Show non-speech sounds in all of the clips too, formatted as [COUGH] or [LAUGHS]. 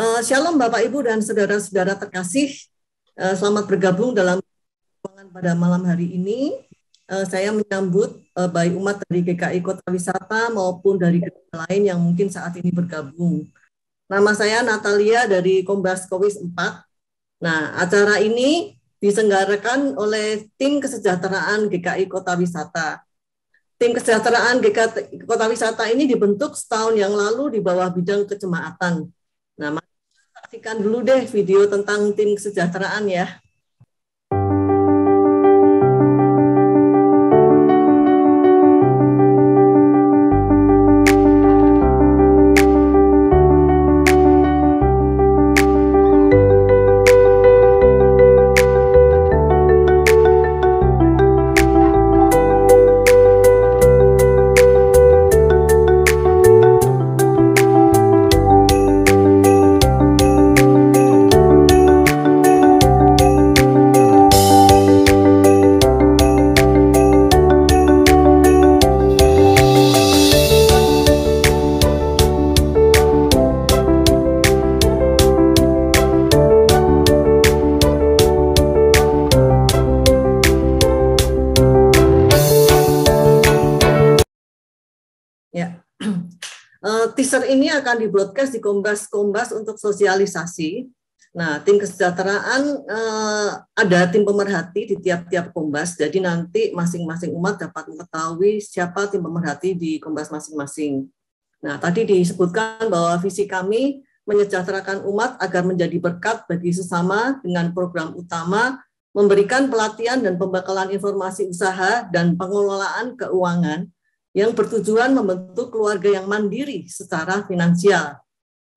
Uh, shalom Bapak Ibu dan saudara-saudara terkasih. Eh, selamat bergabung dalam ruangan pada malam hari ini. Eh, saya menyambut baik umat dari GKI Kota Wisata maupun dari GKI lain yang mungkin saat ini bergabung. Nama saya Natalia dari Kombas Kowis 4. Nah, acara ini disenggarakan oleh Tim Kesejahteraan GKI Kota Wisata. Tim Kesejahteraan GKI Kota Wisata ini dibentuk setahun yang lalu di bawah bidang kecemaatan saksikan dulu deh video tentang tim kesejahteraan ya. Kombas-Kombas untuk sosialisasi. Nah, tim kesejahteraan eh, ada tim pemerhati di tiap-tiap Kombas. Jadi nanti masing-masing umat dapat mengetahui siapa tim pemerhati di Kombas masing-masing. Nah, tadi disebutkan bahwa visi kami menyejahterakan umat agar menjadi berkat bagi sesama dengan program utama memberikan pelatihan dan pembekalan informasi usaha dan pengelolaan keuangan yang bertujuan membentuk keluarga yang mandiri secara finansial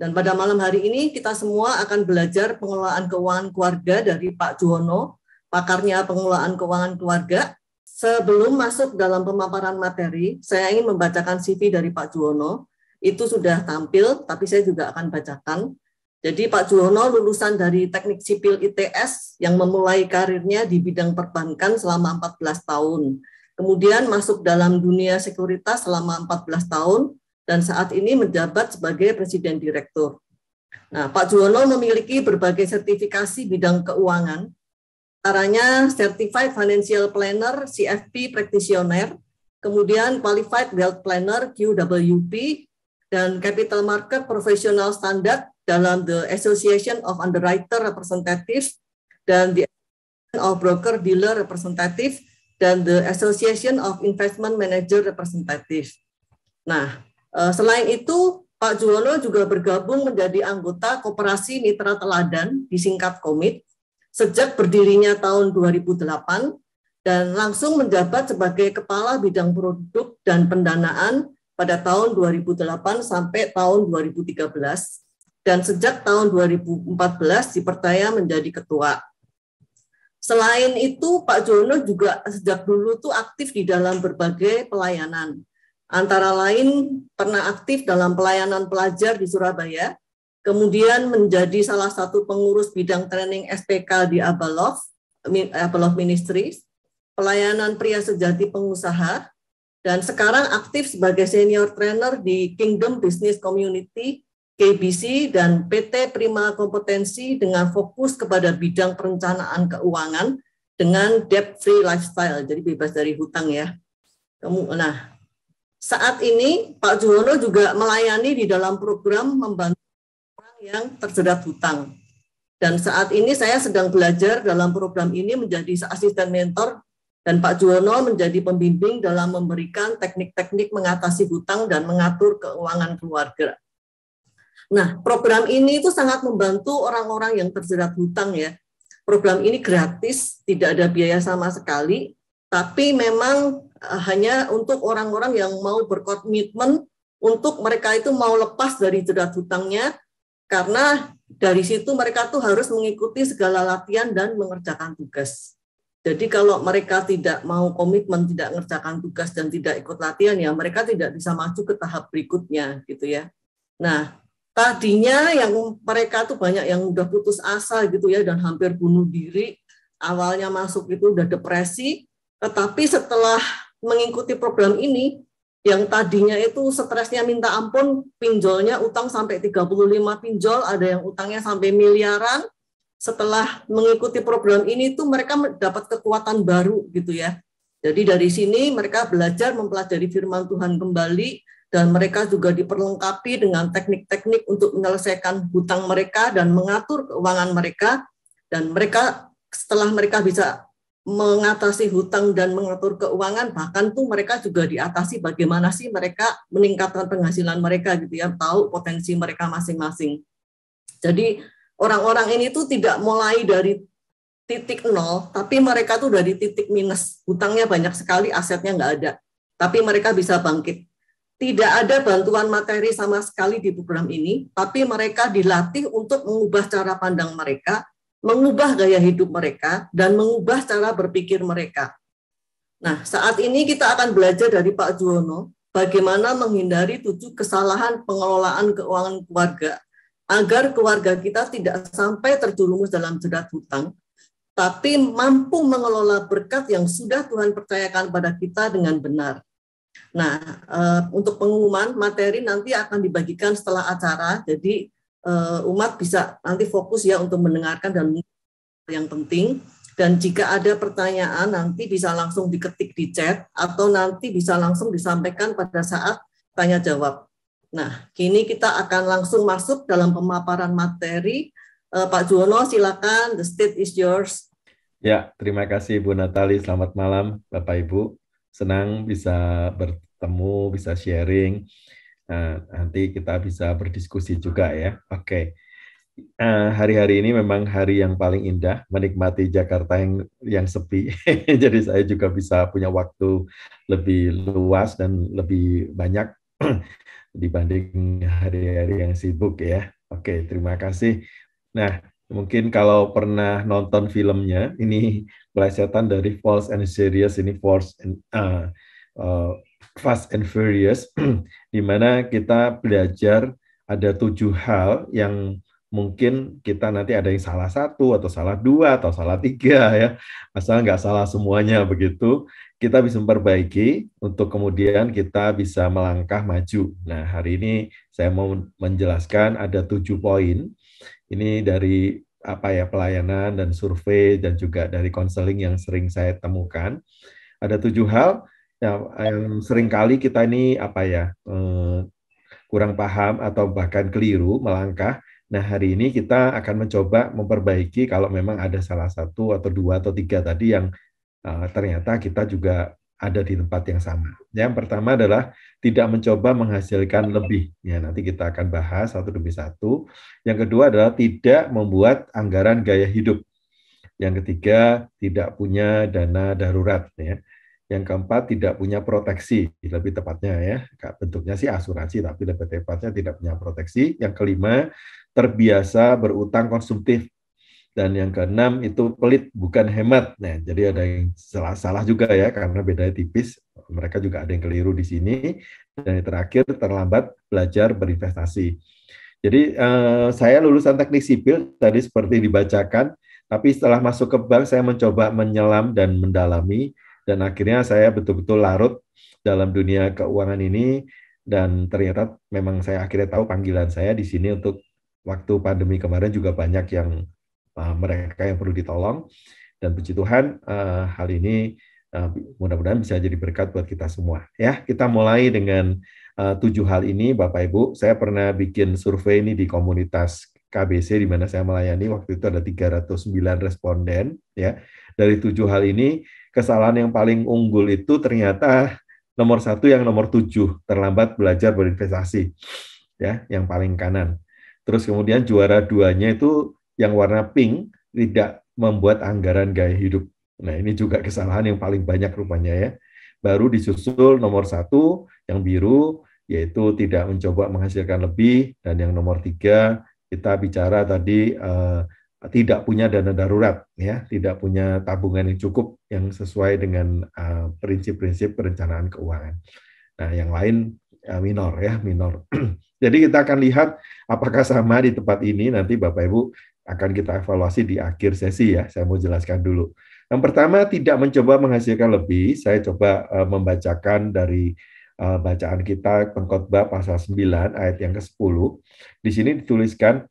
dan pada malam hari ini kita semua akan belajar pengelolaan keuangan keluarga dari Pak Juwono, pakarnya pengelolaan keuangan keluarga. Sebelum masuk dalam pemaparan materi, saya ingin membacakan CV dari Pak Juwono. Itu sudah tampil, tapi saya juga akan bacakan. Jadi Pak Juwono lulusan dari Teknik Sipil ITS yang memulai karirnya di bidang perbankan selama 14 tahun. Kemudian masuk dalam dunia sekuritas selama 14 tahun, dan saat ini menjabat sebagai Presiden Direktur. Nah, Pak Juwono memiliki berbagai sertifikasi bidang keuangan, antaranya Certified Financial Planner CFP Practitioner, kemudian Qualified Wealth Planner QWP, dan Capital Market Professional Standard dalam The Association of Underwriter Representatives dan The Association of Broker Dealer Representatives dan The Association of Investment Manager Representatives. Nah, Eh, selain itu, Pak Juwono juga bergabung menjadi anggota Koperasi Mitra Teladan, disingkat KOMIT, sejak berdirinya tahun 2008 dan langsung menjabat sebagai Kepala Bidang Produk dan Pendanaan pada tahun 2008 sampai tahun 2013 dan sejak tahun 2014 dipercaya menjadi ketua. Selain itu, Pak Jono juga sejak dulu tuh aktif di dalam berbagai pelayanan, Antara lain pernah aktif dalam pelayanan pelajar di Surabaya, kemudian menjadi salah satu pengurus bidang training SPK di Abalov, Abalov Ministries, pelayanan pria sejati pengusaha, dan sekarang aktif sebagai senior trainer di Kingdom Business Community KBC dan PT Prima Kompetensi dengan fokus kepada bidang perencanaan keuangan dengan debt free lifestyle, jadi bebas dari hutang ya. Nah, saat ini Pak Juwono juga melayani di dalam program membantu orang yang terjerat hutang. Dan saat ini saya sedang belajar dalam program ini menjadi asisten mentor dan Pak Juwono menjadi pembimbing dalam memberikan teknik-teknik mengatasi hutang dan mengatur keuangan keluarga. Nah, program ini itu sangat membantu orang-orang yang terjerat hutang ya. Program ini gratis, tidak ada biaya sama sekali, tapi memang Eh, hanya untuk orang-orang yang mau berkomitmen untuk mereka itu mau lepas dari jeda hutangnya karena dari situ mereka tuh harus mengikuti segala latihan dan mengerjakan tugas. Jadi kalau mereka tidak mau komitmen, tidak mengerjakan tugas dan tidak ikut latihan ya mereka tidak bisa maju ke tahap berikutnya gitu ya. Nah, tadinya yang mereka tuh banyak yang udah putus asa gitu ya dan hampir bunuh diri, awalnya masuk itu udah depresi, tetapi setelah mengikuti program ini yang tadinya itu stresnya minta ampun, pinjolnya utang sampai 35 pinjol, ada yang utangnya sampai miliaran. Setelah mengikuti program ini tuh mereka mendapat kekuatan baru gitu ya. Jadi dari sini mereka belajar mempelajari firman Tuhan kembali dan mereka juga diperlengkapi dengan teknik-teknik untuk menyelesaikan hutang mereka dan mengatur keuangan mereka dan mereka setelah mereka bisa mengatasi hutang dan mengatur keuangan bahkan tuh mereka juga diatasi bagaimana sih mereka meningkatkan penghasilan mereka gitu ya tahu potensi mereka masing-masing jadi orang-orang ini tuh tidak mulai dari titik nol tapi mereka tuh dari titik minus hutangnya banyak sekali asetnya nggak ada tapi mereka bisa bangkit tidak ada bantuan materi sama sekali di program ini tapi mereka dilatih untuk mengubah cara pandang mereka mengubah gaya hidup mereka dan mengubah cara berpikir mereka. Nah, saat ini kita akan belajar dari Pak Juwono bagaimana menghindari tujuh kesalahan pengelolaan keuangan keluarga agar keluarga kita tidak sampai terjerumus dalam jerat hutang, tapi mampu mengelola berkat yang sudah Tuhan percayakan pada kita dengan benar. Nah, eh, untuk pengumuman materi nanti akan dibagikan setelah acara, jadi uh, umat bisa nanti fokus ya untuk mendengarkan dan yang penting. Dan jika ada pertanyaan nanti bisa langsung diketik di chat atau nanti bisa langsung disampaikan pada saat tanya jawab. Nah, kini kita akan langsung masuk dalam pemaparan materi. Uh, Pak Juwono, silakan. The state is yours. Ya, terima kasih Bu Natali. Selamat malam, Bapak Ibu. Senang bisa bertemu, bisa sharing. Nah, nanti kita bisa berdiskusi juga ya. Oke. Okay. Uh, eh, hari-hari ini memang hari yang paling indah, menikmati Jakarta yang yang sepi. [LAUGHS] Jadi saya juga bisa punya waktu lebih luas dan lebih banyak [CLEARS THROAT] dibanding hari-hari yang sibuk ya. Oke, okay, terima kasih. Nah, mungkin kalau pernah nonton filmnya, ini pelesetan dari False and Serious ini False and uh, uh, Fast and Furious, [CLEARS THROAT] di mana kita belajar ada tujuh hal yang mungkin kita nanti ada yang salah satu atau salah dua atau salah tiga [LAUGHS] ya asal nggak salah semuanya begitu kita bisa memperbaiki untuk kemudian kita bisa melangkah maju nah hari ini saya mau menjelaskan ada tujuh poin ini dari apa ya pelayanan dan survei dan juga dari konseling yang sering saya temukan ada tujuh hal Ya, um, seringkali kita ini apa ya um, kurang paham atau bahkan keliru melangkah. Nah hari ini kita akan mencoba memperbaiki kalau memang ada salah satu atau dua atau tiga tadi yang uh, ternyata kita juga ada di tempat yang sama. Yang pertama adalah tidak mencoba menghasilkan lebih. Ya, nanti kita akan bahas satu demi satu. Yang kedua adalah tidak membuat anggaran gaya hidup. Yang ketiga, tidak punya dana darurat. Ya. Yang keempat, tidak punya proteksi, lebih tepatnya ya. Bentuknya sih asuransi, tapi lebih tepatnya tidak punya proteksi. Yang kelima, terbiasa berutang konsumtif. Dan yang keenam itu pelit, bukan hemat. Nah, jadi ada yang salah-salah juga ya, karena bedanya tipis. Mereka juga ada yang keliru di sini. Dan yang terakhir, terlambat belajar berinvestasi. Jadi eh, saya lulusan teknik sipil, tadi seperti dibacakan, tapi setelah masuk ke bank, saya mencoba menyelam dan mendalami dan akhirnya saya betul-betul larut dalam dunia keuangan ini dan ternyata memang saya akhirnya tahu panggilan saya di sini untuk waktu pandemi kemarin juga banyak yang uh, mereka yang perlu ditolong dan puji Tuhan uh, hal ini uh, mudah-mudahan bisa jadi berkat buat kita semua ya kita mulai dengan uh, tujuh hal ini Bapak Ibu saya pernah bikin survei ini di komunitas KBC di mana saya melayani waktu itu ada 309 responden ya dari tujuh hal ini kesalahan yang paling unggul itu ternyata nomor satu yang nomor tujuh terlambat belajar berinvestasi ya yang paling kanan terus kemudian juara duanya itu yang warna pink tidak membuat anggaran gaya hidup nah ini juga kesalahan yang paling banyak rupanya ya baru disusul nomor satu yang biru yaitu tidak mencoba menghasilkan lebih dan yang nomor tiga kita bicara tadi eh, tidak punya dana darurat ya tidak punya tabungan yang cukup yang sesuai dengan eh, prinsip-prinsip perencanaan keuangan nah yang lain uh, minor ya minor [CLEARS THROAT] jadi kita akan lihat apakah sama di tempat ini nanti bapak ibu akan kita evaluasi di akhir sesi ya saya mau jelaskan dulu yang pertama tidak mencoba menghasilkan lebih saya coba uh, membacakan dari bacaan kita pengkhotbah pasal 9 ayat yang ke-10 di sini dituliskan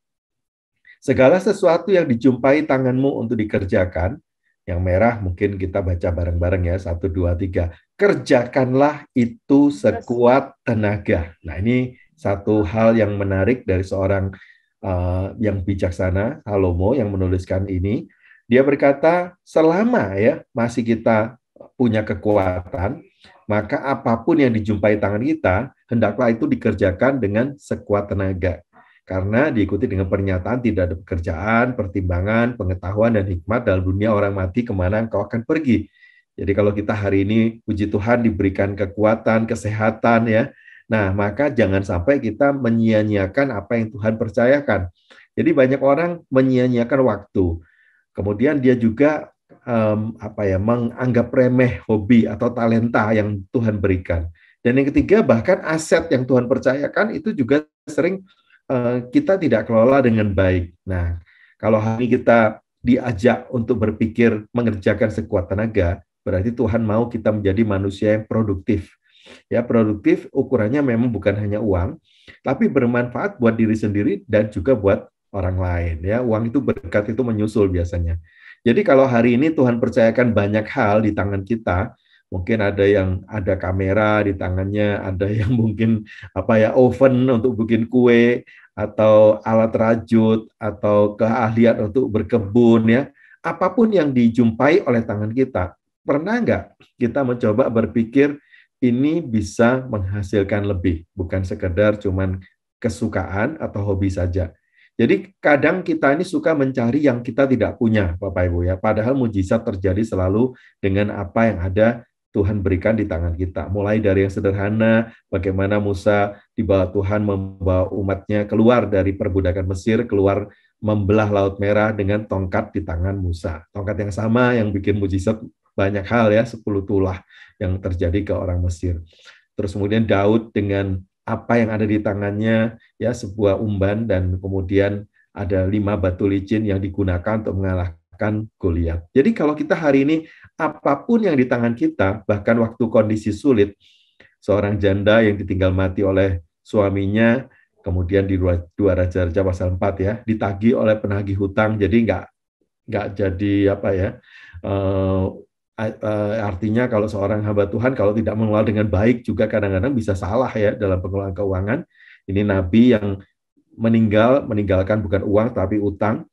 Segala sesuatu yang dijumpai tanganmu untuk dikerjakan, yang merah mungkin kita baca bareng-bareng ya, satu, dua, tiga. Kerjakanlah itu sekuat tenaga. Nah ini satu hal yang menarik dari seorang uh, yang bijaksana, Halomo yang menuliskan ini. Dia berkata, selama ya masih kita punya kekuatan, maka apapun yang dijumpai tangan kita, hendaklah itu dikerjakan dengan sekuat tenaga karena diikuti dengan pernyataan tidak ada pekerjaan, pertimbangan, pengetahuan, dan hikmat dalam dunia orang mati kemana engkau akan pergi. Jadi kalau kita hari ini puji Tuhan diberikan kekuatan, kesehatan ya, nah maka jangan sampai kita menyia-nyiakan apa yang Tuhan percayakan. Jadi banyak orang menyia-nyiakan waktu. Kemudian dia juga um, apa ya menganggap remeh hobi atau talenta yang Tuhan berikan. Dan yang ketiga bahkan aset yang Tuhan percayakan itu juga sering Eh, kita tidak kelola dengan baik. Nah, kalau hari ini kita diajak untuk berpikir mengerjakan sekuat tenaga, berarti Tuhan mau kita menjadi manusia yang produktif. Ya, produktif ukurannya memang bukan hanya uang, tapi bermanfaat buat diri sendiri dan juga buat orang lain ya. Uang itu berkat itu menyusul biasanya. Jadi kalau hari ini Tuhan percayakan banyak hal di tangan kita, mungkin ada yang ada kamera di tangannya, ada yang [LAUGHS] mungkin apa ya oven untuk bikin kue atau alat rajut atau keahlian untuk berkebun ya. Apapun yang dijumpai oleh tangan kita, pernah nggak kita mencoba berpikir ini bisa menghasilkan lebih, bukan sekedar cuman kesukaan atau hobi saja. Jadi kadang kita ini suka mencari yang kita tidak punya, Bapak Ibu ya. Padahal mujizat terjadi selalu dengan apa yang ada Tuhan berikan di tangan kita. Mulai dari yang sederhana, bagaimana Musa dibawa Tuhan membawa umatnya keluar dari perbudakan Mesir, keluar membelah Laut Merah dengan tongkat di tangan Musa. Tongkat yang sama yang bikin mujizat banyak hal ya, sepuluh tulah yang terjadi ke orang Mesir. Terus kemudian Daud dengan apa yang ada di tangannya, ya sebuah umban dan kemudian ada lima batu licin yang digunakan untuk mengalahkan Goliat. Jadi kalau kita hari ini apapun yang di tangan kita, bahkan waktu kondisi sulit, seorang janda yang ditinggal mati oleh suaminya, kemudian di dua, raja raja pasal 4 ya, ditagih oleh penagih hutang, jadi nggak nggak jadi apa ya, uh, artinya kalau seorang hamba Tuhan kalau tidak mengelola dengan baik juga kadang-kadang bisa salah ya dalam pengelolaan keuangan. Ini Nabi yang meninggal meninggalkan bukan uang tapi utang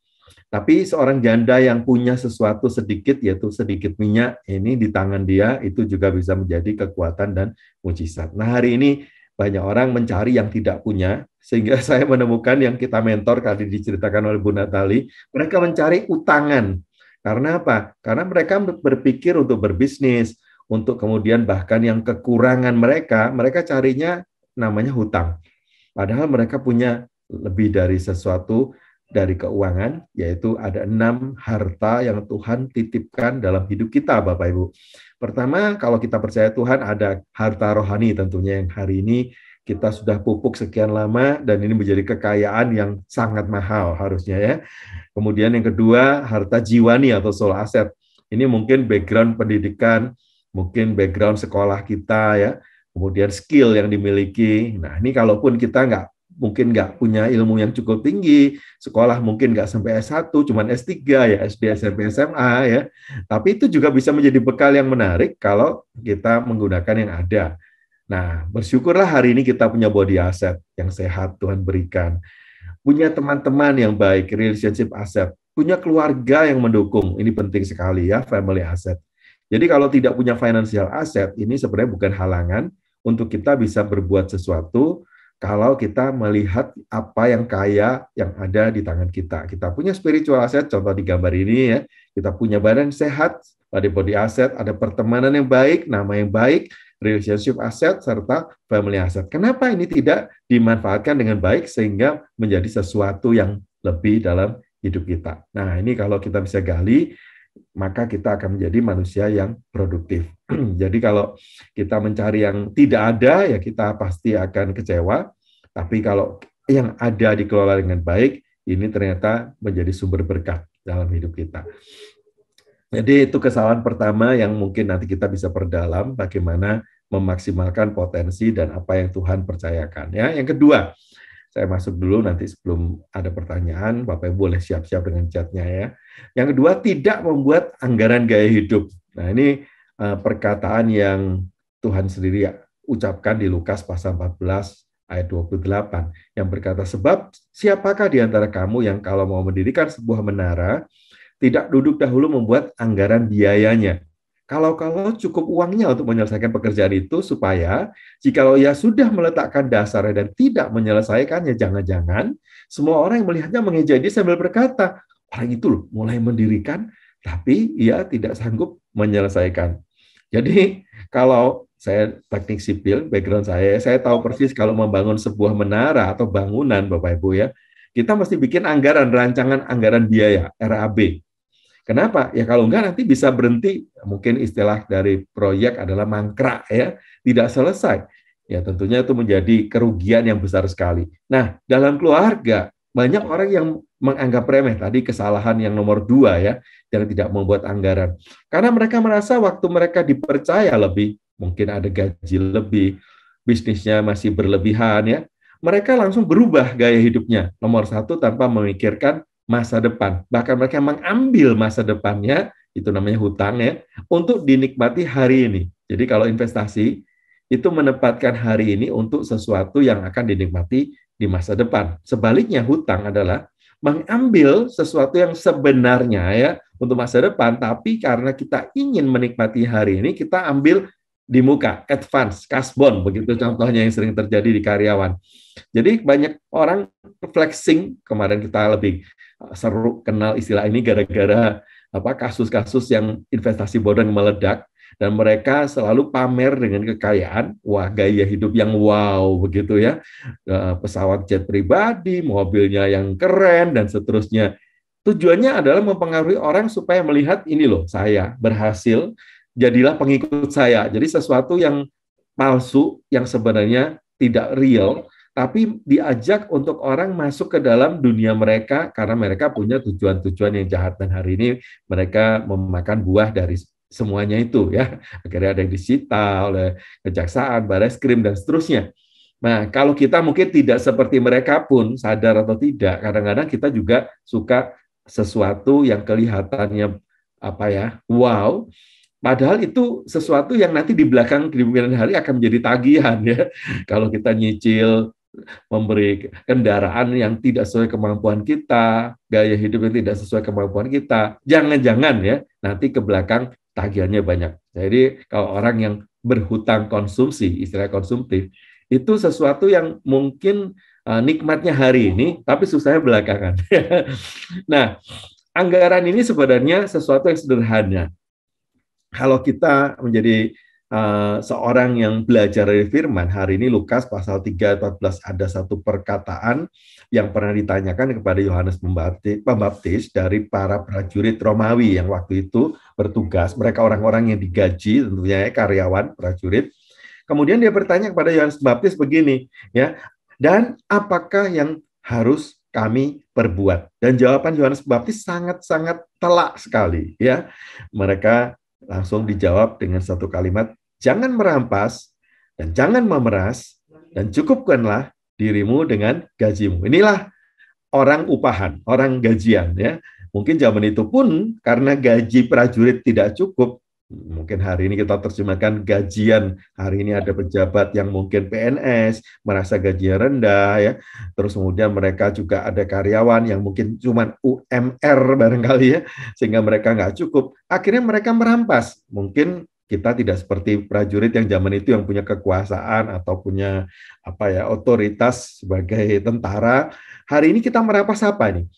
tapi seorang janda yang punya sesuatu sedikit, yaitu sedikit minyak, ini di tangan dia itu juga bisa menjadi kekuatan dan mujizat. Nah hari ini banyak orang mencari yang tidak punya, sehingga [LAUGHS] saya menemukan yang kita mentor tadi diceritakan oleh Bu Natali, mereka mencari utangan. Karena apa? Karena mereka berpikir untuk berbisnis, untuk kemudian bahkan yang kekurangan mereka, mereka carinya namanya hutang. Padahal mereka punya lebih dari sesuatu dari keuangan, yaitu ada enam harta yang Tuhan titipkan dalam hidup kita, Bapak Ibu. Pertama, kalau kita percaya Tuhan, ada harta rohani tentunya yang hari ini kita sudah pupuk sekian lama dan ini menjadi kekayaan yang sangat mahal harusnya ya. Kemudian yang kedua, harta jiwani atau soul asset. Ini mungkin background pendidikan, mungkin background sekolah kita ya, kemudian skill yang dimiliki. Nah ini kalaupun kita nggak mungkin nggak punya ilmu yang cukup tinggi, sekolah mungkin nggak sampai S1, cuman S3 ya, SD, SMP, SMA ya. Tapi itu juga bisa menjadi bekal yang menarik kalau kita menggunakan yang ada. Nah, bersyukurlah hari ini kita punya body aset yang sehat Tuhan berikan. Punya teman-teman yang baik, relationship aset. Punya keluarga yang mendukung, ini penting sekali ya, family aset. Jadi kalau tidak punya financial aset, ini sebenarnya bukan halangan untuk kita bisa berbuat sesuatu kalau kita melihat apa yang kaya yang ada di tangan kita. Kita punya spiritual asset. contoh di gambar ini ya, kita punya badan sehat, body body asset, ada pertemanan yang baik, nama yang baik, relationship asset serta family asset. Kenapa ini tidak dimanfaatkan dengan baik sehingga menjadi sesuatu yang lebih dalam hidup kita? Nah ini kalau kita bisa gali, maka kita akan menjadi manusia yang produktif. [CLEARS THROAT] Jadi kalau kita mencari yang tidak ada, ya kita pasti akan kecewa. Tapi kalau yang ada dikelola dengan baik, ini ternyata menjadi sumber berkat dalam hidup kita. Jadi itu kesalahan pertama yang mungkin nanti kita bisa perdalam bagaimana memaksimalkan potensi dan apa yang Tuhan percayakan. Ya, yang kedua, saya masuk dulu nanti sebelum ada pertanyaan, Bapak Ibu boleh siap-siap dengan catnya ya. Yang kedua, tidak membuat anggaran gaya hidup. Nah ini eh, perkataan yang Tuhan sendiri ya ucapkan di Lukas pasal 14 ayat 28 yang berkata sebab siapakah di antara kamu yang kalau mau mendirikan sebuah menara tidak duduk dahulu membuat anggaran biayanya kalau-kalau cukup uangnya untuk menyelesaikan pekerjaan itu supaya lo ia sudah meletakkan dasarnya dan tidak menyelesaikannya, jangan-jangan semua orang yang melihatnya mengejek dia sambil berkata, orang itu loh mulai mendirikan tapi ia tidak sanggup menyelesaikan. Jadi kalau saya teknik sipil, background saya, saya tahu persis kalau membangun sebuah menara atau bangunan Bapak Ibu ya, kita mesti bikin anggaran, rancangan anggaran biaya, RAB. Kenapa? Ya kalau enggak nanti bisa berhenti. Mungkin istilah dari proyek adalah mangkrak ya, tidak selesai. Ya tentunya itu menjadi kerugian yang besar sekali. Nah dalam keluarga banyak orang yang menganggap remeh tadi kesalahan yang nomor dua ya dan tidak membuat anggaran karena mereka merasa waktu mereka dipercaya lebih mungkin ada gaji lebih bisnisnya masih berlebihan ya mereka langsung berubah gaya hidupnya nomor satu tanpa memikirkan masa depan. Bahkan mereka mengambil masa depannya, itu namanya hutang ya, untuk dinikmati hari ini. Jadi kalau investasi, itu menempatkan hari ini untuk sesuatu yang akan dinikmati di masa depan. Sebaliknya hutang adalah mengambil sesuatu yang sebenarnya ya untuk masa depan, tapi karena kita ingin menikmati hari ini, kita ambil di muka, advance, cash bond begitu contohnya yang sering terjadi di karyawan. Jadi banyak orang flexing, kemarin kita lebih Eh, seru kenal istilah ini gara-gara apa kasus-kasus yang investasi bodong meledak dan mereka selalu pamer dengan kekayaan, wah gaya hidup yang wow begitu ya, eh, pesawat jet pribadi, mobilnya yang keren dan seterusnya. Tujuannya adalah mempengaruhi orang supaya melihat ini loh saya berhasil, jadilah pengikut saya. Jadi sesuatu yang palsu yang sebenarnya tidak real tapi diajak untuk orang masuk ke dalam dunia mereka karena mereka punya tujuan-tujuan yang jahat dan hari ini mereka memakan buah dari semuanya itu ya akhirnya ada yang disita oleh kejaksaan, baris krim dan seterusnya. Nah kalau kita mungkin tidak seperti mereka pun sadar atau tidak, kadang-kadang kita juga suka sesuatu yang kelihatannya apa ya wow Padahal itu sesuatu yang nanti di belakang di kemudian hari akan menjadi tagihan ya. Kalau kita nyicil memberi kendaraan yang tidak sesuai kemampuan kita, gaya hidup yang tidak sesuai kemampuan kita. Jangan-jangan ya, nanti ke belakang tagihannya banyak. Jadi kalau orang yang berhutang konsumsi, istilah konsumtif, itu sesuatu yang mungkin uh, nikmatnya hari ini, tapi susahnya belakangan. [LAUGHS] nah, anggaran ini sebenarnya sesuatu yang sederhana. Kalau kita menjadi uh, seorang yang belajar dari firman, hari ini Lukas pasal 3 14 ada satu perkataan yang pernah ditanyakan kepada Yohanes Pembaptis, Pembaptis dari para prajurit Romawi yang waktu itu bertugas. Mereka orang-orang yang digaji tentunya ya, karyawan prajurit. Kemudian dia bertanya kepada Yohanes Pembaptis begini, ya, dan apakah yang harus kami perbuat. Dan jawaban Yohanes Pembaptis sangat-sangat telak sekali ya. Mereka langsung dijawab dengan satu kalimat jangan merampas, dan jangan memeras, dan cukupkanlah dirimu dengan gajimu. Inilah orang upahan, orang gajian ya. Mungkin zaman itu pun karena gaji prajurit tidak cukup, mungkin hari ini kita terjemahkan gajian. Hari ini ada pejabat yang mungkin PNS merasa gajinya rendah ya. Terus kemudian mereka juga ada karyawan yang mungkin cuma UMR barangkali ya, sehingga mereka nggak cukup. Akhirnya mereka merampas. Mungkin kita tidak seperti prajurit yang zaman itu yang punya kekuasaan atau punya apa ya otoritas sebagai tentara. Hari ini kita merampas apa nih?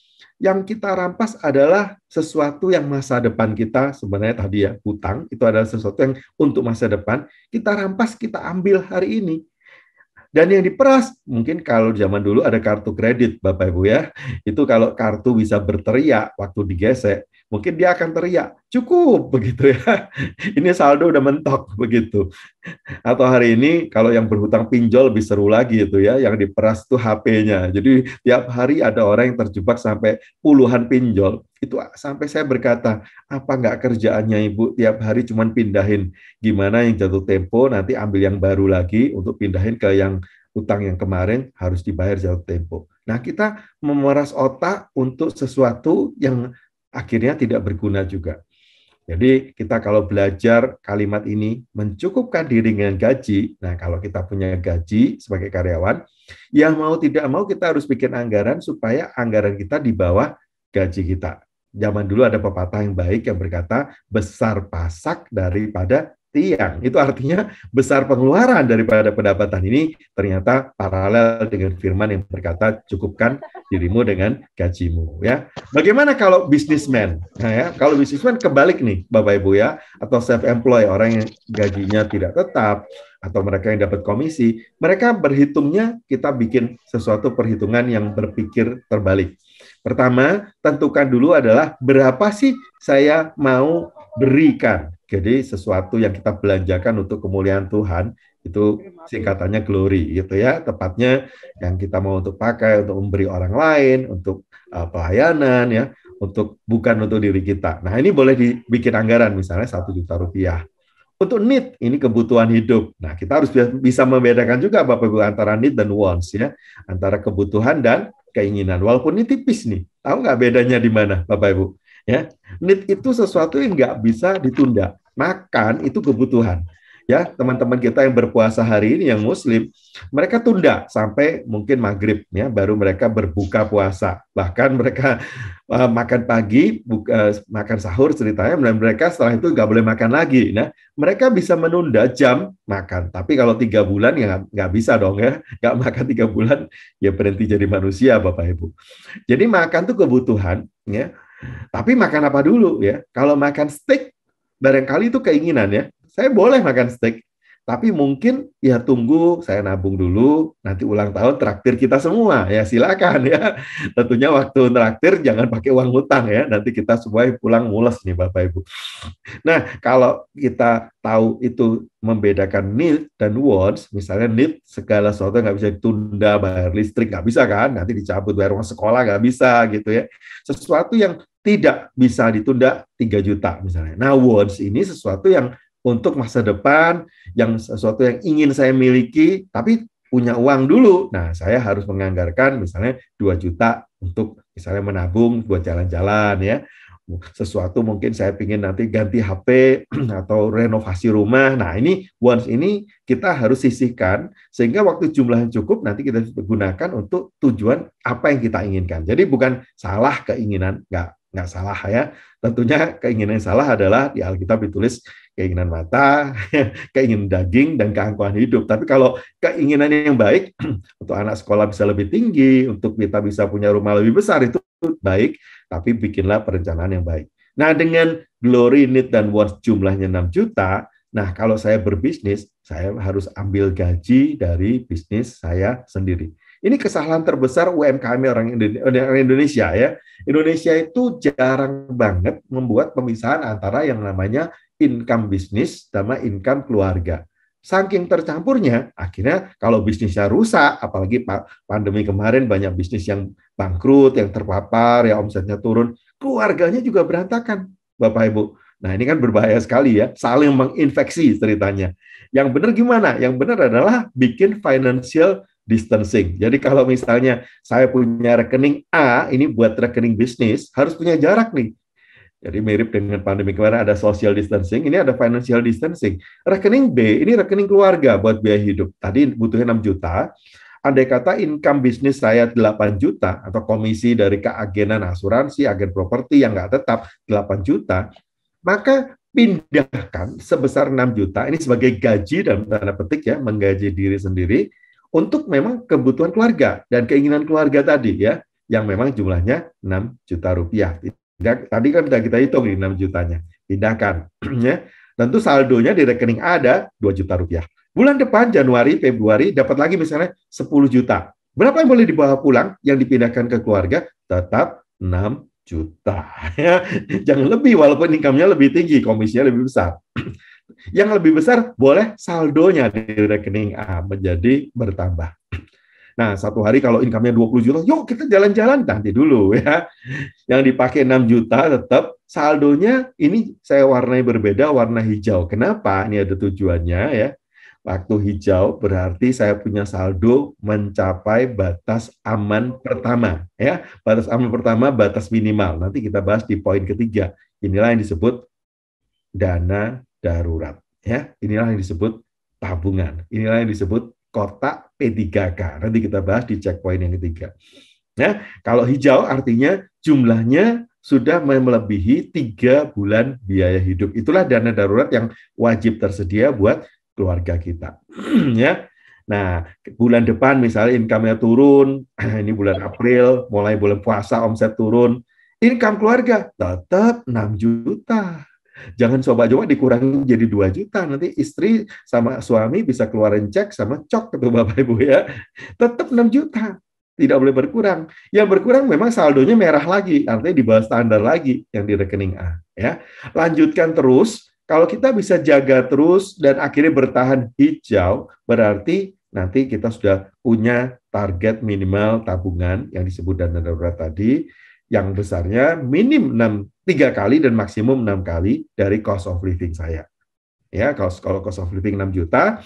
Yang kita rampas adalah sesuatu yang masa depan kita sebenarnya tadi ya hutang itu adalah sesuatu yang untuk masa depan kita rampas kita ambil hari ini. Dan yang diperas, mungkin kalau zaman dulu ada kartu kredit, Bapak Ibu ya, itu kalau kartu bisa berteriak waktu digesek, mungkin dia akan teriak cukup begitu ya [LAUGHS] ini saldo udah mentok begitu atau hari ini kalau yang berhutang pinjol lebih seru lagi itu ya yang diperas tuh HP-nya jadi tiap hari ada orang yang terjebak sampai puluhan pinjol itu sampai saya berkata apa nggak kerjaannya ibu tiap hari cuman pindahin gimana yang jatuh tempo nanti ambil yang baru lagi untuk pindahin ke yang utang yang kemarin harus dibayar jatuh tempo. Nah, kita memeras otak untuk sesuatu yang akhirnya tidak berguna juga. Jadi kita kalau belajar kalimat ini mencukupkan diri dengan gaji. Nah, kalau kita punya gaji sebagai karyawan, yang mau tidak mau kita harus bikin anggaran supaya anggaran kita di bawah gaji kita. Zaman dulu ada pepatah yang baik yang berkata, besar pasak daripada tiang. Itu artinya besar pengeluaran daripada pendapatan ini ternyata paralel dengan firman yang berkata cukupkan dirimu dengan gajimu ya. Bagaimana kalau bisnismen? Nah, ya, kalau bisnismen kebalik nih Bapak Ibu ya atau self employed orang yang gajinya tidak tetap atau mereka yang dapat komisi, mereka berhitungnya kita bikin sesuatu perhitungan yang berpikir terbalik. Pertama, tentukan dulu adalah berapa sih saya mau berikan. Jadi sesuatu yang kita belanjakan untuk kemuliaan Tuhan itu singkatannya glory gitu ya. Tepatnya yang kita mau untuk pakai untuk memberi orang lain, untuk uh, pelayanan ya, untuk bukan untuk diri kita. Nah, ini boleh dibikin anggaran misalnya satu juta rupiah. Untuk need ini kebutuhan hidup. Nah, kita harus bisa membedakan juga Bapak Ibu antara need dan wants ya, antara kebutuhan dan keinginan. Walaupun ini tipis nih, tahu nggak bedanya di mana, Bapak Ibu? Ya, need itu sesuatu yang nggak bisa ditunda. Makan itu kebutuhan. Ya, teman-teman kita yang berpuasa hari ini yang muslim, mereka tunda sampai mungkin maghrib ya, baru mereka berbuka puasa. Bahkan mereka uh, makan pagi, buka, uh, eh, makan sahur ceritanya, dan mereka setelah itu nggak boleh makan lagi. Nah, mereka bisa menunda jam makan. Tapi kalau tiga bulan ya nggak bisa dong ya, nggak makan tiga bulan ya berhenti jadi manusia, Bapak Ibu. Jadi makan tuh kebutuhan ya tapi makan apa dulu ya? Kalau makan steak, barangkali itu keinginan ya. Saya boleh makan steak, tapi mungkin ya tunggu saya nabung dulu, nanti ulang tahun traktir kita semua. Ya silakan ya. Tentunya waktu traktir jangan pakai uang hutang ya. Nanti kita semua pulang mules nih Bapak Ibu. Nah, kalau kita tahu itu membedakan need dan wants, misalnya need segala sesuatu nggak bisa ditunda, bayar listrik nggak bisa kan, nanti dicabut bayar uang sekolah nggak bisa gitu ya. Sesuatu yang tidak bisa ditunda 3 juta misalnya. Nah, words ini sesuatu yang untuk masa depan, yang sesuatu yang ingin saya miliki, tapi punya uang dulu. Nah, saya harus menganggarkan misalnya 2 juta untuk misalnya menabung buat jalan-jalan ya. Sesuatu mungkin saya ingin nanti ganti HP [CLEARS THROAT] atau renovasi rumah. Nah, ini once ini kita harus sisihkan sehingga waktu jumlahnya cukup nanti kita gunakan untuk tujuan apa yang kita inginkan. Jadi bukan salah keinginan, enggak nggak salah ya. Tentunya keinginan yang salah adalah di Alkitab ditulis keinginan mata, [LAUGHS] keinginan daging, dan keangkuhan hidup. Tapi kalau keinginan yang baik, [CLEARS THROAT] untuk anak sekolah bisa lebih tinggi, untuk kita bisa punya rumah lebih besar, itu baik, tapi bikinlah perencanaan yang baik. Nah, dengan glory need dan worth jumlahnya 6 juta, nah kalau saya berbisnis, saya harus ambil gaji dari bisnis saya sendiri. Ini kesalahan terbesar UMKM orang Indonesia ya. Indonesia itu jarang banget membuat pemisahan antara yang namanya income bisnis sama income keluarga. Saking tercampurnya, akhirnya kalau bisnisnya rusak, apalagi pandemi kemarin banyak bisnis yang bangkrut, yang terpapar, ya omsetnya turun, keluarganya juga berantakan, Bapak Ibu. Nah, ini kan berbahaya sekali ya, saling menginfeksi ceritanya. Yang benar gimana? Yang benar adalah bikin financial distancing. Jadi kalau misalnya saya punya rekening A, ini buat rekening bisnis, harus punya jarak nih. Jadi mirip dengan pandemi kemarin ada social distancing, ini ada financial distancing. Rekening B, ini rekening keluarga buat biaya hidup. Tadi butuhnya 6 juta, andai kata income bisnis saya 8 juta, atau komisi dari keagenan asuransi, agen properti yang nggak tetap 8 juta, maka pindahkan sebesar 6 juta, ini sebagai gaji dalam tanda petik ya, menggaji diri sendiri, untuk memang kebutuhan keluarga dan keinginan keluarga tadi ya, yang memang jumlahnya 6 juta rupiah. Tidak, tadi kan sudah kita hitung ini 6 jutanya. Pindahkan. [CLEARS THROAT] ya. Tentu saldonya di rekening ada 2 juta rupiah. Bulan depan, Januari, Februari, dapat lagi misalnya 10 juta. Berapa yang boleh dibawa pulang yang dipindahkan ke keluarga? Tetap 6 juta. [LAUGHS] Ya, jangan lebih, walaupun income-nya lebih tinggi, komisinya lebih besar. [CLEARS THROAT] yang lebih besar boleh saldonya di rekening A menjadi bertambah. Nah, satu hari kalau income-nya 20 juta, yuk kita jalan-jalan nanti dulu ya. Yang dipakai 6 juta tetap saldonya ini saya warnai berbeda warna hijau. Kenapa? Ini ada tujuannya ya. Waktu hijau berarti saya punya saldo mencapai batas aman pertama ya. Batas aman pertama batas minimal. Nanti kita bahas di poin ketiga. Inilah yang disebut dana darurat. Ya, inilah yang disebut tabungan. Inilah yang disebut kotak P3K. Nanti kita bahas di checkpoint yang ketiga. Ya, kalau hijau artinya jumlahnya sudah melebihi tiga bulan biaya hidup. Itulah dana darurat yang wajib tersedia buat keluarga kita. [CLEARS THROAT] ya. Nah, bulan depan misalnya income-nya turun, [CLEARS THROAT] ini bulan April, mulai bulan puasa omset turun, income keluarga tetap 6 juta. Jangan coba-coba dikurangi jadi 2 juta. Nanti istri sama suami bisa keluarin cek sama cok ke Bapak Ibu ya. Tetap 6 juta. Tidak boleh berkurang. Yang berkurang memang saldonya merah lagi, artinya di bawah standar lagi yang di rekening A. Ya, lanjutkan terus. Kalau kita bisa jaga terus dan akhirnya bertahan hijau, berarti nanti kita sudah punya target minimal tabungan yang disebut dana darurat tadi yang besarnya minim 6 3 kali dan maksimum 6 kali dari cost of living saya. Ya, kalau kalau cost of living 6 juta,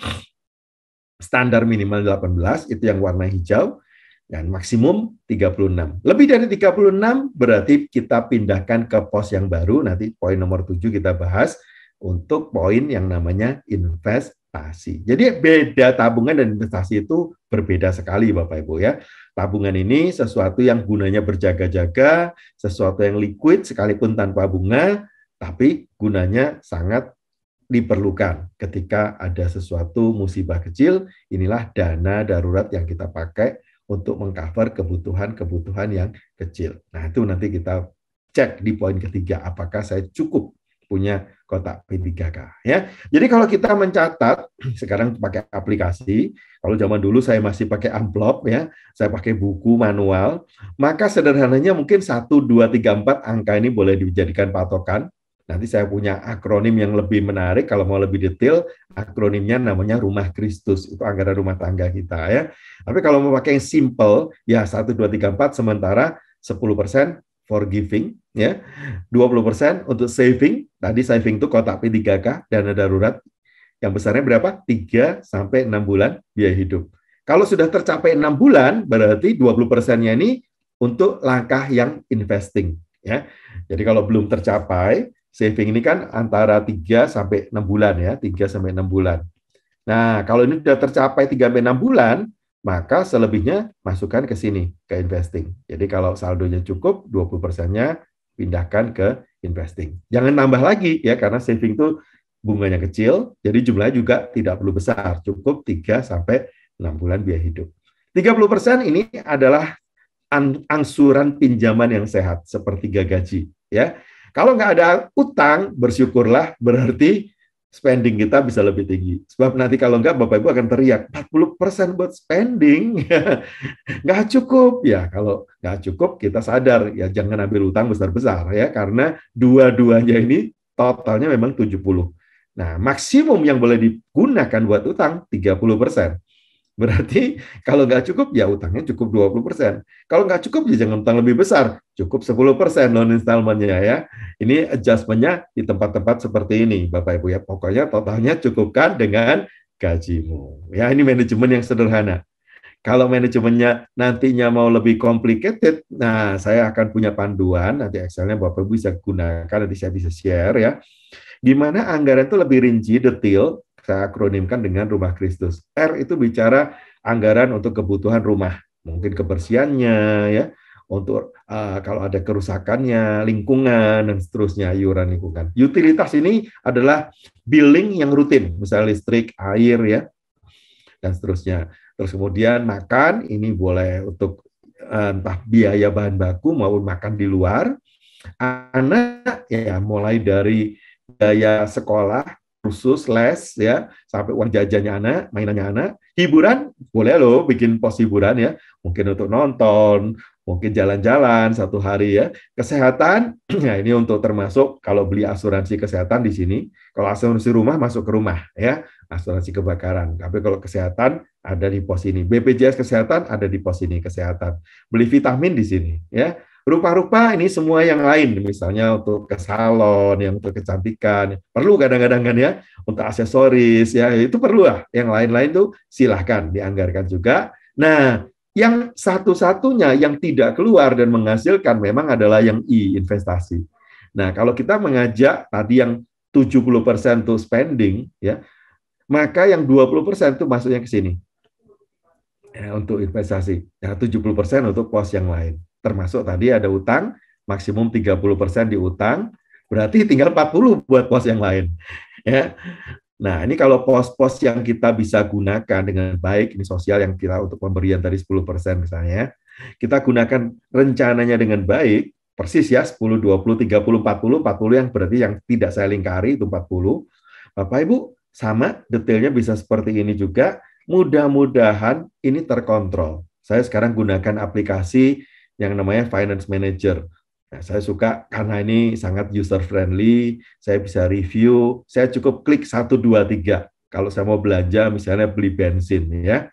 standar minimal 18 itu yang warna hijau dan maksimum 36. Lebih dari 36 berarti kita pindahkan ke pos yang baru nanti poin nomor 7 kita bahas untuk poin yang namanya invest investasi. Jadi beda tabungan dan investasi itu berbeda sekali Bapak Ibu ya. Tabungan ini sesuatu yang gunanya berjaga-jaga, sesuatu yang liquid sekalipun tanpa bunga, tapi gunanya sangat diperlukan ketika ada sesuatu musibah kecil, inilah dana darurat yang kita pakai untuk mengcover kebutuhan-kebutuhan yang kecil. Nah, itu nanti kita cek di poin ketiga apakah saya cukup punya kotak P3K ya. Jadi kalau kita mencatat [CLEARS THROAT] sekarang pakai aplikasi, kalau zaman dulu saya masih pakai amplop ya, saya pakai buku manual, maka sederhananya mungkin 1 2 3 4 angka ini boleh dijadikan patokan. Nanti saya punya akronim yang lebih menarik kalau mau lebih detail, akronimnya namanya Rumah Kristus, itu anggaran rumah tangga kita ya. Tapi kalau mau pakai yang simple ya 1 2 3 4 sementara 10% for giving ya 20% untuk saving tadi saving itu kotak P3K dana darurat yang besarnya berapa 3 sampai 6 bulan biaya hidup kalau sudah tercapai 6 bulan berarti 20%-nya ini untuk langkah yang investing ya jadi kalau belum tercapai saving ini kan antara 3 sampai 6 bulan ya 3 sampai 6 bulan Nah, kalau ini sudah tercapai 3 sampai 6 bulan, maka selebihnya masukkan ke sini, ke investing. Jadi kalau saldonya cukup, 20 persennya pindahkan ke investing. Jangan nambah lagi ya, karena saving itu bunganya kecil, jadi jumlahnya juga tidak perlu besar, cukup 3 sampai 6 bulan biaya hidup. 30 persen ini adalah angsuran pinjaman yang sehat, seperti gaji. ya. Kalau nggak ada utang, bersyukurlah, berarti spending kita bisa lebih tinggi. Sebab nanti kalau enggak Bapak Ibu akan teriak 40% buat spending. [LAUGHS] Enggak cukup ya. Kalau enggak cukup kita sadar ya jangan ambil utang besar-besar ya karena dua-duanya ini totalnya memang 70. Nah, maksimum yang boleh digunakan buat utang 30%. Berarti kalau nggak cukup, ya utangnya cukup 20%. Kalau nggak cukup, ya jangan utang lebih besar. Cukup 10% loan installment-nya ya. Ini adjustment-nya di tempat-tempat seperti ini, Bapak-Ibu ya. Pokoknya totalnya cukupkan dengan gajimu. Ya, ini manajemen yang sederhana. Kalau manajemennya nantinya mau lebih complicated, nah saya akan punya panduan, nanti Excel-nya Bapak-Ibu bisa gunakan, nanti saya bisa share ya. Gimana anggaran itu lebih rinci, detail, saya akronimkan dengan rumah Kristus. R itu bicara anggaran untuk kebutuhan rumah, mungkin kebersihannya ya, untuk uh, kalau ada kerusakannya, lingkungan dan seterusnya, iuran lingkungan. Utilitas ini adalah billing yang rutin, misalnya listrik, air ya, dan seterusnya. Terus kemudian makan ini boleh untuk eh, entah biaya bahan baku maupun makan di luar. Anak ya mulai dari biaya sekolah khusus les ya sampai uang jajannya anak mainannya anak hiburan boleh loh bikin pos hiburan ya mungkin untuk nonton mungkin jalan-jalan satu hari ya kesehatan [CLEARS THROAT] ya ini untuk termasuk kalau beli asuransi kesehatan di sini kalau asuransi rumah masuk ke rumah ya asuransi kebakaran tapi kalau kesehatan ada di pos ini BPJS kesehatan ada di pos ini kesehatan beli vitamin di sini ya Rupa-rupa ini semua yang lain, misalnya untuk ke salon, yang untuk kecantikan, perlu kadang-kadang kan ya, untuk aksesoris, ya itu perlu lah. Yang lain-lain tuh silahkan dianggarkan juga. Nah, yang satu-satunya yang tidak keluar dan menghasilkan memang adalah yang I, investasi. Nah, kalau kita mengajak tadi yang 70% tuh spending, ya, maka yang 20% tuh masuknya ke sini ya, untuk investasi. Ya, 70% untuk pos yang lain termasuk tadi ada utang, maksimum 30% di utang, berarti tinggal 40 buat pos yang lain. Ya. Nah, ini kalau pos-pos yang kita bisa gunakan dengan baik, ini sosial yang kita untuk pemberian tadi 10% misalnya, kita gunakan rencananya dengan baik, persis ya 10, 20, 30, 40, 40 yang berarti yang tidak saya lingkari itu 40. Bapak Ibu, sama detailnya bisa seperti ini juga. Mudah-mudahan ini terkontrol. Saya sekarang gunakan aplikasi yang namanya finance manager. Nah, saya suka karena ini sangat user friendly, saya bisa review, saya cukup klik 1 2 3. Kalau saya mau belanja misalnya beli bensin ya.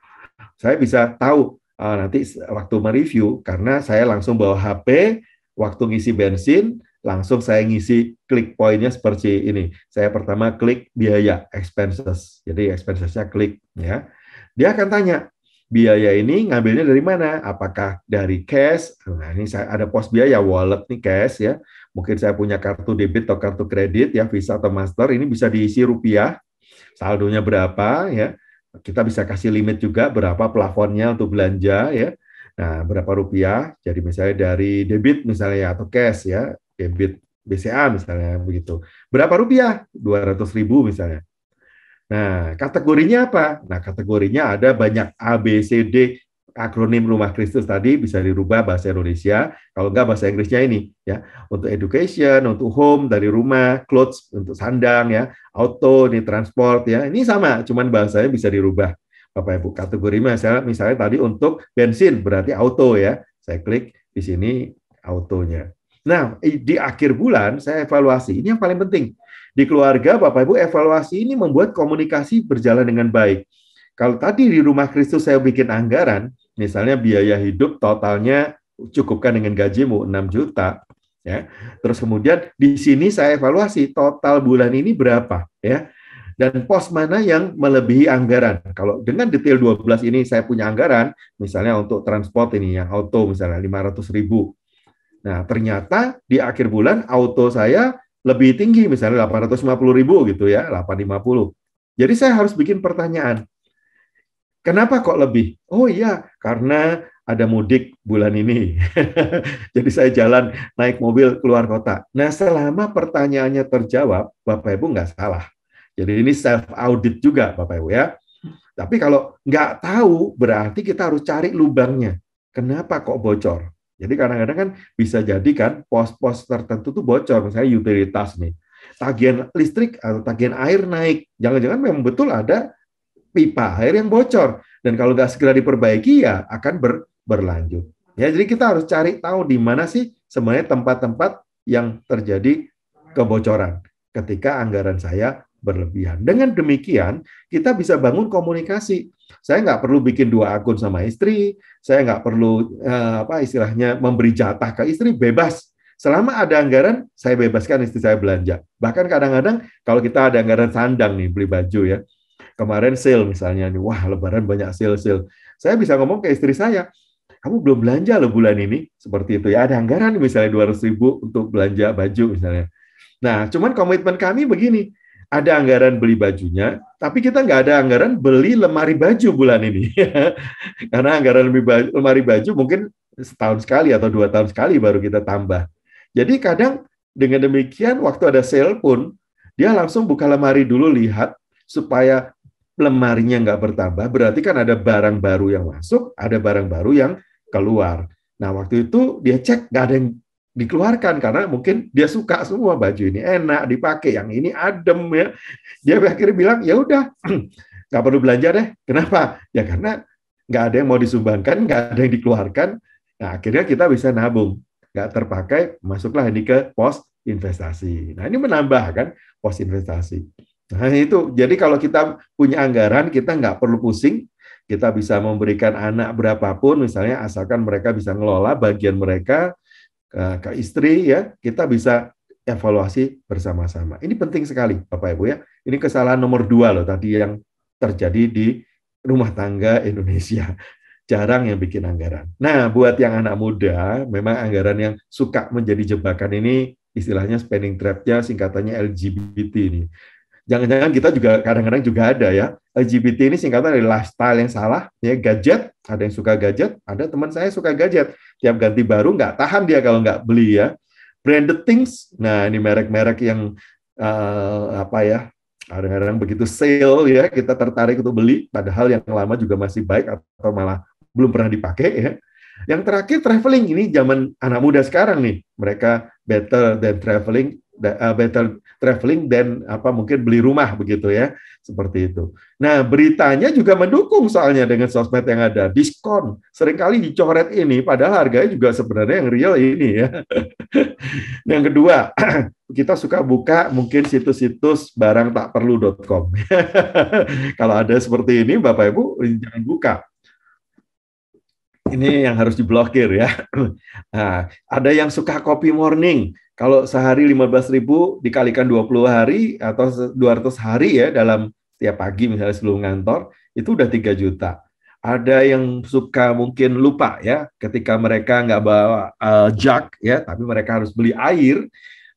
Saya bisa tahu uh, nanti waktu mereview karena saya langsung bawa HP, waktu ngisi bensin langsung saya ngisi klik poinnya seperti ini. Saya pertama klik biaya expenses. Jadi expensesnya klik ya. Dia akan tanya, biaya ini ngambilnya dari mana? Apakah dari cash? Nah, ini saya ada pos biaya wallet nih cash ya. Mungkin saya punya kartu debit atau kartu kredit ya Visa atau Master ini bisa diisi rupiah. Saldonya berapa ya? Kita bisa kasih limit juga berapa plafonnya untuk belanja ya. Nah, berapa rupiah? Jadi misalnya dari debit misalnya atau cash ya, debit BCA misalnya begitu. Berapa rupiah? 200 ribu misalnya. Nah, kategorinya apa? Nah, kategorinya ada banyak A, B, C, D, akronim Rumah Kristus tadi bisa dirubah bahasa Indonesia, kalau enggak bahasa Inggrisnya ini ya. Untuk education, untuk home dari rumah, clothes untuk sandang ya, auto ini transport ya. Ini sama, cuman bahasanya bisa dirubah. Bapak Ibu, kategori misalnya, misalnya tadi untuk bensin berarti auto ya. Saya klik di sini autonya. Nah, di akhir bulan saya evaluasi. Ini yang paling penting. Di keluarga, Bapak Ibu, evaluasi ini membuat komunikasi berjalan dengan baik. Kalau tadi di rumah Kristus saya bikin anggaran, misalnya biaya hidup totalnya cukupkan dengan gajimu 6 juta, ya. Terus kemudian di sini saya evaluasi total bulan ini berapa, ya. Dan pos mana yang melebihi anggaran. Kalau dengan detail 12 ini saya punya anggaran, misalnya untuk transport ini yang auto misalnya 500 ribu. Nah, ternyata di akhir bulan auto saya lebih tinggi misalnya 850 ribu gitu ya 850 jadi saya harus bikin pertanyaan kenapa kok lebih oh iya karena ada mudik bulan ini [LAUGHS] jadi saya jalan naik mobil keluar kota nah selama pertanyaannya terjawab bapak ibu nggak salah jadi ini self audit juga bapak ibu ya tapi kalau nggak tahu berarti kita harus cari lubangnya kenapa kok bocor jadi kadang-kadang kan bisa jadi kan pos-pos tertentu tuh bocor, misalnya utilitas nih. Tagihan listrik atau tagihan air naik. Jangan-jangan memang betul ada pipa air yang bocor. Dan kalau nggak segera diperbaiki ya akan ber, berlanjut. Ya, jadi kita harus cari tahu di mana sih sebenarnya tempat-tempat yang terjadi kebocoran ketika anggaran saya berlebihan. Dengan demikian, kita bisa bangun komunikasi. Saya nggak perlu bikin dua akun sama istri, saya nggak perlu eh, apa istilahnya memberi jatah ke istri, bebas. Selama ada anggaran, saya bebaskan istri saya belanja. Bahkan kadang-kadang kalau kita ada anggaran sandang nih beli baju ya, kemarin sale misalnya nih, wah lebaran banyak sale sale. Saya bisa ngomong ke istri saya, kamu belum belanja loh bulan ini, seperti itu ya. Ada anggaran misalnya 200 ribu untuk belanja baju misalnya. Nah, cuman komitmen kami begini, ada anggaran beli bajunya, tapi kita nggak ada anggaran beli lemari baju bulan ini. [LAUGHS] Karena anggaran lemari baju mungkin setahun sekali atau dua tahun sekali baru kita tambah. Jadi kadang dengan demikian waktu ada sale pun, dia langsung buka lemari dulu lihat supaya lemarinya nggak bertambah, berarti kan ada barang baru yang masuk, ada barang baru yang keluar. Nah waktu itu dia cek nggak ada yang dikeluarkan karena mungkin dia suka semua baju ini enak dipakai yang ini adem ya dia akhirnya bilang ya udah [CLEARS THROAT] nggak perlu belanja deh kenapa ya karena nggak ada yang mau disumbangkan nggak ada yang dikeluarkan nah akhirnya kita bisa nabung nggak terpakai masuklah ini ke pos investasi nah ini menambah kan pos investasi nah itu jadi kalau kita punya anggaran kita nggak perlu pusing kita bisa memberikan anak berapapun misalnya asalkan mereka bisa ngelola bagian mereka ke, ke istri ya, kita bisa evaluasi bersama-sama. Ini penting sekali Bapak Ibu ya. Ini kesalahan nomor dua loh tadi yang terjadi di rumah tangga Indonesia. [LAUGHS] Jarang yang bikin anggaran. Nah, buat yang anak muda, memang anggaran yang suka menjadi jebakan ini istilahnya spending trapnya singkatannya LGBT ini jangan-jangan kita juga kadang-kadang juga ada ya. LGBT ini singkatan dari lifestyle yang salah, ya gadget, ada yang suka gadget, ada teman saya suka gadget. Tiap ganti baru nggak tahan dia kalau nggak beli ya. Branded things, nah ini merek-merek yang uh, apa ya, kadang-kadang begitu sale ya kita tertarik untuk beli, padahal yang lama juga masih baik atau malah belum pernah dipakai ya. Yang terakhir traveling ini zaman anak muda sekarang nih, mereka better than traveling, eh, better traveling dan apa mungkin beli rumah begitu ya seperti itu. Nah beritanya juga mendukung soalnya dengan sosmed yang ada diskon seringkali dicoret ini padahal harganya juga sebenarnya yang real ini ya. [LAUGHS] yang kedua [CLEARS THROAT] kita suka buka mungkin situs-situs barang tak perlu.com. [LAUGHS] Kalau ada seperti ini Bapak Ibu jangan buka ini yang harus diblokir ya. [CLEARS THROAT] Nah, ada yang suka kopi morning. Kalau sehari ribu dikalikan 20 hari atau 200 hari ya dalam tiap pagi misalnya sebelum ngantor itu udah 3 juta. Ada yang suka mungkin lupa ya ketika mereka nggak bawa uh, jug ya, tapi mereka harus beli air.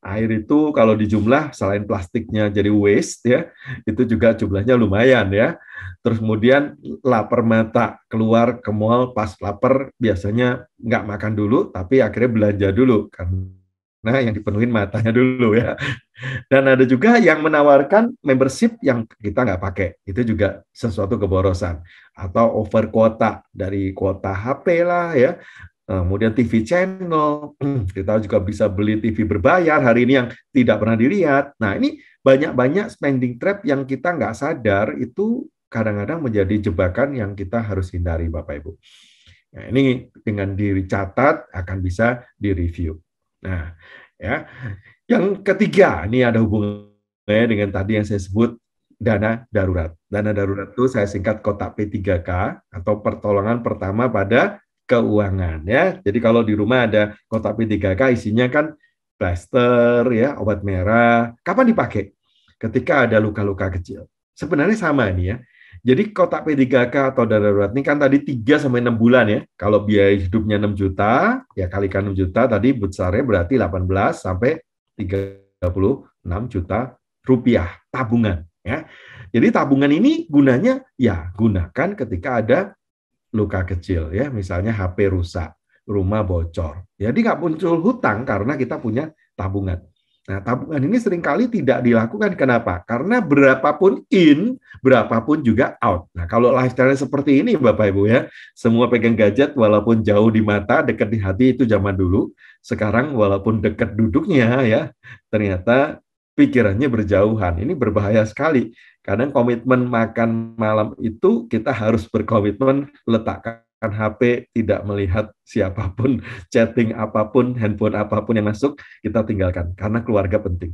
Air itu kalau dijumlah selain plastiknya jadi waste ya, itu juga jumlahnya lumayan ya. Terus kemudian lapar mata keluar ke mall pas lapar biasanya nggak makan dulu tapi akhirnya belanja dulu karena Nah, yang dipenuhin matanya dulu ya. Dan ada juga yang menawarkan membership yang kita nggak pakai. Itu juga sesuatu keborosan. Atau over kuota dari kuota HP lah ya. Eh, kemudian TV channel, [CLEARS THROAT] kita juga bisa beli TV berbayar hari ini yang tidak pernah dilihat. Nah ini banyak-banyak spending trap yang kita nggak sadar itu kadang-kadang menjadi jebakan yang kita harus hindari Bapak Ibu. Nah, ini dengan diri catat akan bisa direview. Nah, ya. Yang ketiga, ini ada hubungannya dengan tadi yang saya sebut dana darurat. Dana darurat itu saya singkat kotak P3K atau pertolongan pertama pada keuangan ya. Jadi kalau di rumah ada kotak P3K isinya kan plaster ya, obat merah. Kapan dipakai? Ketika ada luka-luka kecil. Sebenarnya sama nih ya. Jadi kotak P3K atau dana darurat ini kan tadi 3 sampai 6 bulan ya. Kalau biaya hidupnya 6 juta, ya kalikan 6 juta tadi besarnya berarti 18 sampai 36 juta rupiah tabungan ya. Jadi tabungan ini gunanya ya gunakan ketika ada luka kecil ya, misalnya HP rusak, rumah bocor. Jadi nggak muncul hutang karena kita punya tabungan. Nah, tabungan ini seringkali tidak dilakukan. Kenapa? Karena berapapun in, berapapun juga out. Nah, kalau lifestyle seperti ini, Bapak Ibu ya, semua pegang gadget walaupun jauh di mata, dekat di hati itu zaman dulu. Sekarang walaupun dekat duduknya ya, ternyata pikirannya berjauhan. Ini berbahaya sekali. Kadang komitmen makan malam itu kita harus berkomitmen letakkan menggunakan HP, tidak melihat siapapun, [LAUGHS] chatting apapun, handphone apapun yang masuk, kita tinggalkan karena keluarga penting.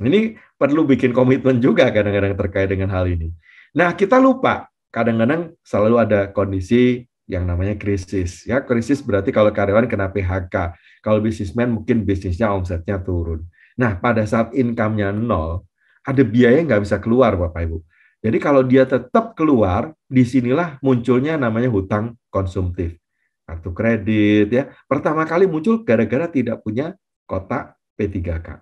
Ini perlu bikin komitmen juga kadang-kadang terkait dengan hal ini. Nah, kita lupa kadang-kadang selalu ada kondisi yang namanya krisis. Ya, krisis berarti kalau karyawan kena PHK, kalau bisnismen mungkin bisnisnya omsetnya turun. Nah, pada saat income-nya nol, ada biaya yang nggak bisa keluar, Bapak Ibu. Jadi kalau dia tetap keluar, disinilah munculnya namanya hutang konsumtif. Kartu kredit ya. Pertama kali muncul gara-gara tidak punya kotak P3K.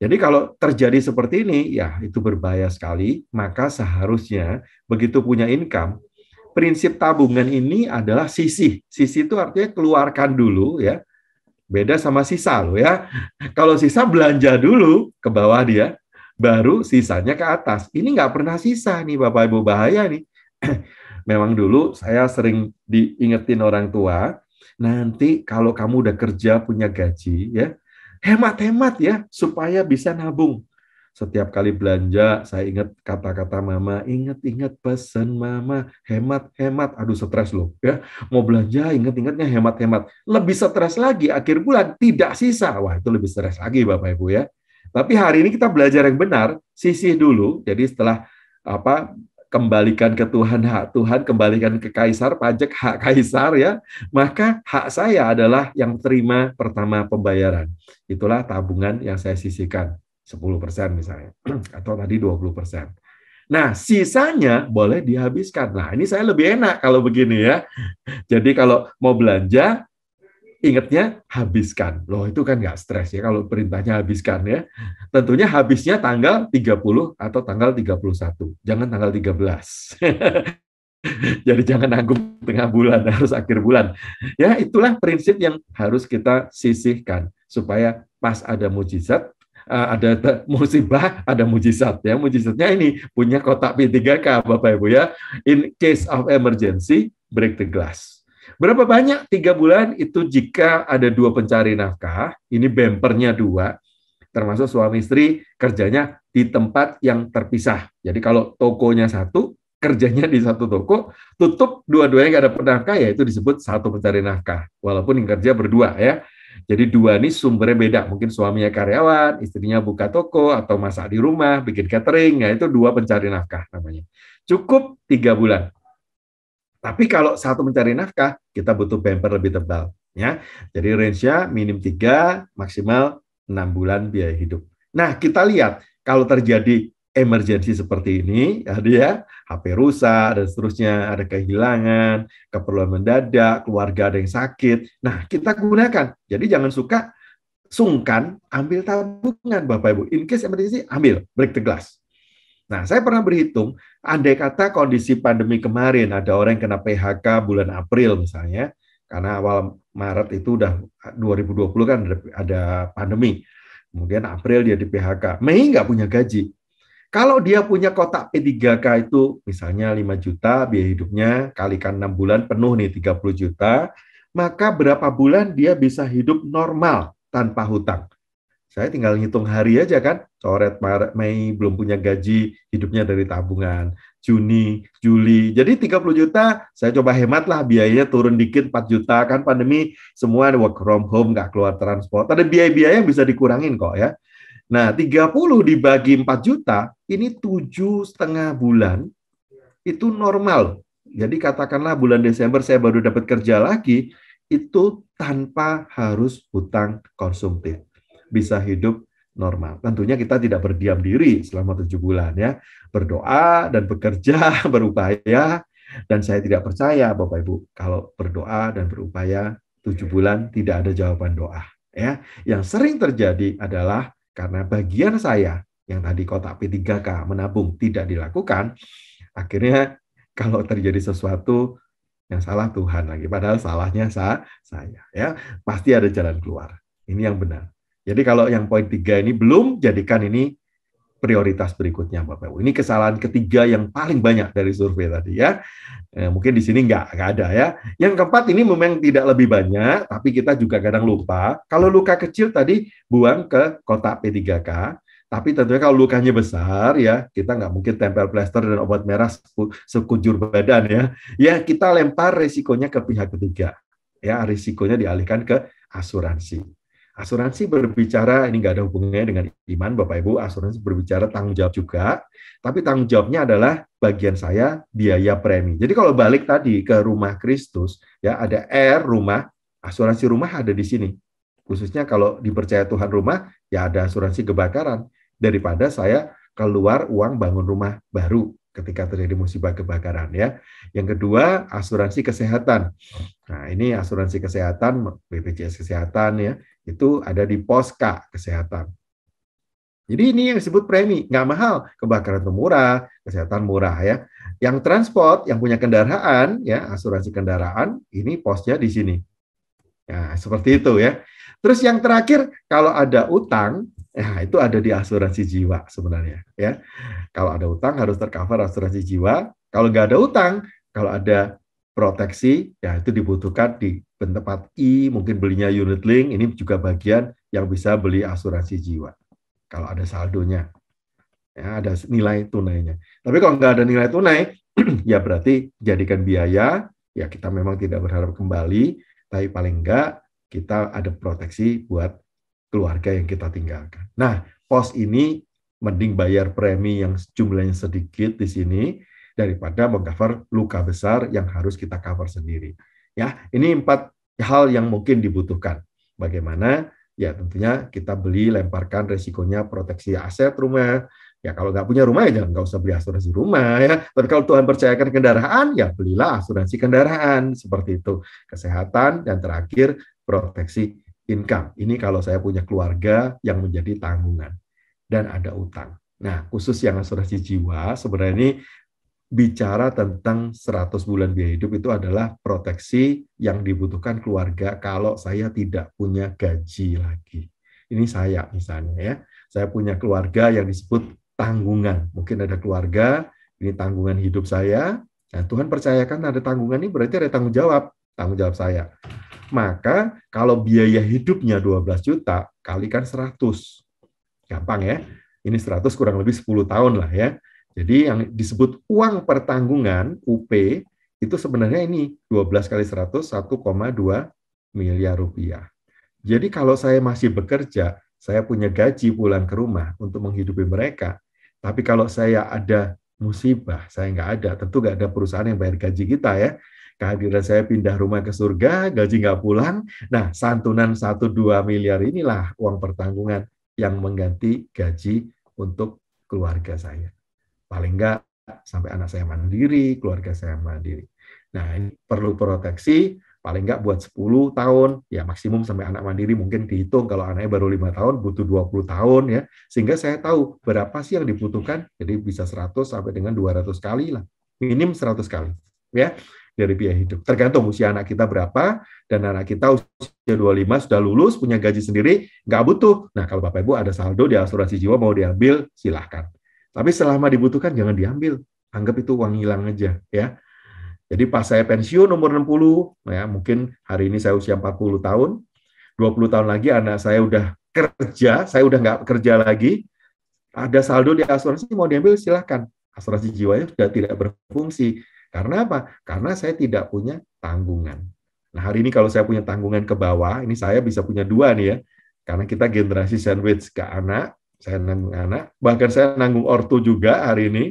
Jadi kalau terjadi seperti ini, ya itu berbahaya sekali. Maka seharusnya begitu punya income, prinsip tabungan ini adalah sisi. Sisi itu artinya keluarkan dulu ya. Beda sama sisa loh ya. Kalau sisa belanja dulu ke bawah dia, baru sisanya ke atas. Ini nggak pernah sisa nih Bapak Ibu bahaya nih. [CLEARS THROAT] Memang dulu saya sering diingetin orang tua, nanti kalau kamu udah kerja punya gaji ya, hemat-hemat ya supaya bisa nabung. Setiap kali belanja, saya ingat kata-kata mama, ingat-ingat pesan mama, hemat-hemat. Aduh, stres loh. ya Mau belanja, ingat-ingatnya hemat-hemat. Lebih stres lagi, akhir bulan tidak sisa. Wah, itu lebih stres lagi Bapak-Ibu ya. Tapi hari ini kita belajar yang benar, sisih dulu. Jadi setelah apa kembalikan ke Tuhan hak Tuhan, kembalikan ke kaisar pajak hak kaisar ya, maka hak saya adalah yang terima pertama pembayaran. Itulah tabungan yang saya sisihkan. 10% misalnya [CLEARS THROAT] atau tadi 20%. Nah, sisanya boleh dihabiskan. Nah, ini saya lebih enak kalau begini ya. Jadi kalau mau belanja ingatnya habiskan. Loh, itu kan nggak stres ya kalau perintahnya habiskan ya. Tentunya habisnya tanggal 30 atau tanggal 31. Jangan tanggal 13. [LAUGHS] Jadi jangan nanggung tengah bulan, [LAUGHS] harus akhir bulan. Ya, itulah prinsip yang harus kita sisihkan supaya pas ada mujizat, eh, ada [LAUGHS] musibah, ada mujizat ya. Mujizatnya ini punya kotak P3K Bapak Ibu ya. In case of emergency, break the glass. Berapa banyak tiga bulan itu jika ada dua pencari nafkah, ini bempernya dua, termasuk suami istri kerjanya di tempat yang terpisah. Jadi kalau tokonya satu, kerjanya di satu toko, tutup dua-duanya nggak ada penafkah ya itu disebut satu pencari nafkah. Walaupun yang kerja berdua ya. Jadi dua ini sumbernya beda. Mungkin suaminya karyawan, istrinya buka toko, atau masak di rumah, bikin catering, ya itu dua pencari nafkah namanya. Cukup tiga bulan. Tapi kalau satu mencari nafkah, kita butuh bumper lebih tebal. ya. Jadi range-nya minim 3, maksimal 6 bulan biaya hidup. Nah, kita lihat kalau terjadi emergensi seperti ini, ada ya, HP rusak dan seterusnya, ada kehilangan, keperluan mendadak, keluarga ada yang sakit. Nah, kita gunakan. Jadi jangan suka sungkan ambil tabungan Bapak Ibu. In case emergency, ambil break the glass. Nah, saya pernah berhitung, andai kata kondisi pandemi kemarin ada orang yang kena PHK bulan April misalnya, karena awal Maret itu udah 2020 kan ada pandemi. Kemudian April dia di PHK. Mei nggak punya gaji. Kalau dia punya kotak P3K itu misalnya 5 juta biaya hidupnya, kalikan 6 bulan penuh nih 30 juta, maka berapa bulan dia bisa hidup normal tanpa hutang saya tinggal ngitung hari aja kan, coret Maret, Mei belum punya gaji, hidupnya dari tabungan, Juni, Juli. Jadi 30 juta, saya coba hemat lah biayanya turun dikit 4 juta kan pandemi semua work from home nggak keluar transport. Ada biaya-biaya yang bisa dikurangin kok ya. Nah, 30 dibagi 4 juta, ini tujuh setengah bulan, itu normal. Jadi katakanlah bulan Desember saya baru dapat kerja lagi, itu tanpa harus hutang konsumtif bisa hidup normal. Tentunya kita tidak berdiam diri selama tujuh bulan ya, berdoa dan bekerja, [LAUGHS] berupaya. Dan saya tidak percaya Bapak Ibu kalau berdoa dan berupaya tujuh bulan tidak ada jawaban doa ya. Yang sering terjadi adalah karena bagian saya yang tadi kotak P3K menabung tidak dilakukan, akhirnya kalau terjadi sesuatu yang salah Tuhan lagi padahal salahnya saya ya pasti ada jalan keluar ini yang benar jadi kalau yang poin tiga ini belum, jadikan ini prioritas berikutnya Bapak Ibu. Ini kesalahan ketiga yang paling banyak dari survei tadi ya. Eh, mungkin di sini nggak, nggak ada ya. Yang keempat ini memang tidak lebih banyak, tapi kita juga kadang lupa. Kalau luka kecil tadi buang ke kotak P3K, tapi tentunya kalau lukanya besar ya, kita nggak mungkin tempel plester dan obat merah sekujur badan ya. Ya kita lempar resikonya ke pihak ketiga. Ya risikonya dialihkan ke asuransi. Asuransi berbicara ini nggak ada hubungannya dengan iman, Bapak Ibu. Asuransi berbicara tanggung jawab juga, tapi tanggung jawabnya adalah bagian saya biaya premi. Jadi kalau balik tadi ke rumah Kristus, ya ada R rumah, asuransi rumah ada di sini. Khususnya kalau dipercaya Tuhan rumah, ya ada asuransi kebakaran daripada saya keluar uang bangun rumah baru ketika terjadi musibah kebakaran ya. Yang kedua, asuransi kesehatan. Nah, ini asuransi kesehatan BPJS kesehatan ya itu ada di Poska Kesehatan. Jadi ini yang disebut premi, nggak mahal, kebakaran itu murah, kesehatan murah ya. Yang transport, yang punya kendaraan, ya asuransi kendaraan, ini posnya di sini. Nah, seperti itu ya. Terus yang terakhir, kalau ada utang, ya itu ada di asuransi jiwa sebenarnya ya. Kalau ada utang harus tercover asuransi jiwa. Kalau nggak ada utang, kalau ada proteksi ya itu dibutuhkan di tempat I mungkin belinya unit link ini juga bagian yang bisa beli asuransi jiwa kalau ada saldonya ya ada nilai tunainya tapi kalau nggak ada nilai tunai [CLEARS THROAT] ya berarti jadikan biaya ya kita memang tidak berharap kembali tapi paling enggak kita ada proteksi buat keluarga yang kita tinggalkan nah pos ini mending bayar premi yang jumlahnya sedikit di sini daripada mengcover luka besar yang harus kita cover sendiri. Ya, ini empat hal yang mungkin dibutuhkan. Bagaimana? Ya tentunya kita beli lemparkan resikonya proteksi aset rumah. Ya kalau nggak punya rumah ya jangan nggak usah beli asuransi rumah ya. Tapi kalau Tuhan percayakan kendaraan ya belilah asuransi kendaraan seperti itu. Kesehatan dan terakhir proteksi income. Ini kalau saya punya keluarga yang menjadi tanggungan dan ada utang. Nah, khusus yang asuransi jiwa sebenarnya ini bicara tentang 100 bulan biaya hidup itu adalah proteksi yang dibutuhkan keluarga kalau saya tidak punya gaji lagi. Ini saya misalnya ya. Saya punya keluarga yang disebut tanggungan. Mungkin ada keluarga, ini tanggungan hidup saya. Nah, Tuhan percayakan ada tanggungan ini berarti ada tanggung jawab, tanggung jawab saya. Maka kalau biaya hidupnya 12 juta, kalikan 100. Gampang ya. Ini 100 kurang lebih 10 tahun lah ya. Jadi yang disebut uang pertanggungan UP itu sebenarnya ini 12 kali 100 1,2 miliar rupiah. Jadi kalau saya masih bekerja, saya punya gaji pulang ke rumah untuk menghidupi mereka. Tapi kalau saya ada musibah, saya nggak ada. Tentu nggak ada perusahaan yang bayar gaji kita ya. Kehadiran saya pindah rumah ke surga, gaji nggak pulang. Nah, santunan 1-2 miliar inilah uang pertanggungan yang mengganti gaji untuk keluarga saya. Paling enggak sampai anak saya mandiri, keluarga saya mandiri. Nah, ini perlu proteksi paling enggak buat 10 tahun, ya maksimum sampai anak mandiri mungkin dihitung kalau anaknya baru lima tahun butuh 20 tahun ya. Sehingga saya tahu berapa sih yang dibutuhkan. Jadi bisa 100 sampai dengan 200 kali lah. Minim 100 kali ya dari biaya hidup. Tergantung usia anak kita berapa dan anak kita usia 25 sudah lulus, punya gaji sendiri, nggak butuh. Nah, kalau Bapak Ibu ada saldo di asuransi jiwa mau diambil, silahkan. Tapi selama dibutuhkan jangan diambil, anggap itu uang hilang aja ya. Jadi pas saya pensiun umur 60, ya mungkin hari ini saya usia 40 tahun, 20 tahun lagi anak saya udah kerja, saya udah nggak kerja lagi, ada saldo di asuransi mau diambil silahkan. Asuransi jiwanya sudah tidak berfungsi. Karena apa? Karena saya tidak punya tanggungan. Nah hari ini kalau saya punya tanggungan ke bawah, ini saya bisa punya dua nih ya, karena kita generasi sandwich ke anak, saya nanggung anak, bahkan saya nanggung ortu juga hari ini.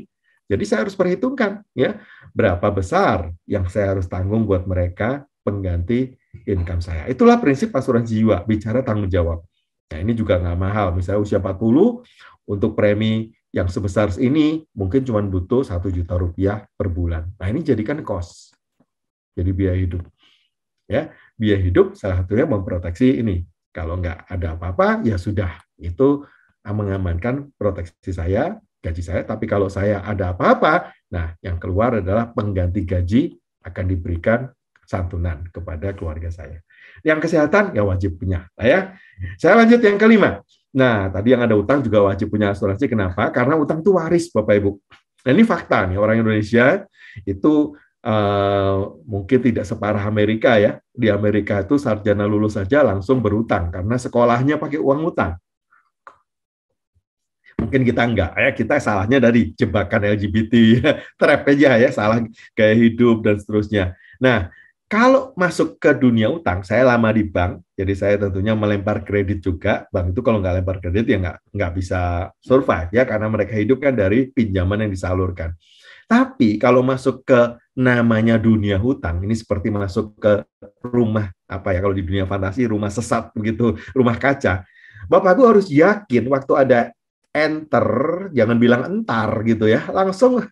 Jadi saya harus perhitungkan ya berapa besar yang saya harus tanggung buat mereka pengganti income saya. Itulah prinsip asuransi jiwa bicara tanggung jawab. Nah ini juga nggak mahal. Misalnya usia 40 untuk premi yang sebesar ini mungkin cuma butuh satu juta rupiah per bulan. Nah ini jadikan kos, jadi biaya hidup. Ya biaya hidup salah satunya memproteksi ini. Kalau nggak ada apa-apa ya sudah itu Ah, mengamankan proteksi saya, gaji saya. Tapi kalau saya ada apa-apa, nah yang keluar adalah pengganti gaji akan diberikan santunan kepada keluarga saya. Yang kesehatan ya wajib punya, nah, ya. Saya lanjut yang kelima. Nah, tadi yang ada utang juga wajib punya asuransi. Kenapa? Karena utang itu waris, Bapak Ibu. Nah, ini fakta nih orang Indonesia itu Uh, mungkin tidak separah Amerika ya. Di Amerika itu sarjana lulus saja langsung berutang karena sekolahnya pakai uang utang mungkin kita enggak ya kita salahnya dari jebakan LGBT [LAUGHS] trap aja ya salah gaya hidup dan seterusnya nah kalau masuk ke dunia utang saya lama di bank jadi saya tentunya melempar kredit juga bank itu kalau nggak lempar kredit ya nggak nggak bisa survive ya karena mereka hidup kan dari pinjaman yang disalurkan tapi kalau masuk ke namanya dunia hutang, ini seperti masuk ke rumah apa ya kalau di dunia fantasi rumah sesat begitu, rumah kaca. Bapak Ibu harus yakin waktu ada enter, jangan bilang entar gitu ya, langsung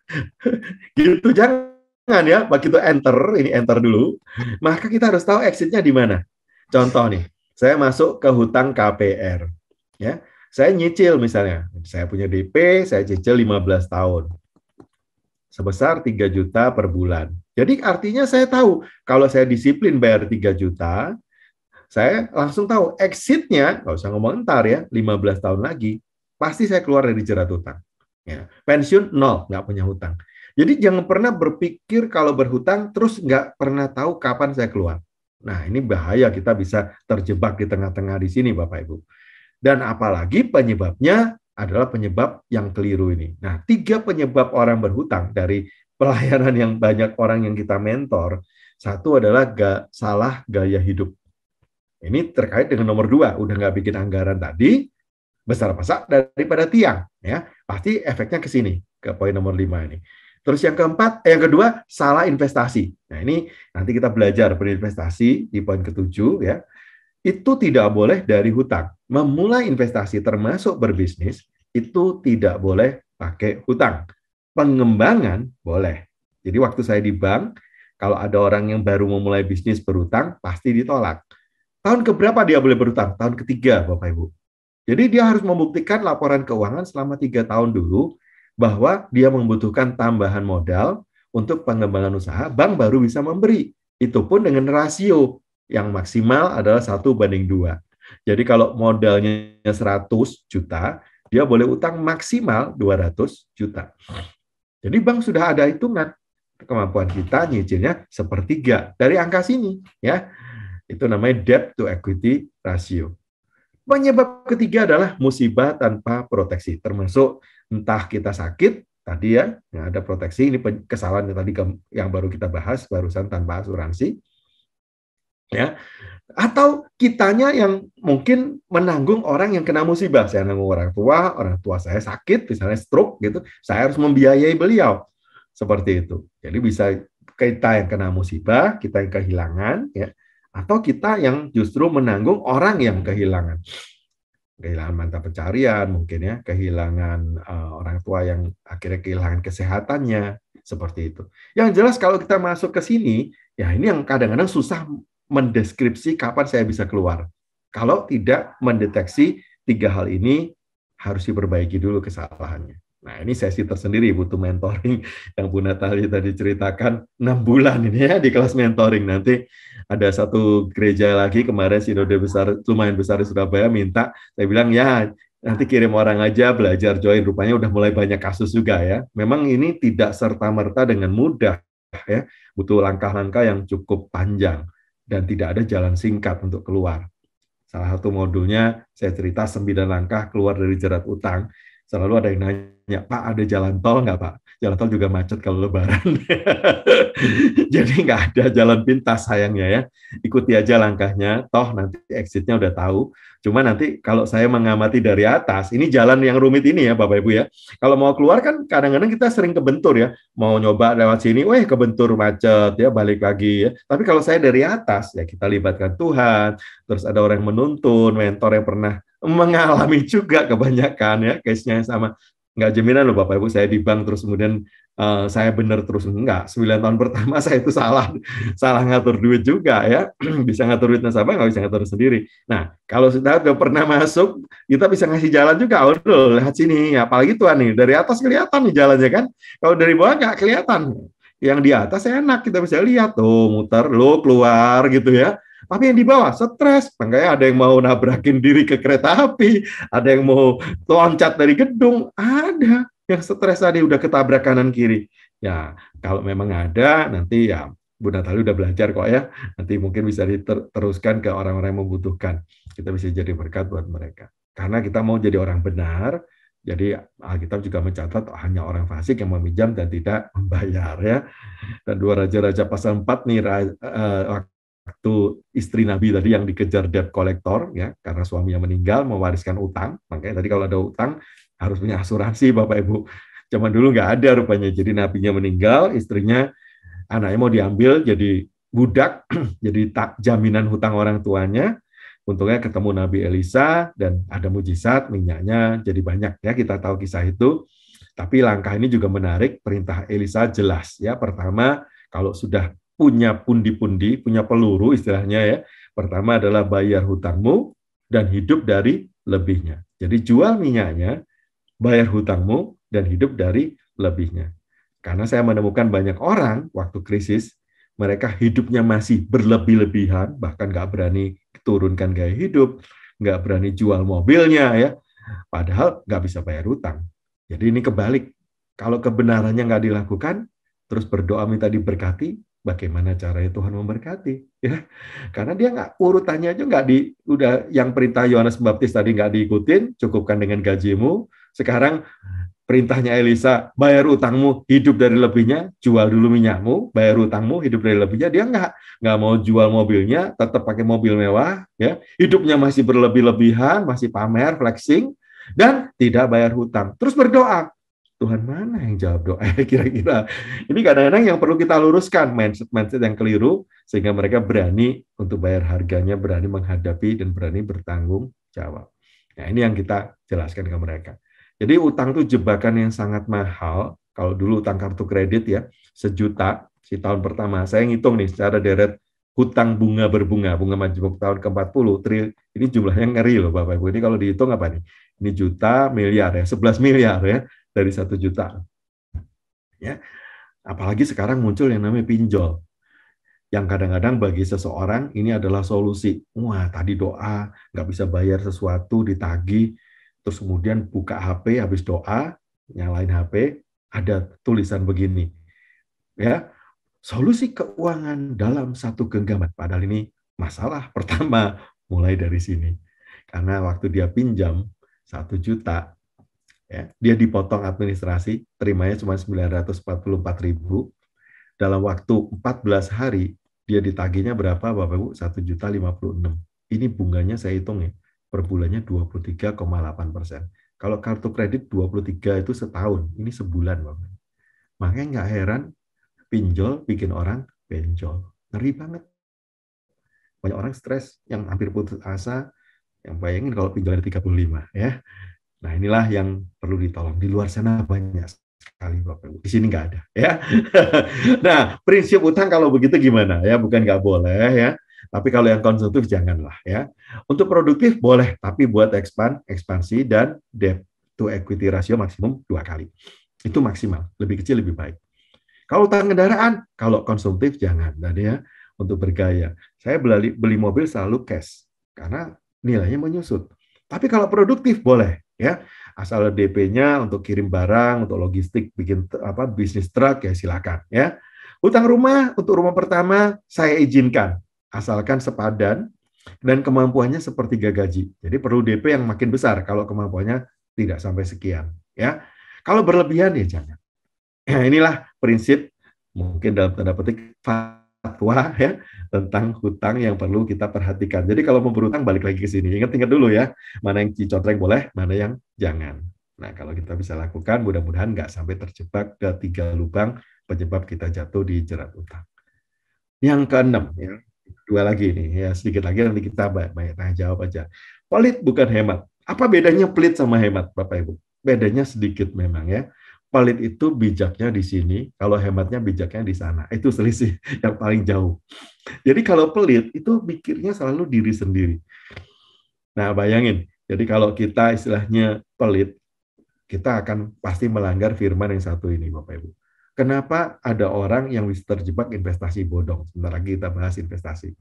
[LAUGHS] gitu jangan ya, begitu enter, ini enter dulu, maka kita harus tahu exitnya di mana. Contoh nih, saya masuk ke hutang KPR, ya, saya nyicil misalnya, saya punya DP, saya cicil 15 tahun, sebesar 3 juta per bulan. Jadi artinya saya tahu, kalau saya disiplin bayar 3 juta, saya langsung tahu exitnya, nggak usah ngomong entar ya, 15 tahun lagi, pasti saya keluar dari jerat hutang. Ya. Pensiun nol, nggak punya hutang. Jadi jangan pernah berpikir kalau berhutang terus nggak pernah tahu kapan saya keluar. Nah ini bahaya kita bisa terjebak di tengah-tengah di sini Bapak Ibu. Dan apalagi penyebabnya adalah penyebab yang keliru ini. Nah tiga penyebab orang berhutang dari pelayanan yang banyak orang yang kita mentor. Satu adalah ga, salah gaya hidup. Ini terkait dengan nomor dua, udah nggak bikin anggaran tadi, besar pasak daripada tiang ya pasti efeknya ke sini ke poin nomor lima ini terus yang keempat eh, yang kedua salah investasi nah ini nanti kita belajar berinvestasi di poin ketujuh ya itu tidak boleh dari hutang memulai investasi termasuk berbisnis itu tidak boleh pakai hutang pengembangan boleh jadi waktu saya di bank kalau ada orang yang baru memulai bisnis berhutang pasti ditolak tahun keberapa dia boleh berhutang tahun ketiga bapak ibu jadi dia harus membuktikan laporan keuangan selama tiga tahun dulu bahwa dia membutuhkan tambahan modal untuk pengembangan usaha, bank baru bisa memberi. Itu pun dengan rasio yang maksimal adalah satu banding dua. Jadi kalau modalnya 100 juta, dia boleh utang maksimal 200 juta. Jadi bank sudah ada hitungan kemampuan kita nyicilnya sepertiga dari angka sini ya. Itu namanya debt to equity ratio. Penyebab ketiga adalah musibah tanpa proteksi, termasuk entah kita sakit tadi ya, ya ada proteksi ini kesalahan yang tadi yang baru kita bahas barusan tanpa asuransi ya atau kitanya yang mungkin menanggung orang yang kena musibah saya nanggung orang tua orang tua saya sakit misalnya stroke gitu saya harus membiayai beliau seperti itu jadi bisa kita yang kena musibah kita yang kehilangan ya atau kita yang justru menanggung orang yang kehilangan kehilangan mata pencarian mungkin ya kehilangan uh, orang tua yang akhirnya kehilangan kesehatannya seperti itu yang jelas kalau kita masuk ke sini ya ini yang kadang-kadang susah mendeskripsi kapan saya bisa keluar kalau tidak mendeteksi tiga hal ini harus diperbaiki dulu kesalahannya Nah, ini sesi tersendiri butuh mentoring [LAUGHS] yang Bu Natali tadi ceritakan 6 bulan ini ya di kelas mentoring. Nanti ada satu gereja lagi kemarin si sinode besar lumayan besar di Surabaya minta saya bilang ya nanti kirim orang aja belajar join rupanya udah mulai banyak kasus juga ya. Memang ini tidak serta-merta dengan mudah ya. Butuh langkah-langkah yang cukup panjang dan tidak ada jalan singkat untuk keluar. Salah satu modulnya saya cerita 9 langkah keluar dari jerat utang selalu ada yang nanya, Pak ada jalan tol nggak Pak? Jalan tol juga macet kalau lebaran. [LAUGHS] Jadi nggak ada jalan pintas sayangnya ya. Ikuti aja langkahnya, toh nanti exitnya udah tahu. Cuma nanti kalau saya mengamati dari atas, ini jalan yang rumit ini ya Bapak Ibu ya. Kalau mau keluar kan kadang-kadang kita sering kebentur ya. Mau nyoba lewat sini, weh kebentur macet ya balik lagi ya. Tapi kalau saya dari atas ya kita libatkan Tuhan, terus ada orang yang menuntun, mentor yang pernah mengalami juga kebanyakan ya case-nya sama nggak jaminan loh Bapak Ibu saya di bank terus kemudian uh, saya benar terus enggak 9 tahun pertama [LAUGHS] saya itu salah salah ngatur duit juga ya [CLEARS THROAT] bisa ngatur duit nasabah nggak bisa ngatur sendiri nah kalau sudah pernah masuk kita bisa ngasih jalan juga oh dulu, lihat sini apalagi tuan nih dari atas kelihatan nih jalannya kan kalau dari bawah nggak kelihatan yang di atas enak kita bisa lihat tuh muter lo keluar gitu ya tapi yang di bawah stres, makanya ada yang mau nabrakin diri ke kereta api, ada yang mau loncat dari gedung, ada yang stres tadi udah ketabrak kanan kiri. Ya, kalau memang ada nanti ya Bu Natali udah belajar kok ya. Nanti mungkin bisa diteruskan ke orang-orang yang membutuhkan. Kita bisa jadi berkat buat mereka. Karena kita mau jadi orang benar, jadi Alkitab juga mencatat hanya orang fasik yang meminjam dan tidak membayar ya. Dan dua raja-raja pasal 4 nih raja, eh, waktu istri Nabi tadi yang dikejar debt collector ya karena suaminya meninggal mewariskan utang makanya tadi kalau ada utang harus punya asuransi [LAUGHS] Bapak Ibu zaman dulu nggak ada rupanya jadi nabinya meninggal istrinya anaknya mau diambil jadi budak [CLEARS THROAT] jadi tak jaminan hutang orang tuanya untungnya ketemu Nabi Elisa dan ada mujizat minyaknya jadi banyak ya kita tahu kisah itu tapi langkah ini juga menarik perintah Elisa jelas ya pertama kalau sudah punya pundi-pundi, punya peluru istilahnya ya. Pertama adalah bayar hutangmu dan hidup dari lebihnya. Jadi jual minyaknya, bayar hutangmu dan hidup dari lebihnya. Karena saya menemukan banyak orang waktu krisis, mereka hidupnya masih berlebih-lebihan, bahkan nggak berani turunkan gaya hidup, nggak berani jual mobilnya ya, padahal nggak bisa bayar hutang. Jadi ini kebalik. Kalau kebenarannya nggak dilakukan, terus berdoa minta diberkati, bagaimana caranya Tuhan memberkati ya karena dia nggak urutannya aja nggak di udah yang perintah Yohanes Pembaptis tadi nggak diikutin cukupkan dengan gajimu sekarang perintahnya Elisa bayar utangmu hidup dari lebihnya jual dulu minyakmu bayar utangmu hidup dari lebihnya dia nggak nggak mau jual mobilnya tetap pakai mobil mewah ya hidupnya masih berlebih-lebihan masih pamer flexing dan tidak bayar hutang terus berdoa Tuhan mana yang jawab doa ya kira-kira. Ini kadang-kadang yang perlu kita luruskan mindset-mindset yang keliru sehingga mereka berani untuk bayar harganya, berani menghadapi dan berani bertanggung jawab. Nah, ini yang kita jelaskan ke mereka. Jadi utang itu jebakan yang sangat mahal. Kalau dulu utang kartu kredit ya, sejuta si tahun pertama. Saya ngitung nih secara deret hutang bunga berbunga, bunga majemuk tahun ke-40, tri, ini jumlahnya ngeri loh Bapak Ibu. Ini kalau dihitung apa nih? Ini juta, miliar ya, 11 miliar ya dari satu juta. Ya, apalagi sekarang muncul yang namanya pinjol. Yang kadang-kadang bagi seseorang ini adalah solusi. Wah, tadi doa, nggak bisa bayar sesuatu, ditagih, terus kemudian buka HP habis doa, nyalain HP, ada tulisan begini. Ya, solusi keuangan dalam satu genggaman. Padahal ini masalah [LAUGHS] pertama mulai dari sini. Karena waktu dia pinjam satu juta, ya, dia dipotong administrasi, terimanya cuma 944 ribu. Dalam waktu 14 hari, dia ditagihnya berapa Bapak Ibu? 1 juta 56. Ini bunganya saya hitung ya, per bulannya 23,8 persen. Kalau kartu kredit 23 itu setahun, ini sebulan Bapak. Makanya nggak heran pinjol bikin orang benjol. Ngeri banget. Banyak orang stres yang hampir putus asa, yang bayangin kalau pinjolnya 35 ya Nah inilah yang perlu ditolong. Di luar sana banyak sekali Bapak Ibu. Di sini nggak ada ya. [LAUGHS] nah prinsip utang kalau begitu gimana ya? Bukan nggak boleh ya. Tapi kalau yang konsumtif janganlah ya. Untuk produktif boleh, tapi buat expand, ekspansi dan debt to equity ratio maksimum dua kali. Itu maksimal, lebih kecil lebih baik. Kalau utang kendaraan, kalau konsumtif jangan. Dan ya, untuk bergaya. Saya beli, beli mobil selalu cash, karena nilainya menyusut. Tapi kalau produktif boleh, ya asal DP-nya untuk kirim barang untuk logistik bikin apa bisnis truk ya silakan ya utang rumah untuk rumah pertama saya izinkan asalkan sepadan dan kemampuannya sepertiga gaji jadi perlu DP yang makin besar kalau kemampuannya tidak sampai sekian ya kalau berlebihan ya jangan ya, inilah prinsip mungkin dalam tanda petik fatwa [LAUGHS] ya tentang hutang yang perlu kita perhatikan. Jadi kalau mau berhutang balik lagi ke sini. Ingat-ingat dulu ya, mana yang dicontreng boleh, mana yang jangan. Nah, kalau kita bisa lakukan, mudah-mudahan nggak sampai terjebak ke tiga lubang penyebab kita jatuh di jerat utang. Yang keenam, ya, dua lagi nih, ya sedikit lagi nanti kita banyak Tanya jawab aja. Pelit bukan hemat. Apa bedanya pelit sama hemat, Bapak Ibu? Bedanya sedikit memang ya pelit itu bijaknya di sini, kalau hematnya bijaknya di sana. Itu selisih [LAUGHS] yang paling jauh. Jadi kalau pelit itu mikirnya selalu diri sendiri. Nah, bayangin. Jadi kalau kita istilahnya pelit, kita akan pasti melanggar firman yang satu ini, Bapak Ibu. Kenapa ada orang yang terjebak investasi bodong? Sebentar lagi kita bahas investasi.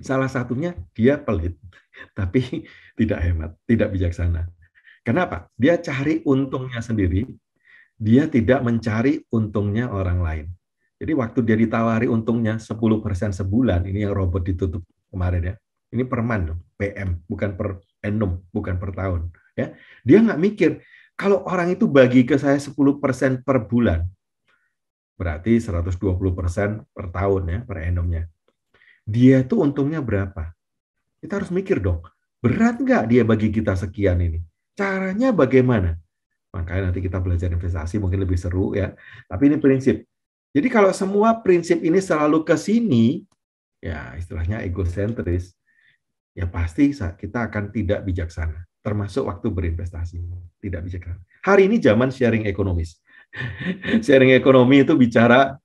Salah satunya dia pelit, [LAUGHS] tapi tidak hemat, tidak bijaksana. Kenapa? Dia cari untungnya sendiri, dia tidak mencari untungnya orang lain. Jadi waktu dia ditawari untungnya 10% sebulan, ini yang robot ditutup kemarin ya. Ini perman, PM, bukan per enum, bukan per tahun. Ya, dia nggak mikir kalau orang itu bagi ke saya 10% per bulan, berarti 120% per tahun ya, per enumnya. Dia itu untungnya berapa? Kita harus mikir dong, berat nggak dia bagi kita sekian ini? Caranya bagaimana? Makanya nanti kita belajar investasi mungkin lebih seru ya. Tapi ini prinsip. Jadi kalau semua prinsip ini selalu ke sini, ya istilahnya egosentris, ya pasti kita akan tidak bijaksana. Termasuk waktu berinvestasi. Tidak bijaksana. Hari ini zaman sharing ekonomis. [LAUGHS] sharing ekonomi itu bicara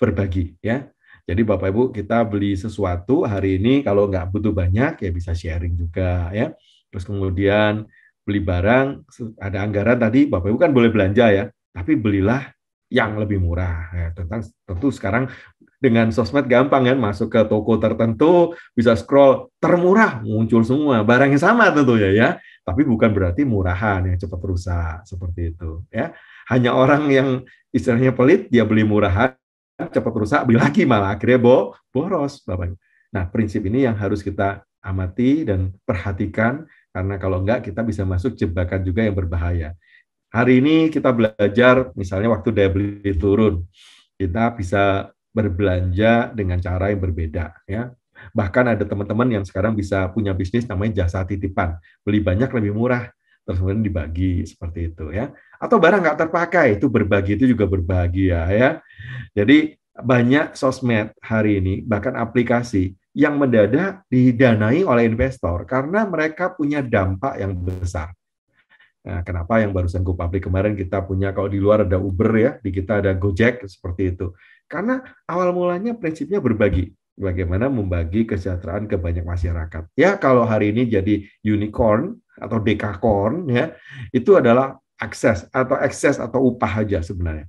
berbagi ya. Jadi Bapak Ibu kita beli sesuatu hari ini kalau nggak butuh banyak ya bisa sharing juga ya. Terus kemudian beli barang, ada anggaran tadi, Bapak Ibu kan boleh belanja ya, tapi belilah yang lebih murah. Ya, tentang tentu sekarang dengan sosmed gampang kan, masuk ke toko tertentu, bisa scroll termurah muncul semua barang yang sama tentunya ya, tapi bukan berarti murahan yang cepat rusak seperti itu ya. Hanya orang yang istilahnya pelit dia beli murahan cepat rusak beli lagi malah akhirnya bo, boros Bapak Nah, prinsip ini yang harus kita amati dan perhatikan karena kalau enggak kita bisa masuk jebakan juga yang berbahaya. Hari ini kita belajar misalnya waktu daya beli turun, kita bisa berbelanja dengan cara yang berbeda ya. Bahkan ada teman-teman yang sekarang bisa punya bisnis namanya jasa titipan. Beli banyak lebih murah, terus kemudian dibagi seperti itu ya. Atau barang nggak terpakai itu berbagi itu juga berbahagia ya. Jadi banyak sosmed hari ini bahkan aplikasi yang mendadak didanai oleh investor karena mereka punya dampak yang besar. Nah, kenapa yang barusan gue pabrik kemarin kita punya kalau di luar ada Uber ya, di kita ada Gojek seperti itu. Karena awal mulanya prinsipnya berbagi. Bagaimana membagi kesejahteraan ke banyak masyarakat. Ya, kalau hari ini jadi unicorn atau dekakorn ya, itu adalah akses atau akses atau upah aja sebenarnya.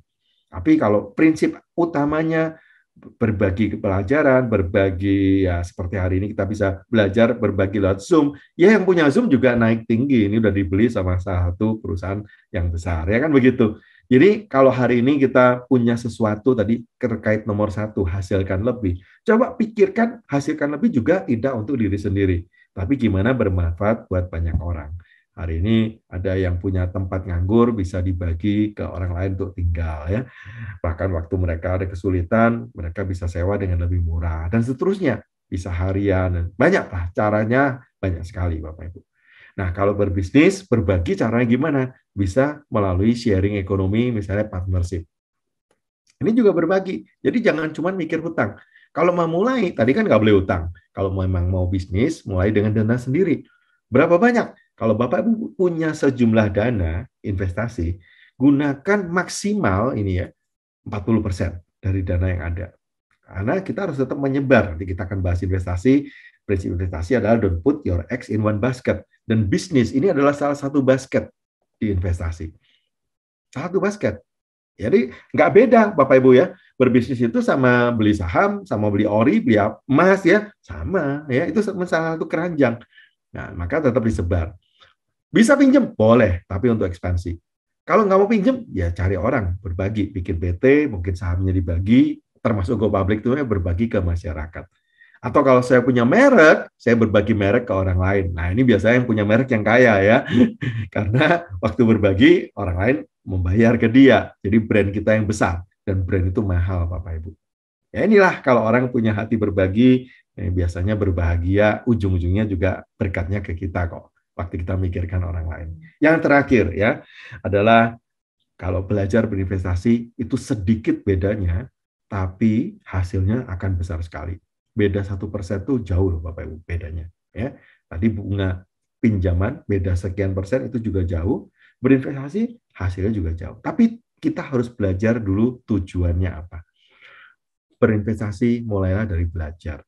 Tapi kalau prinsip utamanya berbagi pelajaran, berbagi ya seperti hari ini kita bisa belajar berbagi lewat Zoom. Ya yang punya Zoom juga naik tinggi. Ini udah dibeli sama satu perusahaan yang besar. Ya kan begitu. Jadi kalau hari ini kita punya sesuatu tadi terkait nomor satu, hasilkan lebih. Coba pikirkan hasilkan lebih juga tidak untuk diri sendiri. Tapi gimana bermanfaat buat banyak orang. Hari ini ada yang punya tempat nganggur bisa dibagi ke orang lain untuk tinggal ya. Bahkan waktu mereka ada kesulitan, mereka bisa sewa dengan lebih murah dan seterusnya. Bisa harian dan banyaklah caranya banyak sekali Bapak Ibu. Nah, kalau berbisnis, berbagi caranya gimana? Bisa melalui sharing ekonomi, misalnya partnership. Ini juga berbagi. Jadi jangan cuma mikir hutang. Kalau mau mulai, tadi kan nggak boleh hutang. Kalau memang mau bisnis, mulai dengan dana sendiri. Berapa banyak? Kalau Bapak Ibu punya sejumlah dana investasi, gunakan maksimal ini ya 40% dari dana yang ada. Karena kita harus tetap menyebar. Nanti kita akan bahas investasi. Prinsip investasi adalah don't put your eggs in one basket. Dan bisnis ini adalah salah satu basket di investasi. Salah Satu basket. Jadi nggak beda Bapak Ibu ya. Berbisnis itu sama beli saham, sama beli ori, beli emas ya. Sama ya. Itu salah satu keranjang. Nah, maka tetap disebar. Bisa pinjem? Boleh, tapi untuk ekspansi. Kalau nggak mau pinjem, ya cari orang, berbagi. Bikin PT, mungkin sahamnya dibagi, termasuk go public itu berbagi ke masyarakat. Atau kalau saya punya merek, saya berbagi merek ke orang lain. Nah ini biasanya yang punya merek yang kaya ya. [LAUGHS] Karena waktu berbagi, orang lain membayar ke dia. Jadi brand kita yang besar. Dan brand itu mahal, Bapak Ibu. Ya inilah kalau orang punya hati berbagi, eh, biasanya berbahagia, ujung-ujungnya juga berkatnya ke kita kok waktu kita mikirkan orang lain. Yang terakhir ya adalah kalau belajar berinvestasi itu sedikit bedanya, tapi hasilnya akan besar sekali. Beda satu persen itu jauh loh Bapak Ibu bedanya. Ya, tadi bunga pinjaman beda sekian persen itu juga jauh. Berinvestasi hasilnya juga jauh. Tapi kita harus belajar dulu tujuannya apa. Berinvestasi mulailah dari belajar.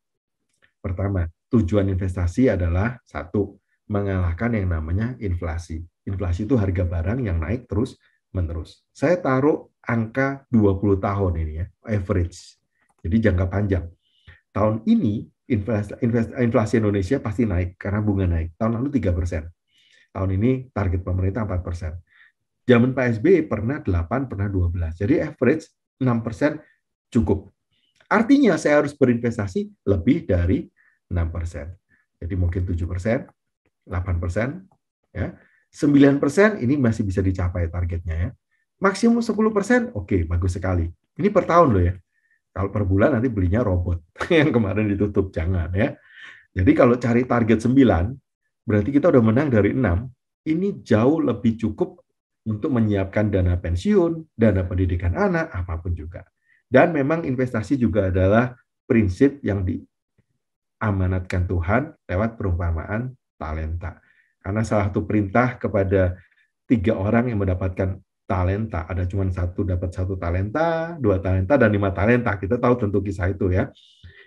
Pertama, tujuan investasi adalah satu mengalahkan yang namanya inflasi. Inflasi itu harga barang yang naik terus menerus. Saya taruh angka 20 tahun ini ya, average. Jadi jangka panjang. Tahun ini inflasi, inflasi Indonesia pasti naik karena bunga naik. Tahun lalu 3 persen. Tahun ini target pemerintah 4 persen. Zaman Pak SBY pernah 8, pernah 12. Jadi average 6 persen cukup. Artinya saya harus berinvestasi lebih dari 6 persen. Jadi mungkin 7 persen, 8 persen. Ya. 9 persen ini masih bisa dicapai targetnya ya. Maksimum 10 persen, oke okay, bagus sekali. Ini per tahun loh ya. Kalau per bulan nanti belinya robot [LAUGHS] yang kemarin ditutup, jangan ya. Jadi kalau cari target 9, berarti kita udah menang dari 6. Ini jauh lebih cukup untuk menyiapkan dana pensiun, dana pendidikan anak, apapun juga. Dan memang investasi juga adalah prinsip yang diamanatkan Tuhan lewat perumpamaan talenta. Karena salah satu perintah kepada tiga orang yang mendapatkan talenta. Ada cuma satu dapat satu talenta, dua talenta, dan lima talenta. Kita tahu tentu kisah itu ya.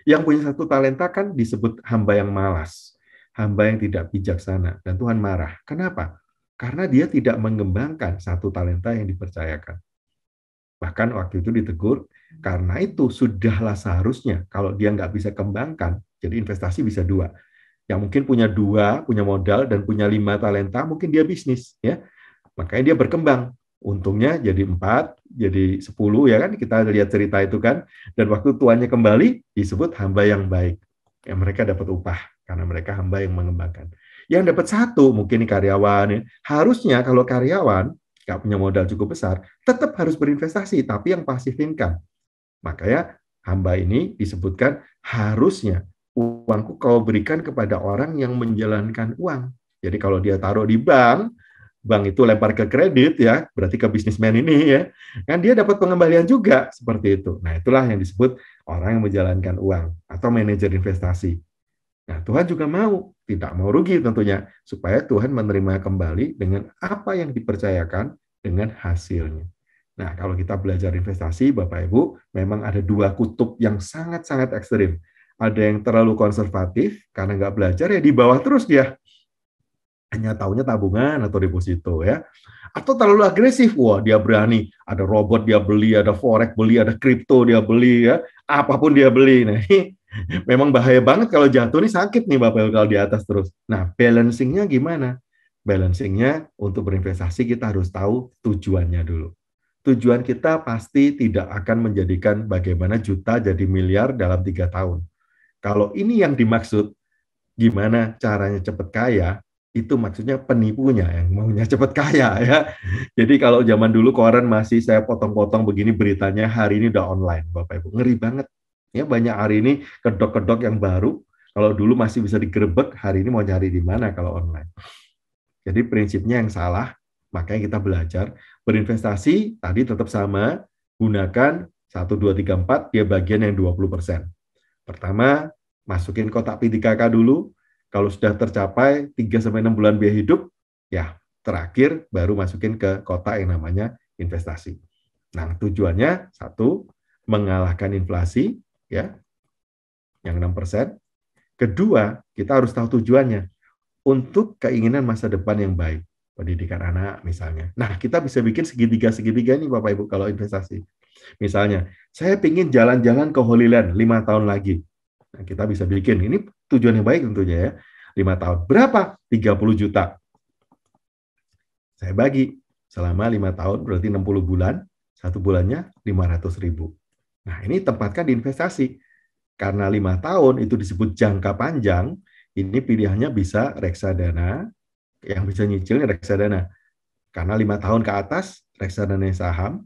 Yang punya satu talenta kan disebut hamba yang malas, hamba yang tidak bijaksana, dan Tuhan marah. Kenapa? Karena dia tidak mengembangkan satu talenta yang dipercayakan. Bahkan waktu itu ditegur, karena itu sudahlah seharusnya kalau dia nggak bisa kembangkan, jadi investasi bisa dua yang mungkin punya dua, punya modal dan punya lima talenta, mungkin dia bisnis ya. Makanya dia berkembang. Untungnya jadi empat, jadi sepuluh ya kan kita lihat cerita itu kan. Dan waktu tuannya kembali disebut hamba yang baik. Ya, mereka dapat upah karena mereka hamba yang mengembangkan. Yang dapat satu mungkin karyawan. Ya. Harusnya kalau karyawan nggak punya modal cukup besar, tetap harus berinvestasi, tapi yang pasif income. Makanya hamba ini disebutkan harusnya uangku kau berikan kepada orang yang menjalankan uang. Jadi kalau dia taruh di bank, bank itu lempar ke kredit ya, berarti ke bisnismen ini ya, kan dia dapat pengembalian juga seperti itu. Nah itulah yang disebut orang yang menjalankan uang atau manajer investasi. Nah Tuhan juga mau, tidak mau rugi tentunya, supaya Tuhan menerima kembali dengan apa yang dipercayakan dengan hasilnya. Nah kalau kita belajar investasi, Bapak Ibu, memang ada dua kutub yang sangat-sangat ekstrim ada yang terlalu konservatif karena nggak belajar ya di bawah terus dia hanya tahunya tabungan atau deposito ya atau terlalu agresif wah dia berani ada robot dia beli ada forex beli ada kripto dia beli ya apapun dia beli nah ini [LAUGHS] memang bahaya banget kalau jatuh nih sakit nih bapak kalau di atas terus nah balancingnya gimana balancingnya untuk berinvestasi kita harus tahu tujuannya dulu tujuan kita pasti tidak akan menjadikan bagaimana juta jadi miliar dalam tiga tahun kalau ini yang dimaksud gimana caranya cepat kaya, itu maksudnya penipunya yang maunya cepat kaya [LAUGHS] ya. Jadi kalau zaman dulu koran masih saya potong-potong begini beritanya hari ini udah online Bapak Ibu. Ngeri banget. Ya banyak hari ini kedok-kedok yang baru. Kalau dulu masih bisa digerebek, hari ini mau nyari di mana kalau online. Jadi prinsipnya yang salah, makanya kita belajar berinvestasi tadi tetap sama, gunakan 1 2 3 4 dia bagian yang 20%. Pertama, masukin kotak P3K dulu. Kalau sudah tercapai 3-6 bulan biaya hidup, ya terakhir baru masukin ke kotak yang namanya investasi. Nah, tujuannya satu, mengalahkan inflasi, ya, yang 6 persen. Kedua, kita harus tahu tujuannya untuk keinginan masa depan yang baik pendidikan anak misalnya. Nah, kita bisa bikin segitiga-segitiga nih Bapak Ibu kalau investasi. Misalnya, saya ingin jalan-jalan ke Holy Land 5 tahun lagi. Nah, kita bisa bikin. Ini tujuan yang baik tentunya ya. 5 tahun. Berapa? 30 juta. Saya bagi selama 5 tahun berarti 60 bulan. Satu bulannya 500 ribu. Nah, ini tempatkan di investasi. Karena 5 tahun itu disebut jangka panjang, ini pilihannya bisa reksadana, yang bisa nyicilnya reksadana. Karena lima tahun ke atas, reksadana saham,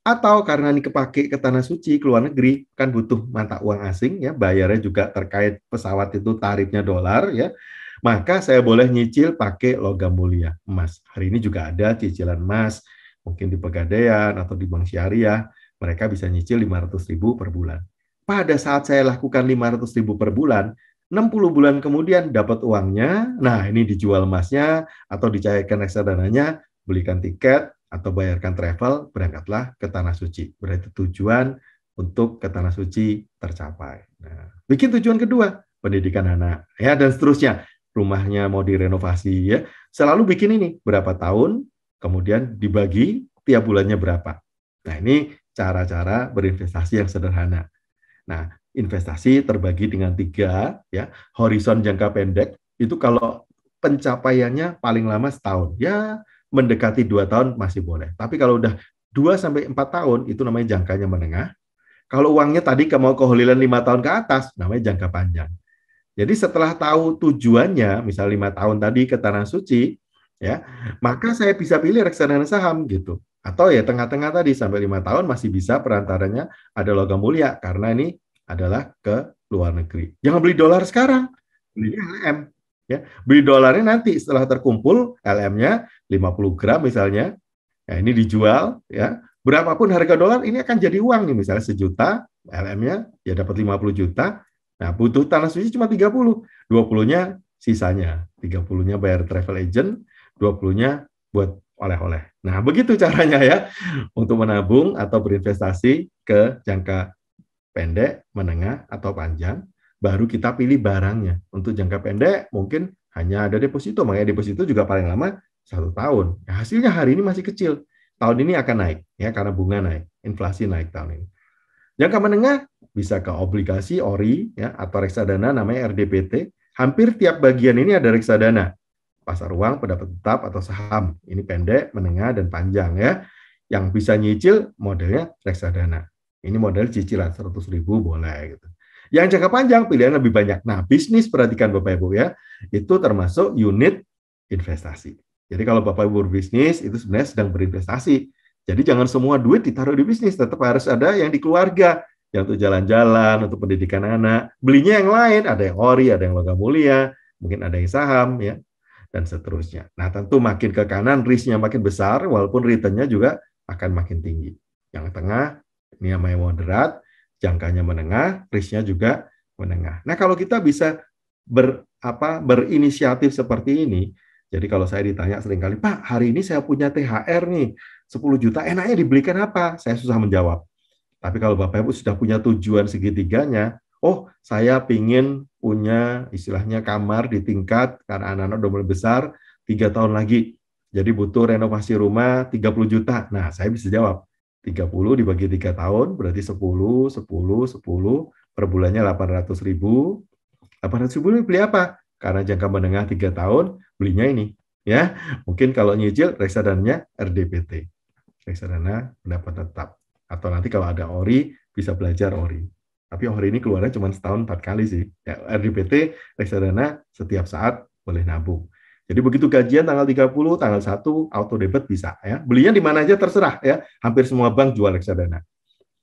atau karena ini kepake ke tanah suci ke luar negeri kan butuh mata uang asing ya bayarnya juga terkait pesawat itu tarifnya dolar ya maka saya boleh nyicil pakai logam mulia emas hari ini juga ada cicilan emas mungkin di pegadaian atau di bank syariah mereka bisa nyicil 500 ribu per bulan pada saat saya lakukan 500 ribu per bulan 60 bulan kemudian dapat uangnya nah ini dijual emasnya atau dicairkan reksadananya belikan tiket atau bayarkan travel, berangkatlah ke Tanah Suci. Berarti tujuan untuk ke Tanah Suci tercapai. Nah, bikin tujuan kedua, pendidikan anak, ya dan seterusnya. Rumahnya mau direnovasi, ya selalu bikin ini berapa tahun, kemudian dibagi tiap bulannya berapa. Nah ini cara-cara berinvestasi yang sederhana. Nah investasi terbagi dengan tiga, ya horizon jangka pendek itu kalau pencapaiannya paling lama setahun, ya mendekati dua tahun masih boleh. Tapi kalau udah dua sampai empat tahun itu namanya jangkanya menengah. Kalau uangnya tadi mau keholilan lima tahun ke atas namanya jangka panjang. Jadi setelah tahu tujuannya, misal lima tahun tadi ke tanah suci, ya, maka saya bisa pilih reksadana saham gitu. Atau ya tengah-tengah tadi sampai lima tahun masih bisa perantaranya ada logam mulia karena ini adalah ke luar negeri. Jangan beli dolar sekarang, belinya LM Ya, beli dolarnya nanti setelah terkumpul LM-nya 50 gram misalnya. Ya, ini dijual ya. Berapapun harga dolar ini akan jadi uang nih misalnya sejuta LM-nya ya dapat 50 juta. Nah, butuh tanah suci cuma 30. 20-nya sisanya. 30-nya bayar travel agent, 20-nya buat oleh-oleh. Nah, begitu caranya ya untuk menabung atau berinvestasi ke jangka pendek, menengah, atau panjang baru kita pilih barangnya. Untuk jangka pendek mungkin hanya ada deposito, makanya deposito juga paling lama satu tahun. Nah, hasilnya hari ini masih kecil, tahun ini akan naik ya karena bunga naik, inflasi naik tahun ini. Jangka menengah bisa ke obligasi ori ya atau reksadana namanya RDPT. Hampir tiap bagian ini ada reksadana. Pasar uang, pendapat tetap atau saham. Ini pendek, menengah dan panjang ya. Yang bisa nyicil modelnya reksadana. Ini model cicilan seratus ribu boleh gitu. Yang jangka panjang pilihan lebih banyak. Nah, bisnis perhatikan Bapak Ibu ya, itu termasuk unit investasi. Jadi kalau Bapak Ibu berbisnis itu sebenarnya sedang berinvestasi. Jadi jangan semua duit ditaruh di bisnis, tetap harus ada yang di keluarga, yang untuk jalan-jalan, untuk pendidikan anak. Belinya yang lain, ada yang ori, ada yang logam mulia, mungkin ada yang saham ya dan seterusnya. Nah, tentu makin ke kanan risknya makin besar walaupun returnnya juga akan makin tinggi. Yang tengah ini yang moderat, jangkanya menengah, risknya juga menengah. Nah, kalau kita bisa ber apa berinisiatif seperti ini, jadi kalau saya ditanya seringkali, "Pak, hari ini saya punya THR nih, 10 juta, enaknya dibelikan apa?" Saya susah menjawab. Tapi kalau Bapak Ibu sudah punya tujuan segitiganya, oh saya pingin punya istilahnya kamar di tingkat karena anak-anak udah mulai besar tiga tahun lagi jadi butuh renovasi rumah 30 juta nah saya bisa jawab 30 dibagi 3 tahun berarti 10, 10, 10 per bulannya 800 ribu. 800 ribu beli apa? Karena jangka menengah 3 tahun belinya ini. ya Mungkin kalau nyicil reksadana RDPT. Reksadana pendapatan tetap. Atau nanti kalau ada ORI bisa belajar ORI. Tapi ORI ini keluarnya cuma setahun empat kali sih. Ya, RDPT reksadana setiap saat boleh nabung. Jadi begitu gajian tanggal 30, tanggal 1 auto debit bisa ya. Belinya di mana aja terserah ya. Hampir semua bank jual reksadana.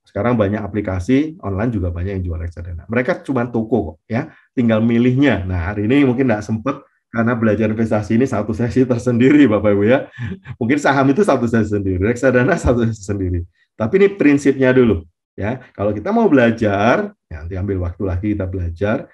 Sekarang banyak aplikasi online juga banyak yang jual reksadana. Mereka cuma toko kok ya, tinggal milihnya. Nah, hari ini mungkin nggak sempet karena belajar investasi ini satu sesi tersendiri Bapak Ibu ya. Mungkin saham itu satu sesi sendiri, reksadana satu sesi sendiri. Tapi ini prinsipnya dulu ya. Kalau kita mau belajar, ya nanti ambil waktu lagi kita belajar,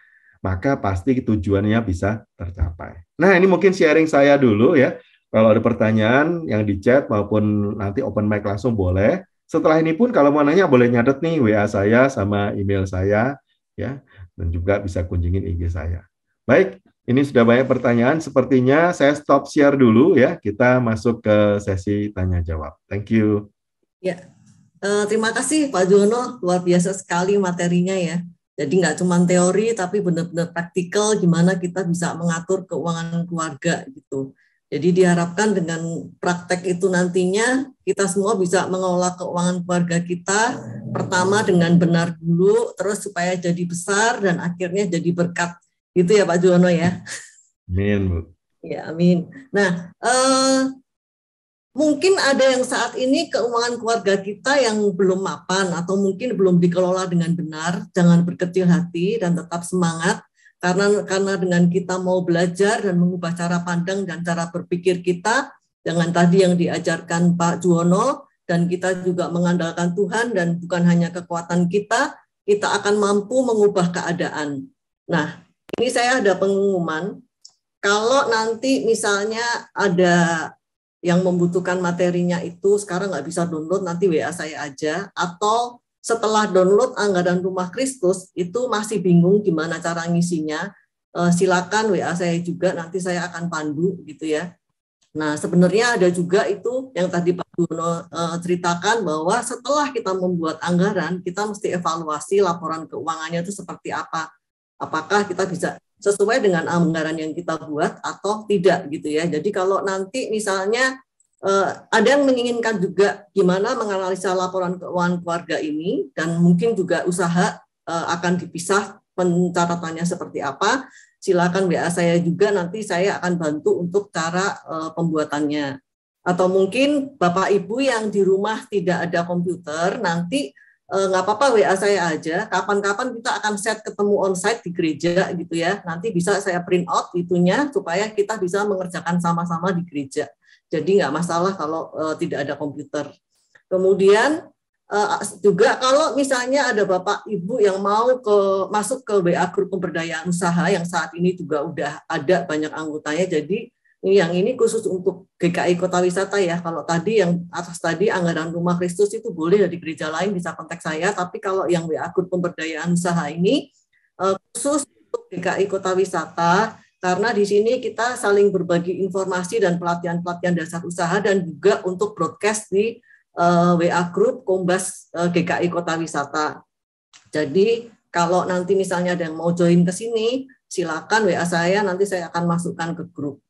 maka pasti tujuannya bisa tercapai. Nah, ini mungkin sharing saya dulu ya. Kalau ada pertanyaan yang di chat maupun nanti open mic langsung boleh. Setelah ini pun kalau mau nanya boleh nyadet nih WA saya sama email saya ya dan juga bisa kunjungin IG saya. Baik, ini sudah banyak pertanyaan. Sepertinya saya stop share dulu ya. Kita masuk ke sesi tanya jawab. Thank you. Ya, eh, terima kasih Pak Jono. Luar biasa sekali materinya ya. Jadi nggak cuma teori, tapi benar-benar praktikal gimana kita bisa mengatur keuangan keluarga gitu. Jadi diharapkan dengan praktek itu nantinya kita semua bisa mengelola keuangan keluarga kita pertama dengan benar dulu, terus supaya jadi besar dan akhirnya jadi berkat. Gitu ya Pak Juwono ya. Amin Bu. Ya amin. Nah eh, mungkin ada yang saat ini keuangan keluarga kita yang belum mapan atau mungkin belum dikelola dengan benar. Jangan berkecil hati dan tetap semangat karena karena dengan kita mau belajar dan mengubah cara pandang dan cara berpikir kita dengan tadi yang diajarkan Pak Juwono dan kita juga mengandalkan Tuhan dan bukan hanya kekuatan kita, kita akan mampu mengubah keadaan. Nah, ini saya ada pengumuman. Kalau nanti misalnya ada yang membutuhkan materinya itu sekarang nggak bisa download, nanti WA saya aja. Atau setelah download anggaran rumah Kristus, itu masih bingung gimana cara ngisinya, eh, silakan WA saya juga, nanti saya akan pandu gitu ya. Nah, sebenarnya ada juga itu yang tadi Pak Duno eh, ceritakan bahwa setelah kita membuat anggaran, kita mesti evaluasi laporan keuangannya itu seperti apa. Apakah kita bisa sesuai dengan anggaran yang kita buat atau tidak gitu ya. Jadi kalau nanti misalnya Uh, ada yang menginginkan juga gimana menganalisa laporan keuangan keluarga ini dan mungkin juga usaha uh, akan dipisah pencatatannya seperti apa. Silakan WA saya juga nanti saya akan bantu untuk cara uh, pembuatannya. Atau mungkin Bapak Ibu yang di rumah tidak ada komputer nanti Eh, nggak apa-apa WA saya aja. Kapan-kapan kita akan set ketemu onsite di gereja gitu ya. Nanti bisa saya print out itunya supaya kita bisa mengerjakan sama-sama di gereja. Jadi nggak masalah kalau uh, tidak ada komputer. Kemudian uh, juga kalau misalnya ada bapak ibu yang mau ke masuk ke WA grup pemberdayaan usaha yang saat ini juga udah ada banyak anggotanya. Jadi yang ini khusus untuk GKI Kota Wisata ya. Kalau tadi yang atas tadi anggaran Rumah Kristus itu boleh dari gereja lain bisa kontak saya, tapi kalau yang WA Group Pemberdayaan Usaha ini eh, khusus untuk GKI Kota Wisata karena di sini kita saling berbagi informasi dan pelatihan-pelatihan dasar usaha dan juga untuk broadcast di eh, WA Group Kombas eh, GKI Kota Wisata. Jadi kalau nanti misalnya ada yang mau join ke sini, silakan WA saya nanti saya akan masukkan ke grup.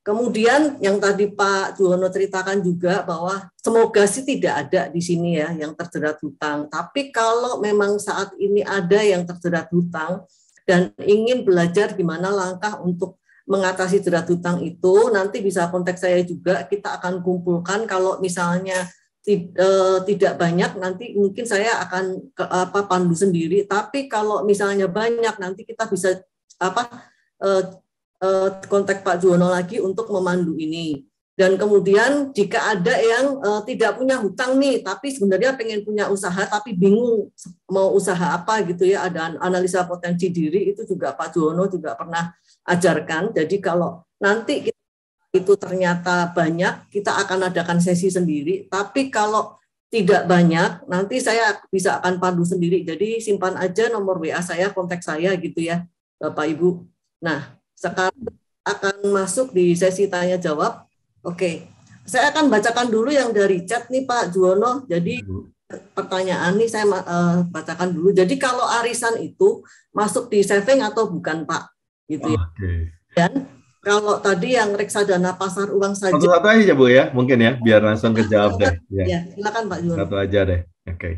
Kemudian yang tadi Pak Juwono ceritakan juga bahwa semoga sih tidak ada di sini ya yang terjerat hutang. Tapi kalau memang saat ini ada yang terjerat hutang dan ingin belajar gimana langkah untuk mengatasi jerat hutang itu, nanti bisa kontak saya juga, kita akan kumpulkan kalau misalnya eh, tidak banyak nanti mungkin saya akan ke, apa pandu sendiri tapi kalau misalnya banyak nanti kita bisa apa eh, uh, kontak Pak Juwono lagi untuk memandu ini. Dan kemudian jika ada yang uh, tidak punya hutang nih, tapi sebenarnya pengen punya usaha tapi bingung mau usaha apa gitu ya, ada analisa potensi diri itu juga Pak Juwono juga pernah ajarkan. Jadi kalau nanti kita itu ternyata banyak, kita akan adakan sesi sendiri. Tapi kalau tidak banyak, nanti saya bisa akan pandu sendiri. Jadi simpan aja nomor WA saya, kontak saya gitu ya, Bapak Ibu. Nah, sekarang akan masuk di sesi tanya jawab. Oke, saya akan bacakan dulu yang dari chat nih Pak Juwono. Jadi pertanyaan nih saya uh, bacakan dulu. Jadi kalau arisan itu masuk di saving atau bukan Pak? Gitu ya. Okay. Dan kalau tadi yang reksadana pasar uang saja. Satu-satu aja ya, Bu ya, mungkin ya, biar langsung kejawab deh. Ya. ya, silakan Pak Juwono. Satu aja deh. Oke. Okay.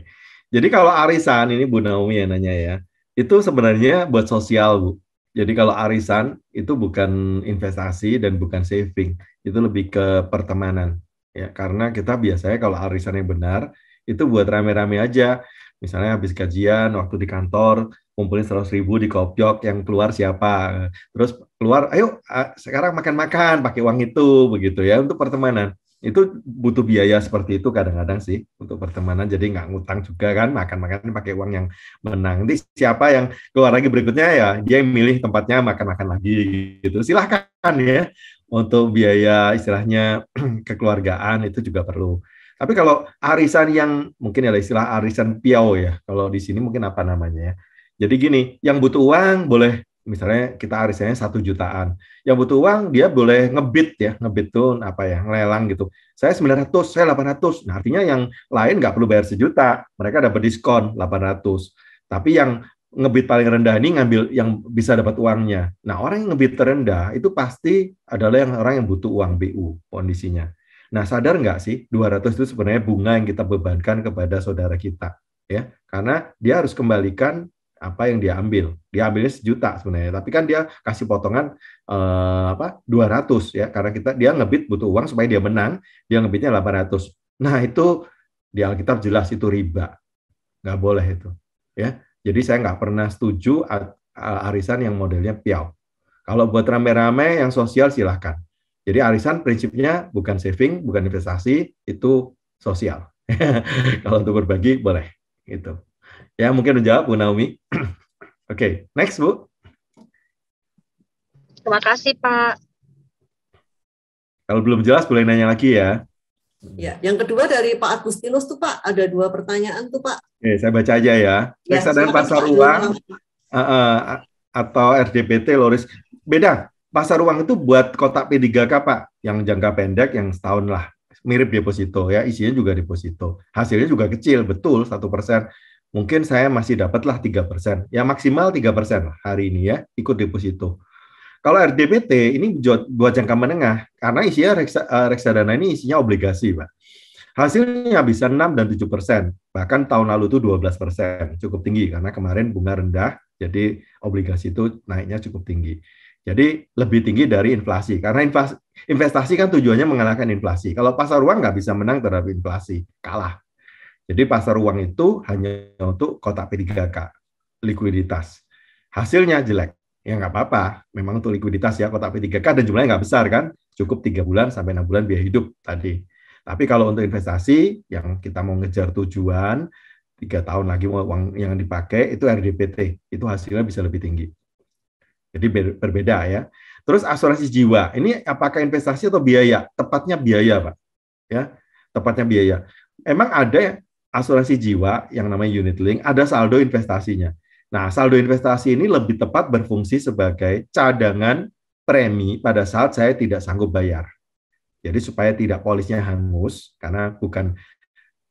Jadi kalau arisan ini Bu Naomi yang nanya ya, itu sebenarnya buat sosial Bu. Jadi kalau arisan itu bukan investasi dan bukan saving, itu lebih ke pertemanan. Ya, karena kita biasanya kalau arisan yang benar itu buat rame-rame aja. Misalnya habis kajian, waktu di kantor, kumpulin 100 ribu di kopiok, yang keluar siapa. Terus keluar, ayo sekarang makan-makan pakai uang itu, begitu ya, untuk pertemanan itu butuh biaya seperti itu kadang-kadang sih untuk pertemanan jadi nggak ngutang juga kan makan-makan pakai uang yang menang nanti siapa yang keluar lagi berikutnya ya dia yang milih tempatnya makan-makan lagi gitu silahkan ya untuk biaya istilahnya [CLEARS THROAT] kekeluargaan itu juga perlu tapi kalau arisan yang mungkin ada istilah arisan piau ya kalau di sini mungkin apa namanya ya jadi gini yang butuh uang boleh misalnya kita arisannya satu jutaan. Yang butuh uang dia boleh ngebit ya, ngebit tuh apa ya, ngelelang gitu. Saya 900, saya 800. Nah, artinya yang lain nggak perlu bayar sejuta, mereka dapat diskon 800. Tapi yang ngebit paling rendah ini ngambil yang bisa dapat uangnya. Nah, orang yang ngebit terendah itu pasti adalah yang orang yang butuh uang BU kondisinya. Nah, sadar nggak sih 200 itu sebenarnya bunga yang kita bebankan kepada saudara kita ya karena dia harus kembalikan apa yang dia ambil. Dia ambilnya sejuta sebenarnya, tapi kan dia kasih potongan eh, apa 200 ya karena kita dia ngebit butuh uang supaya dia menang, dia ngebitnya 800. Nah, itu di Alkitab jelas itu riba. Nggak boleh itu. Ya. Jadi saya nggak pernah setuju arisan yang modelnya piau. Kalau buat rame-rame yang sosial silahkan. Jadi arisan prinsipnya bukan saving, bukan investasi, itu sosial. [LAUGHS] Kalau untuk berbagi boleh. Gitu. Ya, mungkin udah menjawab Bu Naomi. [CLEARS THROAT] Oke, okay, next Bu. Terima kasih Pak. Kalau belum jelas boleh nanya lagi ya. Ya, yang kedua dari Pak Agustinus tuh Pak ada dua pertanyaan tuh Pak. Oke, saya baca aja ya. Reksadana ya, pasar uang uh, uh, atau RDPT Loris beda. Pasar uang itu buat kotak P3K Pak, yang jangka pendek, yang setahun lah mirip deposito ya, isinya juga deposito. Hasilnya juga kecil, betul satu persen mungkin saya masih dapatlah persen, Ya maksimal tiga 3% hari ini ya, ikut deposito. Kalau RDPT ini buat jangka menengah, karena isinya reksa, eh, reksadana ini isinya obligasi, Pak. Hasilnya bisa 6 dan tujuh persen, bahkan tahun lalu itu 12 persen, cukup tinggi karena kemarin bunga rendah, jadi obligasi itu naiknya cukup tinggi. Jadi lebih tinggi dari inflasi karena investasi kan tujuannya mengalahkan inflasi. Kalau pasar uang nggak bisa menang terhadap inflasi, kalah. Jadi pasar uang itu hanya untuk kotak P3K, likuiditas. Hasilnya jelek. Ya nggak apa-apa, memang untuk likuiditas ya kotak P3K dan jumlahnya nggak besar kan, cukup tiga bulan sampai enam bulan biaya hidup tadi. Tapi kalau untuk investasi yang kita mau ngejar tujuan, tiga tahun lagi uang yang dipakai itu RDPT, itu hasilnya bisa lebih tinggi. Jadi berbeda ya. Terus asuransi jiwa, ini apakah investasi atau biaya? Tepatnya biaya, Pak. Ya, tepatnya biaya. Emang ada ya asuransi jiwa yang namanya unit link ada saldo investasinya. Nah, saldo investasi ini lebih tepat berfungsi sebagai cadangan premi pada saat saya tidak sanggup bayar. Jadi supaya tidak polisnya hangus karena bukan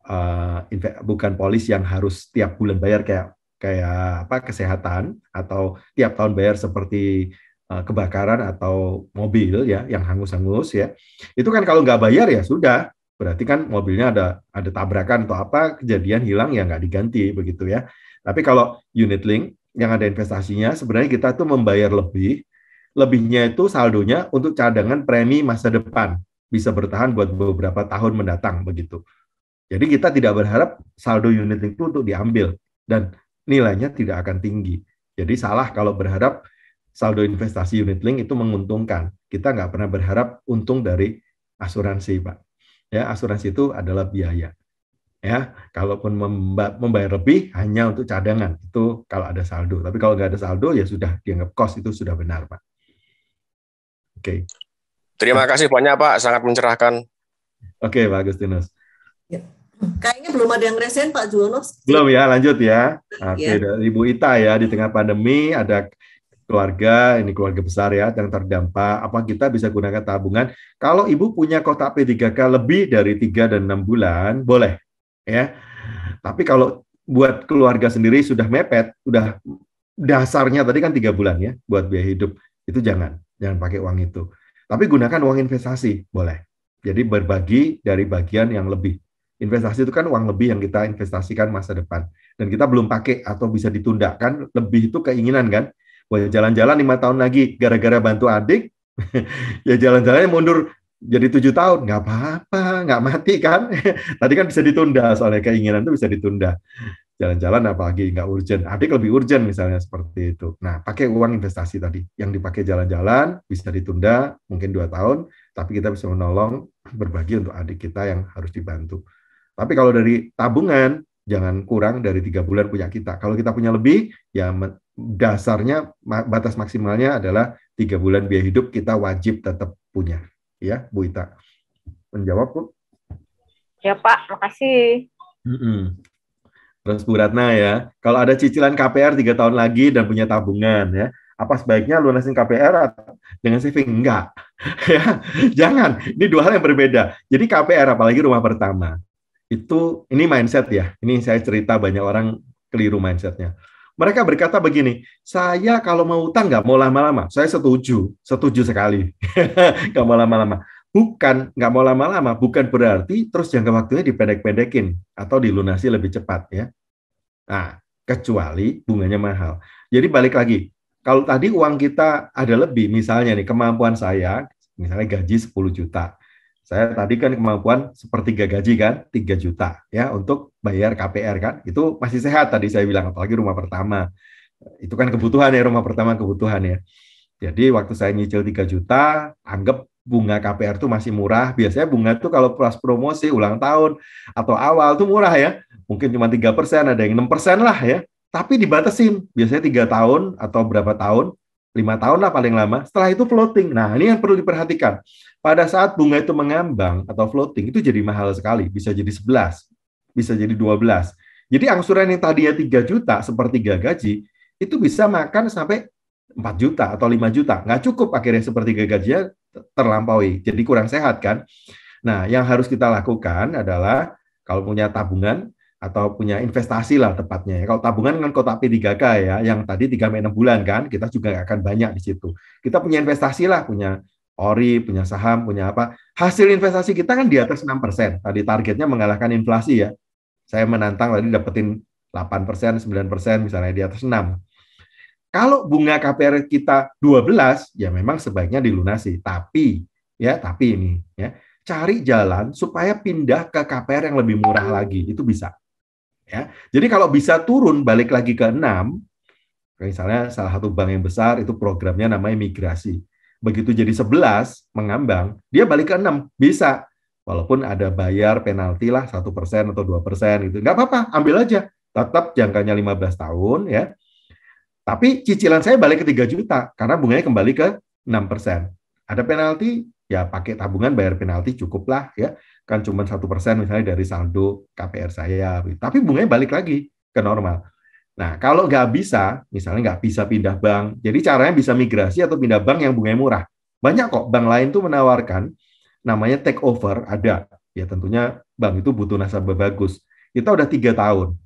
uh, bukan polis yang harus tiap bulan bayar kayak kayak apa kesehatan atau tiap tahun bayar seperti eh, kebakaran atau mobil ya yang hangus-hangus ya. Itu kan kalau nggak bayar ya sudah berarti kan mobilnya ada ada tabrakan atau apa kejadian hilang ya nggak diganti begitu ya tapi kalau unit link yang ada investasinya sebenarnya kita tuh membayar lebih lebihnya itu saldonya untuk cadangan premi masa depan bisa bertahan buat beberapa tahun mendatang begitu jadi kita tidak berharap saldo unit link itu untuk diambil dan nilainya tidak akan tinggi jadi salah kalau berharap saldo investasi unit link itu menguntungkan kita nggak pernah berharap untung dari asuransi pak Ya, asuransi itu adalah biaya. Ya, kalaupun membayar lebih hanya untuk cadangan itu kalau ada saldo. Tapi kalau nggak ada saldo ya sudah dianggap kos itu sudah benar, Pak. Oke. Okay. Terima kasih banyak Pak, sangat mencerahkan. Oke, okay, Pak Agustinus. Ya. Kayaknya belum ada yang resen Pak Juwono. Belum ya, lanjut ya. Oke, okay, ya. dari Ibu Ita ya di tengah pandemi ada keluarga, ini keluarga besar ya yang terdampak, apa kita bisa gunakan tabungan? Kalau ibu punya kotak P3K lebih dari 3 dan 6 bulan, boleh ya. Tapi kalau buat keluarga sendiri sudah mepet, sudah dasarnya tadi kan tiga bulan ya buat biaya hidup, itu jangan, jangan pakai uang itu. Tapi gunakan uang investasi, boleh. Jadi berbagi dari bagian yang lebih. Investasi itu kan uang lebih yang kita investasikan masa depan. Dan kita belum pakai atau bisa ditunda kan, lebih itu keinginan kan Wah jalan-jalan lima tahun lagi gara-gara bantu adik, [LAUGHS] ya jalan-jalannya mundur jadi tujuh tahun nggak apa-apa nggak mati kan [LAUGHS] tadi kan bisa ditunda soalnya keinginan itu bisa ditunda jalan-jalan apalagi nggak urgent adik lebih urgent misalnya seperti itu nah pakai uang investasi tadi yang dipakai jalan-jalan bisa ditunda mungkin dua tahun tapi kita bisa menolong berbagi untuk adik kita yang harus dibantu tapi kalau dari tabungan jangan kurang dari tiga bulan punya kita. Kalau kita punya lebih, ya dasarnya batas maksimalnya adalah tiga bulan biaya hidup kita wajib tetap punya. Ya, Bu Ita. Menjawab, pun. Ya, Pak. Makasih. Mm -mm. Terus Bu Ratna ya, kalau ada cicilan KPR tiga tahun lagi dan punya tabungan ya, apa sebaiknya lunasin KPR dengan saving? Enggak. [LAUGHS] ya, jangan. Ini dua hal yang berbeda. Jadi KPR apalagi rumah pertama itu ini mindset ya. Ini saya cerita banyak orang keliru mindsetnya. Mereka berkata begini, saya kalau mau utang nggak mau lama-lama. Saya setuju, setuju sekali. [LAUGHS] nggak mau lama-lama. Bukan, nggak mau lama-lama, bukan berarti terus jangka waktunya dipendek-pendekin atau dilunasi lebih cepat ya. Nah, kecuali bunganya mahal. Jadi balik lagi, kalau tadi uang kita ada lebih, misalnya nih kemampuan saya, misalnya gaji 10 juta, saya tadi kan kemampuan sepertiga gaji kan 3 juta ya untuk bayar KPR kan itu masih sehat tadi saya bilang apalagi rumah pertama itu kan kebutuhan ya rumah pertama kebutuhan ya jadi waktu saya nyicil 3 juta anggap bunga KPR itu masih murah biasanya bunga tuh kalau plus promosi ulang tahun atau awal tuh murah ya mungkin cuma tiga persen ada yang enam persen lah ya tapi dibatasin biasanya tiga tahun atau berapa tahun lima tahun lah paling lama. Setelah itu floating. Nah, ini yang perlu diperhatikan. Pada saat bunga itu mengambang atau floating, itu jadi mahal sekali. Bisa jadi 11, bisa jadi 12. Jadi angsuran yang tadinya 3 juta, sepertiga gaji, itu bisa makan sampai 4 juta atau 5 juta. Nggak cukup akhirnya sepertiga gajinya terlampaui. Jadi kurang sehat kan? Nah, yang harus kita lakukan adalah kalau punya tabungan, atau punya investasi lah tepatnya ya. Kalau tabungan kan kotak P3K ya, yang tadi 3 6 bulan kan, kita juga nggak akan banyak di situ. Kita punya investasi lah, punya ori, punya saham, punya apa. Hasil investasi kita kan di atas 6%. Tadi targetnya mengalahkan inflasi ya. Saya menantang tadi dapetin 8%, 9% misalnya di atas 6. Kalau bunga KPR kita 12, ya memang sebaiknya dilunasi. Tapi, ya tapi ini, ya cari jalan supaya pindah ke KPR yang lebih murah lagi. Itu bisa Ya. Jadi kalau bisa turun balik lagi ke 6, misalnya salah satu bank yang besar itu programnya namanya migrasi. Begitu jadi 11 mengambang, dia balik ke 6 bisa. Walaupun ada bayar penalti lah 1% atau 2% gitu. Nggak apa-apa, ambil aja. Tetap jangkanya 15 tahun ya. Tapi cicilan saya balik ke 3 juta karena bunganya kembali ke 6%. Ada penalti ya pakai tabungan bayar penalti cukuplah ya kan cuma satu persen misalnya dari saldo KPR saya tapi bunganya balik lagi ke normal nah kalau nggak bisa misalnya nggak bisa pindah bank jadi caranya bisa migrasi atau pindah bank yang bunganya murah banyak kok bank lain tuh menawarkan namanya take over ada ya tentunya bank itu butuh nasabah bagus kita udah tiga tahun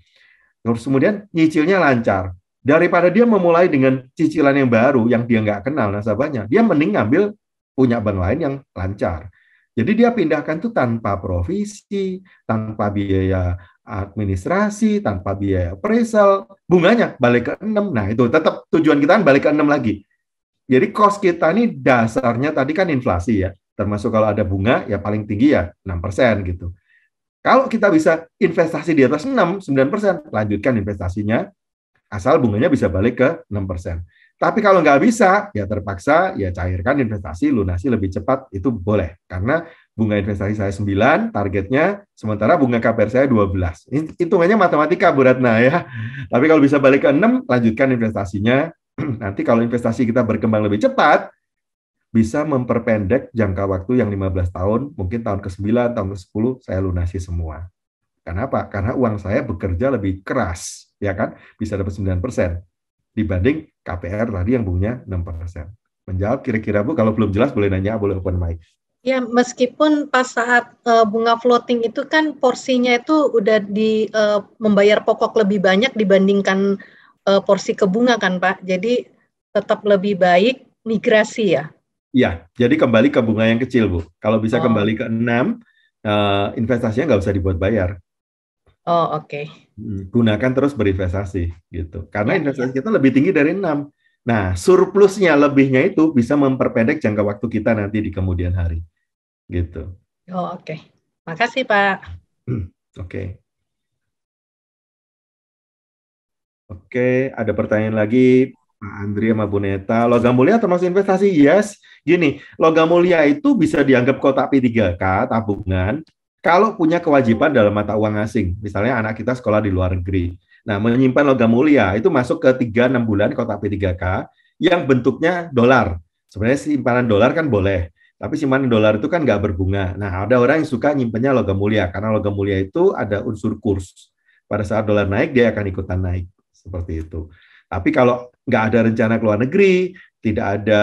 terus kemudian nyicilnya lancar daripada dia memulai dengan cicilan yang baru yang dia nggak kenal nasabahnya dia mending ngambil punya bank lain yang lancar. Jadi dia pindahkan itu tanpa provisi, tanpa biaya administrasi, tanpa biaya appraisal, bunganya balik ke 6. Nah, itu tetap tujuan kita kan balik ke 6 lagi. Jadi cost kita ini dasarnya tadi kan inflasi ya. Termasuk kalau ada bunga ya paling tinggi ya 6% gitu. Kalau kita bisa investasi di atas 6, 9%, lanjutkan investasinya asal bunganya bisa balik ke persen. Tapi kalau nggak bisa, ya terpaksa ya cairkan investasi lunasi lebih cepat itu boleh. Karena bunga investasi saya 9 targetnya, sementara bunga KPR saya 12. Hitungannya matematika Bu Ratna ya. Tapi kalau bisa balik ke 6, lanjutkan investasinya. [CLEARS THROAT] Nanti kalau investasi kita berkembang lebih cepat, bisa memperpendek jangka waktu yang 15 tahun, mungkin tahun ke-9, tahun ke-10 saya lunasi semua. Kenapa? Karena uang saya bekerja lebih keras, ya kan? Bisa dapat 9% dibanding KPR tadi yang punya 6%. Menjawab kira-kira Bu, kalau belum jelas boleh nanya, boleh open mic. Ya, meskipun pas saat uh, bunga floating itu kan porsinya itu udah di uh, membayar pokok lebih banyak dibandingkan uh, porsi ke bunga kan, Pak. Jadi tetap lebih baik migrasi ya. Iya, jadi kembali ke bunga yang kecil, Bu. Kalau bisa oh. kembali ke 6, uh, investasinya nggak usah dibuat bayar. Oh, oke. Okay. Hmm, gunakan terus berinvestasi gitu. Karena ya. investasi kita lebih tinggi dari enam. Nah, surplusnya lebihnya itu bisa memperpendek jangka waktu kita nanti di kemudian hari. Gitu. Oh, oke. Okay. Makasih, Pak. Hmm, oke. Okay. Oke, ada pertanyaan lagi Pak Andri sama Bu Logam mulia termasuk investasi? Yes. Gini, logam mulia itu bisa dianggap kotak P3K, tabungan, kalau punya kewajiban dalam mata uang asing, misalnya anak kita sekolah di luar negeri, nah menyimpan logam mulia itu masuk ke 3 6 bulan kotak P3K yang bentuknya dolar. Sebenarnya simpanan dolar kan boleh, tapi simpanan dolar itu kan nggak berbunga. Nah, ada orang yang suka nyimpannya logam mulia karena logam mulia itu ada unsur kurs. Pada saat dolar naik dia akan ikutan naik seperti itu. Tapi kalau nggak ada rencana ke luar negeri, tidak ada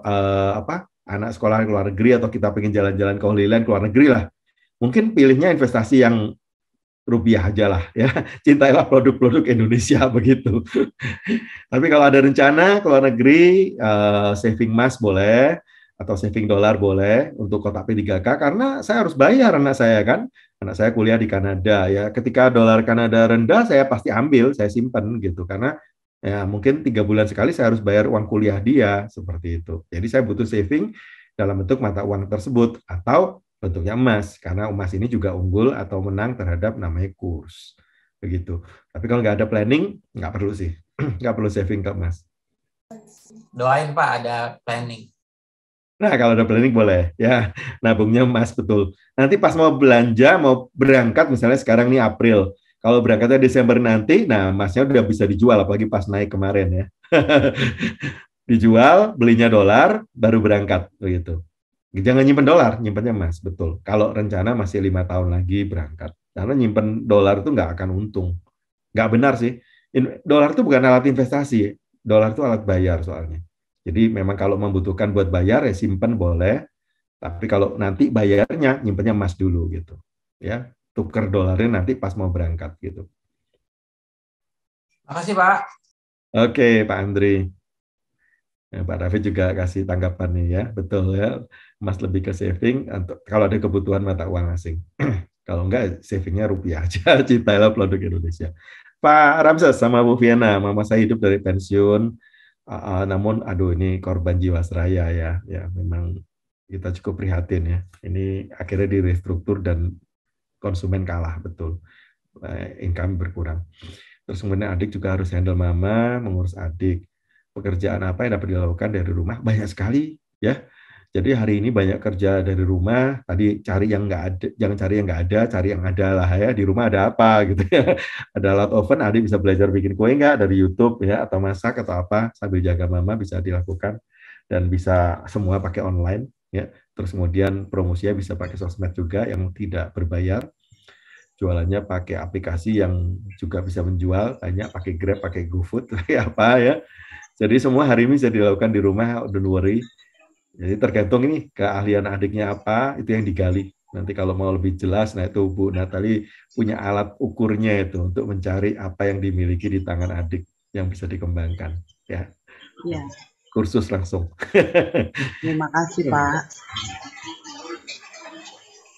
uh, apa anak sekolah ke luar negeri atau kita pengen jalan-jalan ke Holland ke luar negeri lah, mungkin pilihnya investasi yang rupiah aja lah ya [LAUGHS] cintailah produk-produk Indonesia [LAUGHS] begitu tapi kalau ada rencana ke luar negeri eh, saving mas boleh atau saving dolar boleh untuk kotak P3K karena saya harus bayar anak saya kan anak saya kuliah di Kanada ya ketika dolar Kanada rendah saya pasti ambil saya simpan gitu karena ya mungkin tiga bulan sekali saya harus bayar uang kuliah dia seperti itu jadi saya butuh saving dalam bentuk mata uang tersebut atau bentuknya emas karena emas ini juga unggul atau menang terhadap namanya kurs begitu. Tapi kalau nggak ada planning nggak perlu sih [CLEARS THROAT] nggak perlu saving ke emas. Doain pak ada planning. Nah kalau ada planning boleh ya [LAUGHS] nabungnya emas betul. Nanti pas mau belanja mau berangkat misalnya sekarang nih April kalau berangkatnya Desember nanti, nah emasnya udah bisa dijual, apalagi pas naik kemarin ya. [LAUGHS] dijual, belinya dolar, baru berangkat begitu. Gitu, jangan nyimpen dolar, nyimpennya emas, betul. Kalau rencana masih lima tahun lagi berangkat. Karena nyimpen dolar itu nggak akan untung. Nggak benar sih. Dolar itu bukan alat investasi. Dolar itu alat bayar soalnya. Jadi memang kalau membutuhkan buat bayar ya simpen boleh. Tapi kalau nanti bayarnya nyimpennya emas dulu gitu. Ya, tuker dolarnya nanti pas mau berangkat gitu. Makasih Pak. Oke Pak Andri. Eh, Pak David juga kasih tanggapan nih ya, betul ya emas lebih ke saving atau kalau ada kebutuhan mata uang asing. [CLEARS THROAT] kalau enggak savingnya rupiah aja, [LAUGHS] cintailah produk Indonesia. Pak Ramses sama Bu Viana, mama saya hidup dari pensiun, uh, namun aduh ini korban jiwasraya ya, ya memang kita cukup prihatin ya. Ini akhirnya direstruktur dan konsumen kalah betul, uh, income berkurang. Terus kemudian adik juga harus handle mama, mengurus adik. Pekerjaan apa yang dapat dilakukan dari rumah banyak sekali ya jadi hari ini banyak kerja dari rumah. Tadi cari yang nggak ada, jangan cari yang nggak ada, cari yang ada lah ya. Di rumah ada apa [LAUGHS] gitu ya. Ada lot oven, ada bisa belajar bikin kue nggak dari YouTube ya atau masak atau apa sambil jaga mama bisa dilakukan dan bisa semua pakai online ya. Terus kemudian promosinya bisa pakai sosmed juga yang tidak berbayar. Jualannya pakai aplikasi yang juga bisa menjual banyak pakai Grab, pakai GoFood, [LAUGHS] pakai apa ya. Jadi semua hari ini bisa dilakukan di rumah, don't worry jadi tergantung ini keahlian adiknya apa, itu yang digali. Nanti kalau mau lebih jelas, nah itu Bu Natali punya alat ukurnya itu untuk mencari apa yang dimiliki di tangan adik yang bisa dikembangkan. Ya. ya. Kursus langsung. Terima kasih Pak.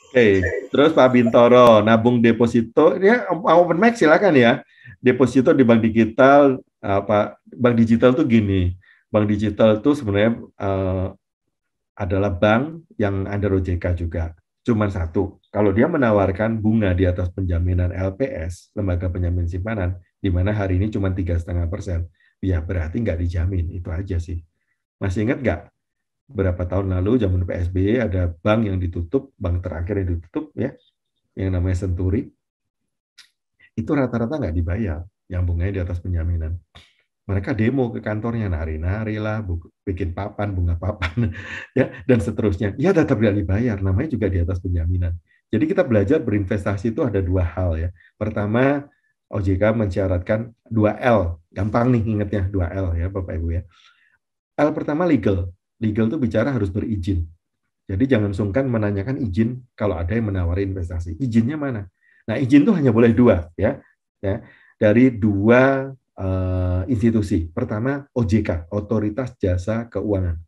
Oke, okay. terus Pak Bintoro, nabung deposito, ini ya, open mic silakan ya. Deposito di bank digital, apa bank digital tuh gini, bank digital tuh sebenarnya uh, adalah bank yang under OJK juga. cuma satu, kalau dia menawarkan bunga di atas penjaminan LPS, lembaga penjamin simpanan, di mana hari ini cuma tiga setengah persen, ya berarti nggak dijamin. Itu aja sih. Masih ingat nggak? Berapa tahun lalu zaman PSBY ada bank yang ditutup, bank terakhir yang ditutup ya, yang namanya Senturi. Itu rata-rata nggak dibayar yang bunganya di atas penjaminan mereka demo ke kantornya nari-nari lah, bikin papan, bunga papan, [LAUGHS] ya dan seterusnya. Ya tetap tidak dibayar, namanya juga di atas penjaminan. Jadi kita belajar berinvestasi itu ada dua hal ya. Pertama, OJK mensyaratkan 2L, gampang nih ingatnya 2L ya Bapak Ibu ya. L pertama legal, legal itu bicara harus berizin. Jadi jangan sungkan menanyakan izin kalau ada yang menawari investasi. Izinnya mana? Nah izin itu hanya boleh dua ya, ya dari dua Eh, institusi. Pertama, OJK, Otoritas Jasa Keuangan.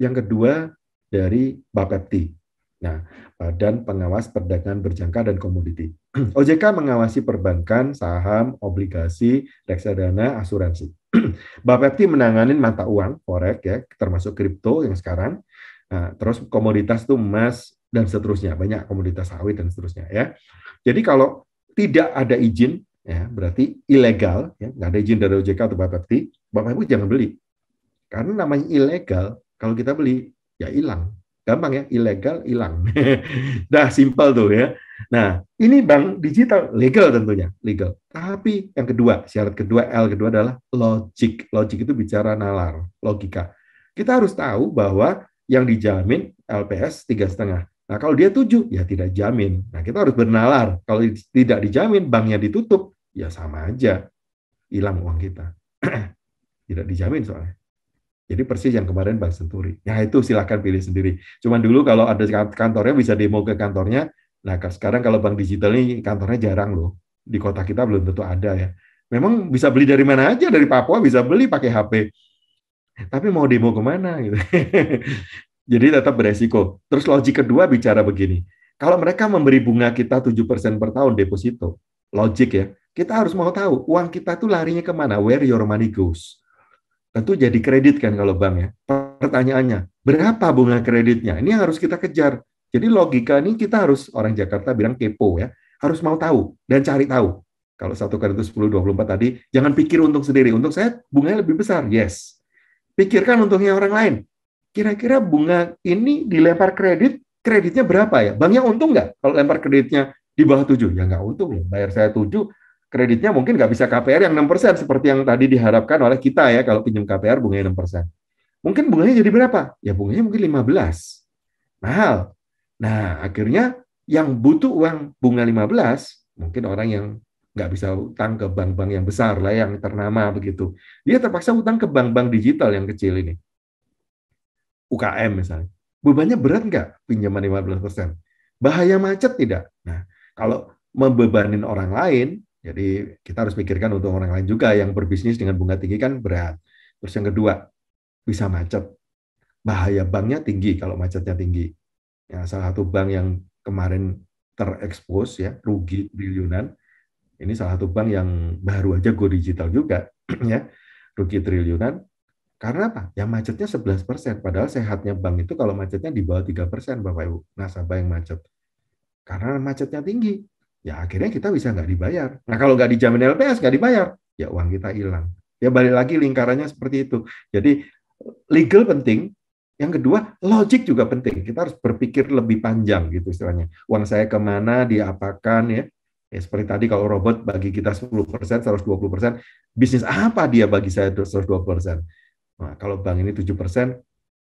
Yang kedua, dari Bapepti. Nah, Badan Pengawas Perdagangan Berjangka dan Komoditi. OJK [CLEARS THROAT] mengawasi perbankan, saham, obligasi, reksadana, asuransi. [CLEARS THROAT] Bapepti menanganin mata uang, forex ya, termasuk kripto yang sekarang. Nah, terus komoditas tuh emas dan seterusnya, banyak komoditas sawit dan seterusnya ya. Jadi kalau tidak ada izin ya berarti ilegal, ya, nggak ada izin dari OJK atau Bapepti, Bapak Ibu jangan beli. Karena namanya ilegal, kalau kita beli, ya hilang. Gampang ya, ilegal hilang. [LAUGHS] Dah simpel tuh ya. Nah, ini bank digital legal tentunya, legal. Tapi yang kedua, syarat kedua L kedua adalah logic. Logic itu bicara nalar, logika. Kita harus tahu bahwa yang dijamin LPS tiga setengah. Nah, kalau dia tujuh, ya tidak jamin. Nah, kita harus bernalar. Kalau tidak dijamin, banknya ditutup ya sama aja hilang uang kita. [CLEARS THROAT] Tidak dijamin soalnya. Jadi persis yang kemarin Bank Senturi. Ya itu silahkan pilih sendiri. Cuman dulu kalau ada kantornya bisa demo ke kantornya. Nah sekarang kalau bank digital ini kantornya jarang loh. Di kota kita belum tentu ada ya. Memang bisa beli dari mana aja, dari Papua bisa beli pakai HP. Tapi mau demo kemana gitu. [LAUGHS] Jadi tetap beresiko. Terus logik kedua bicara begini. Kalau mereka memberi bunga kita 7% per tahun deposito, Logik ya, kita harus mau tahu uang kita tuh larinya kemana, where your money goes. Tentu jadi kredit kan kalau bank ya. Pertanyaannya, berapa bunga kreditnya? Ini yang harus kita kejar. Jadi logika ini kita harus, orang Jakarta bilang kepo ya, harus mau tahu dan cari tahu. Kalau satu kali itu 10, 24 tadi, jangan pikir untung sendiri. Untung saya bunganya lebih besar, yes. Pikirkan untungnya orang lain. Kira-kira bunga ini dilempar kredit, kreditnya berapa ya? Banknya untung nggak kalau lempar kreditnya di bawah 7 ya nggak untung loh bayar saya 7 kreditnya mungkin nggak bisa KPR yang 6% seperti yang tadi diharapkan oleh kita ya kalau pinjam KPR bunganya 6%. Mungkin bunganya jadi berapa? Ya bunganya mungkin 15. Mahal. Nah, akhirnya yang butuh uang bunga 15, mungkin orang yang nggak bisa utang ke bank-bank yang besar lah, yang ternama begitu. Dia terpaksa utang ke bank-bank digital yang kecil ini. UKM misalnya. Bebannya berat nggak pinjaman 15%? Bahaya macet tidak? Kalau membebanin orang lain, jadi kita harus pikirkan untuk orang lain juga yang berbisnis dengan bunga tinggi kan berat. Terus yang kedua, bisa macet. Bahaya banknya tinggi kalau macetnya tinggi. Ya, salah satu bank yang kemarin terekspos ya rugi triliunan. Ini salah satu bank yang baru aja go digital juga [CLEARS THROAT] ya rugi triliunan. Karena apa? Yang macetnya 11 persen. Padahal sehatnya bank itu kalau macetnya di bawah 3 persen, Bapak Ibu. Nasabah yang macet. Karena macetnya tinggi, ya akhirnya kita bisa nggak dibayar. Nah kalau nggak dijamin LPS nggak dibayar, ya uang kita hilang. Ya balik lagi lingkarannya seperti itu. Jadi legal penting, yang kedua logik juga penting. Kita harus berpikir lebih panjang gitu istilahnya. Uang saya kemana, diapakan ya. Ya, seperti tadi kalau robot bagi kita 10%, 120%, bisnis apa dia bagi saya 120%? Nah, kalau bank ini 7%,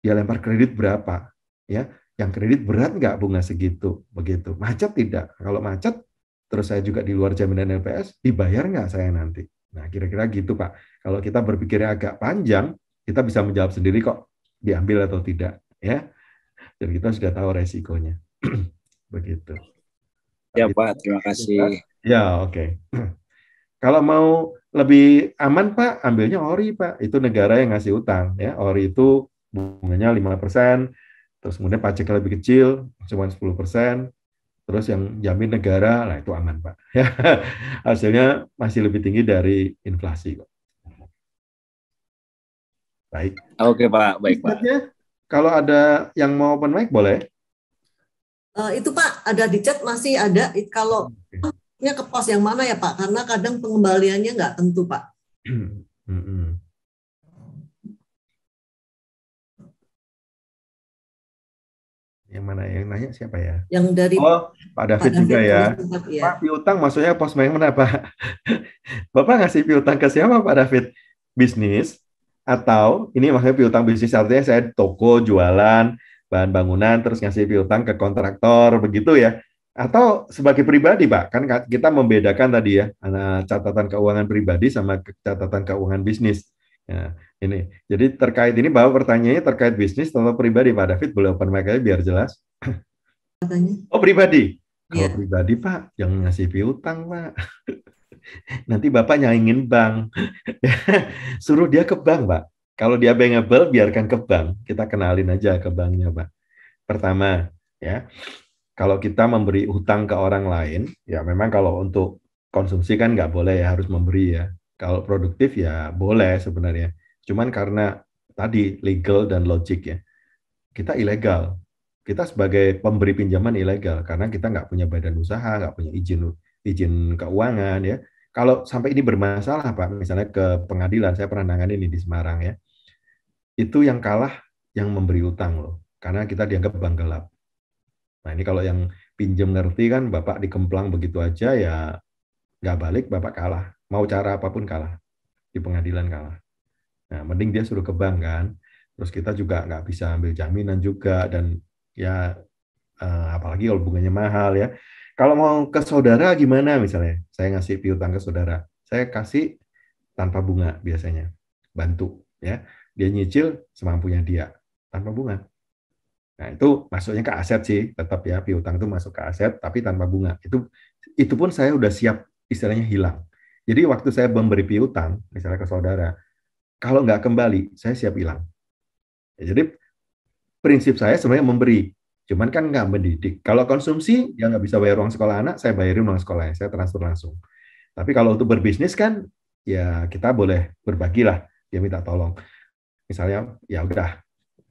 dia lempar kredit berapa? Ya, yang kredit berat nggak bunga segitu begitu macet tidak kalau macet terus saya juga di luar jaminan LPS dibayar nggak saya nanti nah kira-kira gitu pak kalau kita berpikirnya agak panjang kita bisa menjawab sendiri kok diambil atau tidak ya dan kita sudah tahu resikonya [CLEARS THROAT] begitu ya pak terima kasih ya oke okay. [CLEARS THROAT] kalau mau lebih aman pak ambilnya ori pak itu negara yang ngasih utang ya ori itu bunganya lima persen terus kemudian pajaknya lebih kecil cuma 10 persen terus yang jamin negara lah itu aman pak [LAUGHS] ya, hasilnya masih lebih tinggi dari inflasi kok baik oke pak baik pak kalau ada yang mau open mic boleh uh, itu pak ada di chat masih ada kalau okay. ke pos yang mana ya pak karena kadang pengembaliannya nggak tentu pak [CLEARS THROAT] Yang mana yang nanya siapa ya? Yang dari Oh, Pak David, Pak David juga ya. Tempat, ya. Pak piutang maksudnya pos main mana, Pak? [LAUGHS] Bapak ngasih piutang ke siapa, Pak David? Bisnis atau ini maksudnya piutang bisnis artinya saya toko jualan bahan bangunan terus ngasih piutang ke kontraktor begitu ya atau sebagai pribadi pak kan kita membedakan tadi ya catatan keuangan pribadi sama catatan keuangan bisnis Ya, ini. Jadi terkait ini bahwa pertanyaannya terkait bisnis atau pribadi Pak David boleh open mic aja biar jelas. Oh, pribadi. Ya. Kalau iya. pribadi Pak, jangan ngasih piutang Pak. Nanti Bapak nyaingin bank. [LAUGHS] Suruh dia ke bank Pak. Kalau dia bankable, biarkan ke bank. Kita kenalin aja ke banknya Pak. Pertama, ya. Kalau kita memberi hutang ke orang lain, ya memang kalau untuk konsumsi kan nggak boleh ya, harus memberi ya. Kalau produktif ya boleh sebenarnya. Cuman karena tadi legal dan logik ya, kita ilegal. Kita sebagai pemberi pinjaman ilegal karena kita nggak punya badan usaha, nggak punya izin izin keuangan ya. Kalau sampai ini bermasalah Pak, misalnya ke pengadilan, saya pernah nanganin ini di Semarang ya. Itu yang kalah yang memberi utang loh, karena kita dianggap bank gelap. Nah ini kalau yang pinjam ngerti kan Bapak dikemplang begitu aja ya nggak balik Bapak kalah mau cara apapun kalah di pengadilan kalah. Nah, mending dia suruh ke bank kan. Terus kita juga nggak bisa ambil jaminan juga dan ya uh, apalagi kalau bunganya mahal ya. Kalau mau ke saudara gimana misalnya? Saya ngasih piutang ke saudara. Saya kasih tanpa bunga biasanya. Bantu ya. Dia nyicil semampunya dia tanpa bunga. Nah, itu masuknya ke aset sih, tetap ya piutang itu masuk ke aset tapi tanpa bunga. Itu itu pun saya udah siap istilahnya hilang jadi waktu saya memberi piutang, misalnya ke saudara, kalau nggak kembali, saya siap hilang. Ya, jadi prinsip saya sebenarnya memberi, cuman kan nggak mendidik. Kalau konsumsi, ya nggak bisa bayar uang sekolah anak, saya bayarin uang sekolahnya, saya transfer langsung. Tapi kalau untuk berbisnis kan, ya kita boleh berbagilah, dia minta tolong. Misalnya, ya udah,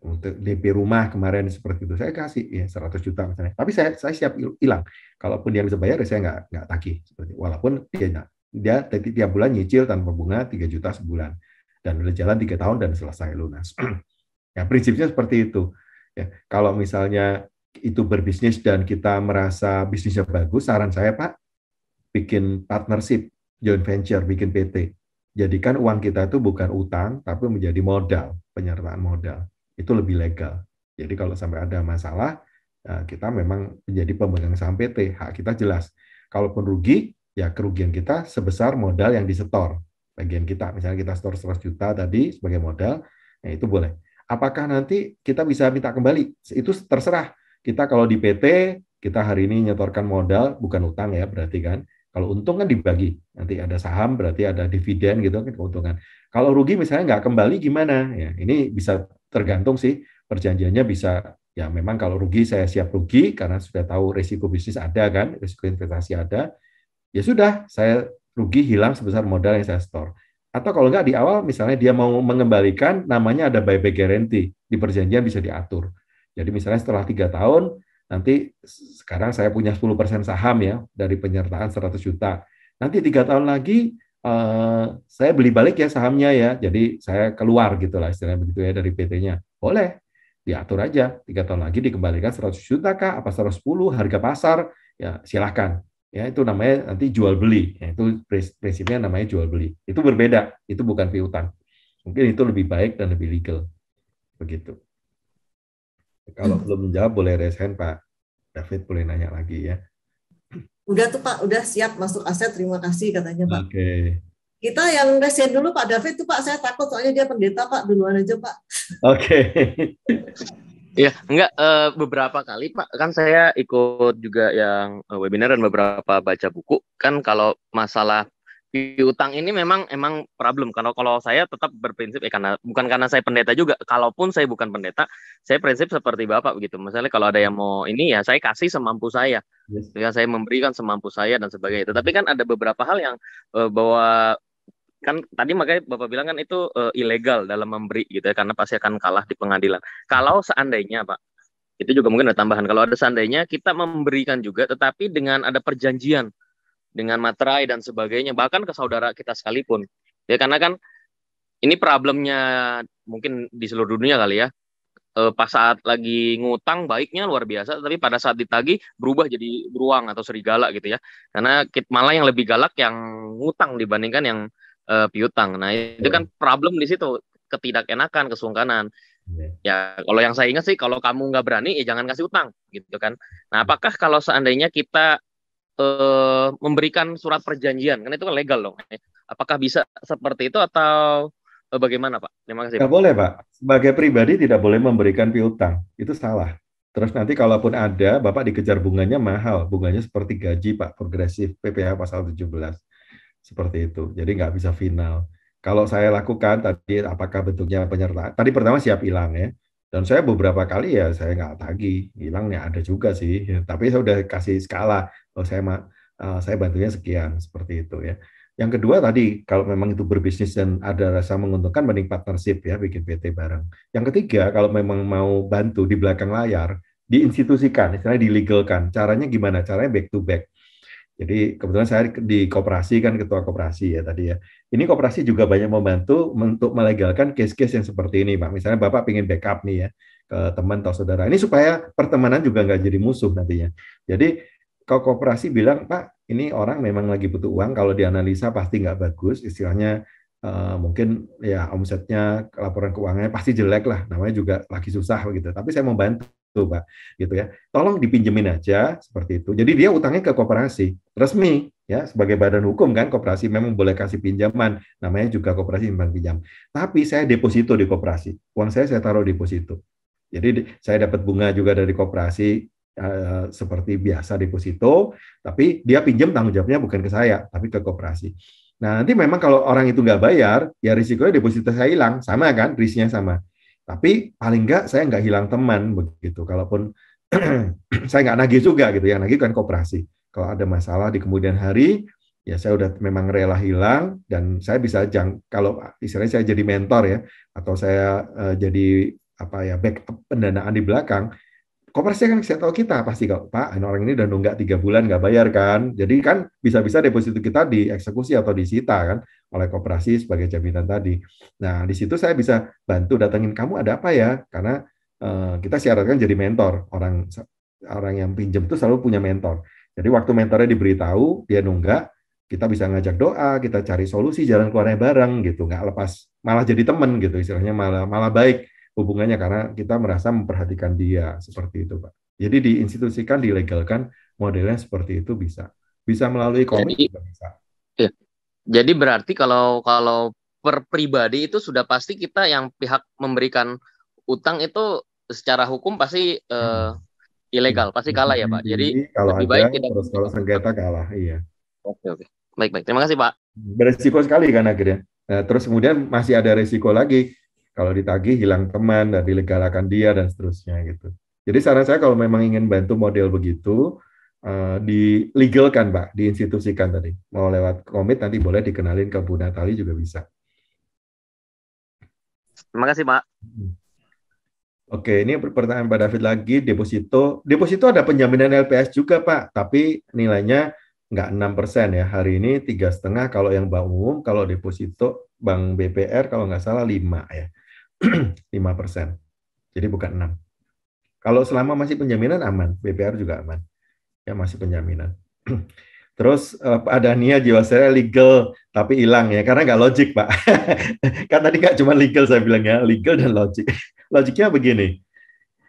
untuk DP rumah kemarin seperti itu saya kasih ya 100 juta misalnya tapi saya saya siap hilang kalaupun dia bisa bayar ya saya nggak nggak tagih walaupun dia dia tiap bulan nyicil tanpa bunga 3 juta sebulan dan udah jalan tiga tahun dan selesai lunas. [CLEARS THROAT] ya prinsipnya seperti itu. Ya, kalau misalnya itu berbisnis dan kita merasa bisnisnya bagus, saran saya Pak, bikin partnership, joint venture, bikin PT. Jadikan uang kita itu bukan utang, tapi menjadi modal, penyertaan modal. Itu lebih legal. Jadi kalau sampai ada masalah, eh, kita memang menjadi pemegang saham PT, hak kita jelas. Kalaupun rugi, ya kerugian kita sebesar modal yang disetor bagian kita. Misalnya kita setor 100 juta tadi sebagai modal, ya itu boleh. Apakah nanti kita bisa minta kembali? Itu terserah. Kita kalau di PT, kita hari ini nyetorkan modal, bukan utang ya berarti kan. Kalau untung kan dibagi. Nanti ada saham, berarti ada dividen gitu kan keuntungan. Kalau rugi misalnya nggak kembali gimana? Ya, ini bisa tergantung sih perjanjiannya bisa ya memang kalau rugi saya siap rugi karena sudah tahu risiko bisnis ada kan, risiko investasi ada ya sudah saya rugi hilang sebesar modal yang saya store. Atau kalau nggak di awal misalnya dia mau mengembalikan namanya ada buyback guarantee di perjanjian bisa diatur. Jadi misalnya setelah tiga tahun nanti sekarang saya punya 10% saham ya dari penyertaan 100 juta. Nanti tiga tahun lagi eh, saya beli balik ya sahamnya ya. Jadi saya keluar gitu lah istilahnya begitu ya dari PT-nya. Boleh diatur aja tiga tahun lagi dikembalikan 100 juta kah apa 110 harga pasar ya silahkan ya itu namanya nanti jual beli ya, itu prinsipnya namanya jual beli itu berbeda itu bukan piutang mungkin itu lebih baik dan lebih legal begitu kalau belum menjawab boleh raise hand Pak David boleh nanya lagi ya udah tuh Pak udah siap masuk aset terima kasih katanya Pak oke okay. kita yang raise hand dulu Pak David tuh Pak saya takut soalnya dia pendeta Pak duluan aja Pak oke okay. [LAUGHS] Iya, enggak uh, beberapa kali Pak. Kan saya ikut juga yang eh, webinar dan beberapa baca buku. Kan kalau masalah piutang ini memang emang problem. karena kalau saya tetap berprinsip eh karena bukan karena saya pendeta juga. Kalaupun saya bukan pendeta, saya prinsip seperti Bapak begitu. Misalnya kalau ada yang mau ini ya saya kasih semampu saya. Yes. Ya saya memberikan semampu saya dan sebagainya. tapi kan ada beberapa hal yang uh, bahwa kan tadi makanya bapak bilang kan itu uh, ilegal dalam memberi gitu ya karena pasti akan kalah di pengadilan. Kalau seandainya pak itu juga mungkin ada tambahan. Kalau ada seandainya kita memberikan juga, tetapi dengan ada perjanjian dengan materai dan sebagainya, bahkan ke saudara kita sekalipun. Ya karena kan ini problemnya mungkin di seluruh dunia kali ya. Eh, pas saat lagi ngutang baiknya luar biasa, tapi pada saat ditagi berubah jadi beruang atau serigala gitu ya. Karena malah yang lebih galak yang ngutang dibandingkan yang uh, piutang. Nah, itu kan iya. problem di situ, ketidakenakan, kesungkanan. Iya. Ya, kalau yang saya ingat sih kalau kamu nggak berani ya jangan kasih utang, gitu kan. Nah, apakah kalau seandainya kita uh, memberikan surat perjanjian, kan itu kan legal loh. Eh, apakah bisa seperti itu atau bagaimana, Pak? Terima kasih. Tidak boleh, Pak. Sebagai pribadi tidak boleh memberikan piutang. Itu salah. Terus nanti kalaupun ada, Bapak dikejar bunganya mahal. Bunganya seperti gaji, Pak, progresif PPh pasal 17. Seperti itu. Jadi nggak bisa final. Kalau saya lakukan tadi apakah bentuknya penyertaan? Tadi pertama siap hilang ya. Dan saya beberapa kali ya saya nggak tagi hilangnya ada juga sih. Ya, tapi saya udah kasih skala. Oh saya uh, saya bantunya sekian seperti itu ya. Yang kedua tadi kalau memang itu berbisnis dan ada rasa menguntungkan mending partnership ya bikin PT bareng. Yang ketiga kalau memang mau bantu di belakang layar diinstitusikan, istilahnya dilegalkan. Caranya gimana? Caranya back to back. Jadi kebetulan saya di koperasi kan ketua koperasi ya tadi ya. Ini koperasi juga banyak membantu untuk melegalkan case-case yang seperti ini, Pak. Misalnya Bapak ingin backup nih ya ke teman atau saudara. Ini supaya pertemanan juga nggak jadi musuh nantinya. Jadi kalau koperasi bilang, Pak, ini orang memang lagi butuh uang. Kalau dianalisa pasti nggak bagus. Istilahnya Uh, mungkin ya omsetnya laporan keuangannya pasti jelek lah namanya juga lagi susah begitu tapi saya mau bantu. Pak. Gitu, gitu ya. Tolong dipinjemin aja seperti itu. Jadi dia utangnya ke koperasi resmi ya sebagai badan hukum kan koperasi memang boleh kasih pinjaman namanya juga koperasi simpan pinjam. Tapi saya deposito di koperasi. Uang saya saya taruh deposito. Jadi saya dapat bunga juga dari koperasi Uh, seperti biasa deposito, tapi dia pinjam tanggung jawabnya bukan ke saya, tapi ke koperasi. Nah, nanti memang kalau orang itu nggak bayar, ya risikonya deposito saya hilang, sama kan, risknya sama. Tapi paling enggak saya enggak hilang teman begitu. Kalaupun [CLEARS THROAT] saya enggak nagih juga gitu ya, nagih kan kooperasi. Kalau ada masalah di kemudian hari, ya saya udah memang rela hilang dan saya bisa jang kalau istilahnya saya jadi mentor ya atau saya uh, jadi apa ya backup pendanaan di belakang kok pasti akan kasih tahu kita pasti kalau Pak orang ini udah nunggak tiga bulan nggak bayar kan jadi kan bisa-bisa deposito kita dieksekusi atau disita kan oleh koperasi sebagai jaminan tadi nah di situ saya bisa bantu datengin kamu ada apa ya karena uh, kita syaratkan jadi mentor orang orang yang pinjam itu selalu punya mentor jadi waktu mentornya diberitahu dia nunggak kita bisa ngajak doa, kita cari solusi jalan keluarnya bareng gitu, nggak lepas, malah jadi temen gitu istilahnya malah malah baik hubungannya karena kita merasa memperhatikan dia seperti itu, Pak. Jadi diinstitusikan, dilegalkan modelnya seperti itu bisa. Bisa melalui komik jadi, juga bisa. Ya. Jadi berarti kalau kalau per pribadi itu sudah pasti kita yang pihak memberikan utang itu secara hukum pasti eh, hmm. ilegal, pasti hmm. kalah ya, Pak. Jadi kalau lebih ada, baik tidak terus kalau sengketa kalah, iya. Oke, oke. Baik, baik. Terima kasih, Pak. Beresiko sekali kan akhirnya. Nah, terus kemudian masih ada resiko lagi kalau ditagih hilang teman dan dilegalakan dia dan seterusnya gitu. Jadi saran saya kalau memang ingin bantu model begitu uh, dilegalkan Pak, diinstitusikan tadi. Mau lewat komit nanti boleh dikenalin ke Bu Natali juga bisa. Terima kasih Pak. Hmm. Oke, ini pertanyaan Pak David lagi, deposito. Deposito ada penjaminan LPS juga Pak, tapi nilainya nggak enam persen ya. Hari ini tiga setengah kalau yang bank umum, kalau deposito bank BPR kalau nggak salah 5 ya. 5%. [CLEARS THROAT] Jadi bukan 6. Kalau selama masih penjaminan aman, BPR juga aman. Ya masih penjaminan. [CLEARS THROAT] Terus eh, ada Nia Jiwasraya legal tapi hilang ya karena nggak logik pak. [LAUGHS] kan tadi nggak cuma legal saya bilang ya legal dan logik. [LAUGHS] Logiknya begini.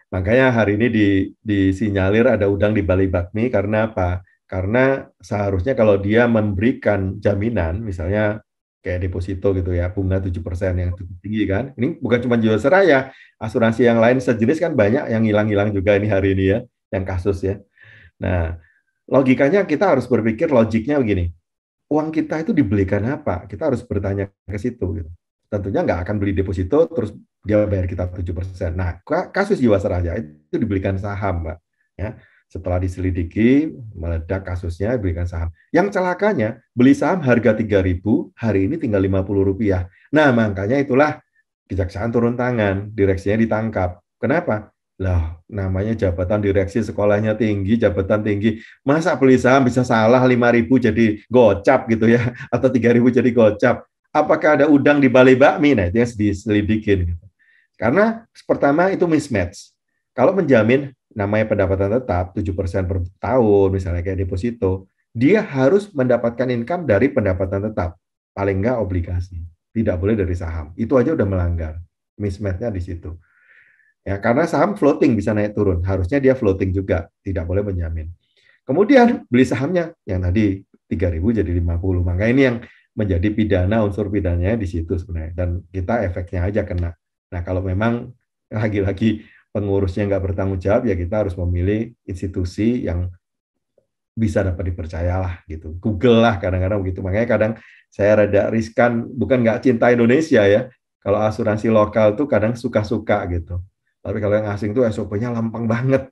Makanya hari ini di, disinyalir ada udang di Bali bakmi karena apa? Karena seharusnya kalau dia memberikan jaminan, misalnya kayak deposito gitu ya, bunga 7% yang cukup tinggi kan. Ini bukan cuma Jiwasraya, asuransi yang lain sejenis kan banyak yang hilang-hilang juga ini hari ini ya, yang kasus ya. Nah, logikanya kita harus berpikir logiknya begini. Uang kita itu dibelikan apa? Kita harus bertanya ke situ gitu. Tentunya nggak akan beli deposito terus dia bayar kita 7%. Nah, kasus Jiwasraya itu dibelikan saham, Mbak. Ya setelah diselidiki, meledak kasusnya, belikan saham. Yang celakanya, beli saham harga 3000 hari ini tinggal 50 rupiah. Nah, makanya itulah kejaksaan turun tangan, direksinya ditangkap. Kenapa? Lah, namanya jabatan direksi sekolahnya tinggi, jabatan tinggi. Masa beli saham bisa salah 5000 jadi gocap gitu ya [LAUGHS] atau 3000 jadi gocap. Apakah ada udang di balai bakmi? Nah, itu yang diselidikin gitu. Karena pertama itu mismatch. Kalau menjamin namanya pendapatan tetap 7% per tahun misalnya kayak deposito, dia harus mendapatkan income dari pendapatan tetap, paling enggak obligasi. Tidak boleh dari saham. Itu aja udah melanggar. mismatchnya di situ. Ya, karena saham floating bisa naik turun, harusnya dia floating juga, tidak boleh menjamin. Kemudian beli sahamnya yang tadi 3000 jadi 50. Maka ini yang menjadi pidana unsur pidananya di situ sebenarnya dan kita efeknya aja kena. Nah, kalau memang lagi-lagi pengurusnya nggak bertanggung jawab, ya kita harus memilih institusi yang bisa dapat dipercayalah gitu. Google lah kadang-kadang begitu. Makanya kadang saya rada riskan, bukan nggak cinta Indonesia ya. Kalau asuransi lokal tuh kadang suka-suka gitu. Tapi kalau yang asing tuh SOP-nya lampang banget.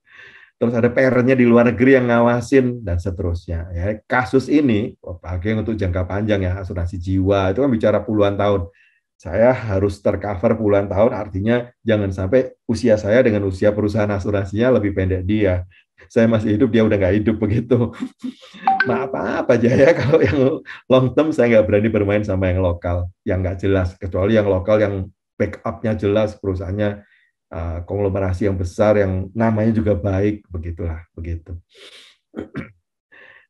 Terus ada PR-nya di luar negeri yang ngawasin dan seterusnya. Ya, kasus ini, apalagi untuk jangka panjang ya, asuransi jiwa itu kan bicara puluhan tahun saya harus tercover puluhan tahun, artinya jangan sampai usia saya dengan usia perusahaan asuransinya lebih pendek dia. Saya masih hidup, dia udah nggak hidup begitu. [LAUGHS] nah, apa-apa aja ya [LAUGHS] kalau yang long term saya nggak berani bermain sama yang lokal, yang nggak jelas. Kecuali yang lokal yang backupnya jelas, perusahaannya uh, konglomerasi yang besar, yang namanya juga baik, begitulah, begitu. [CLEARS THROAT]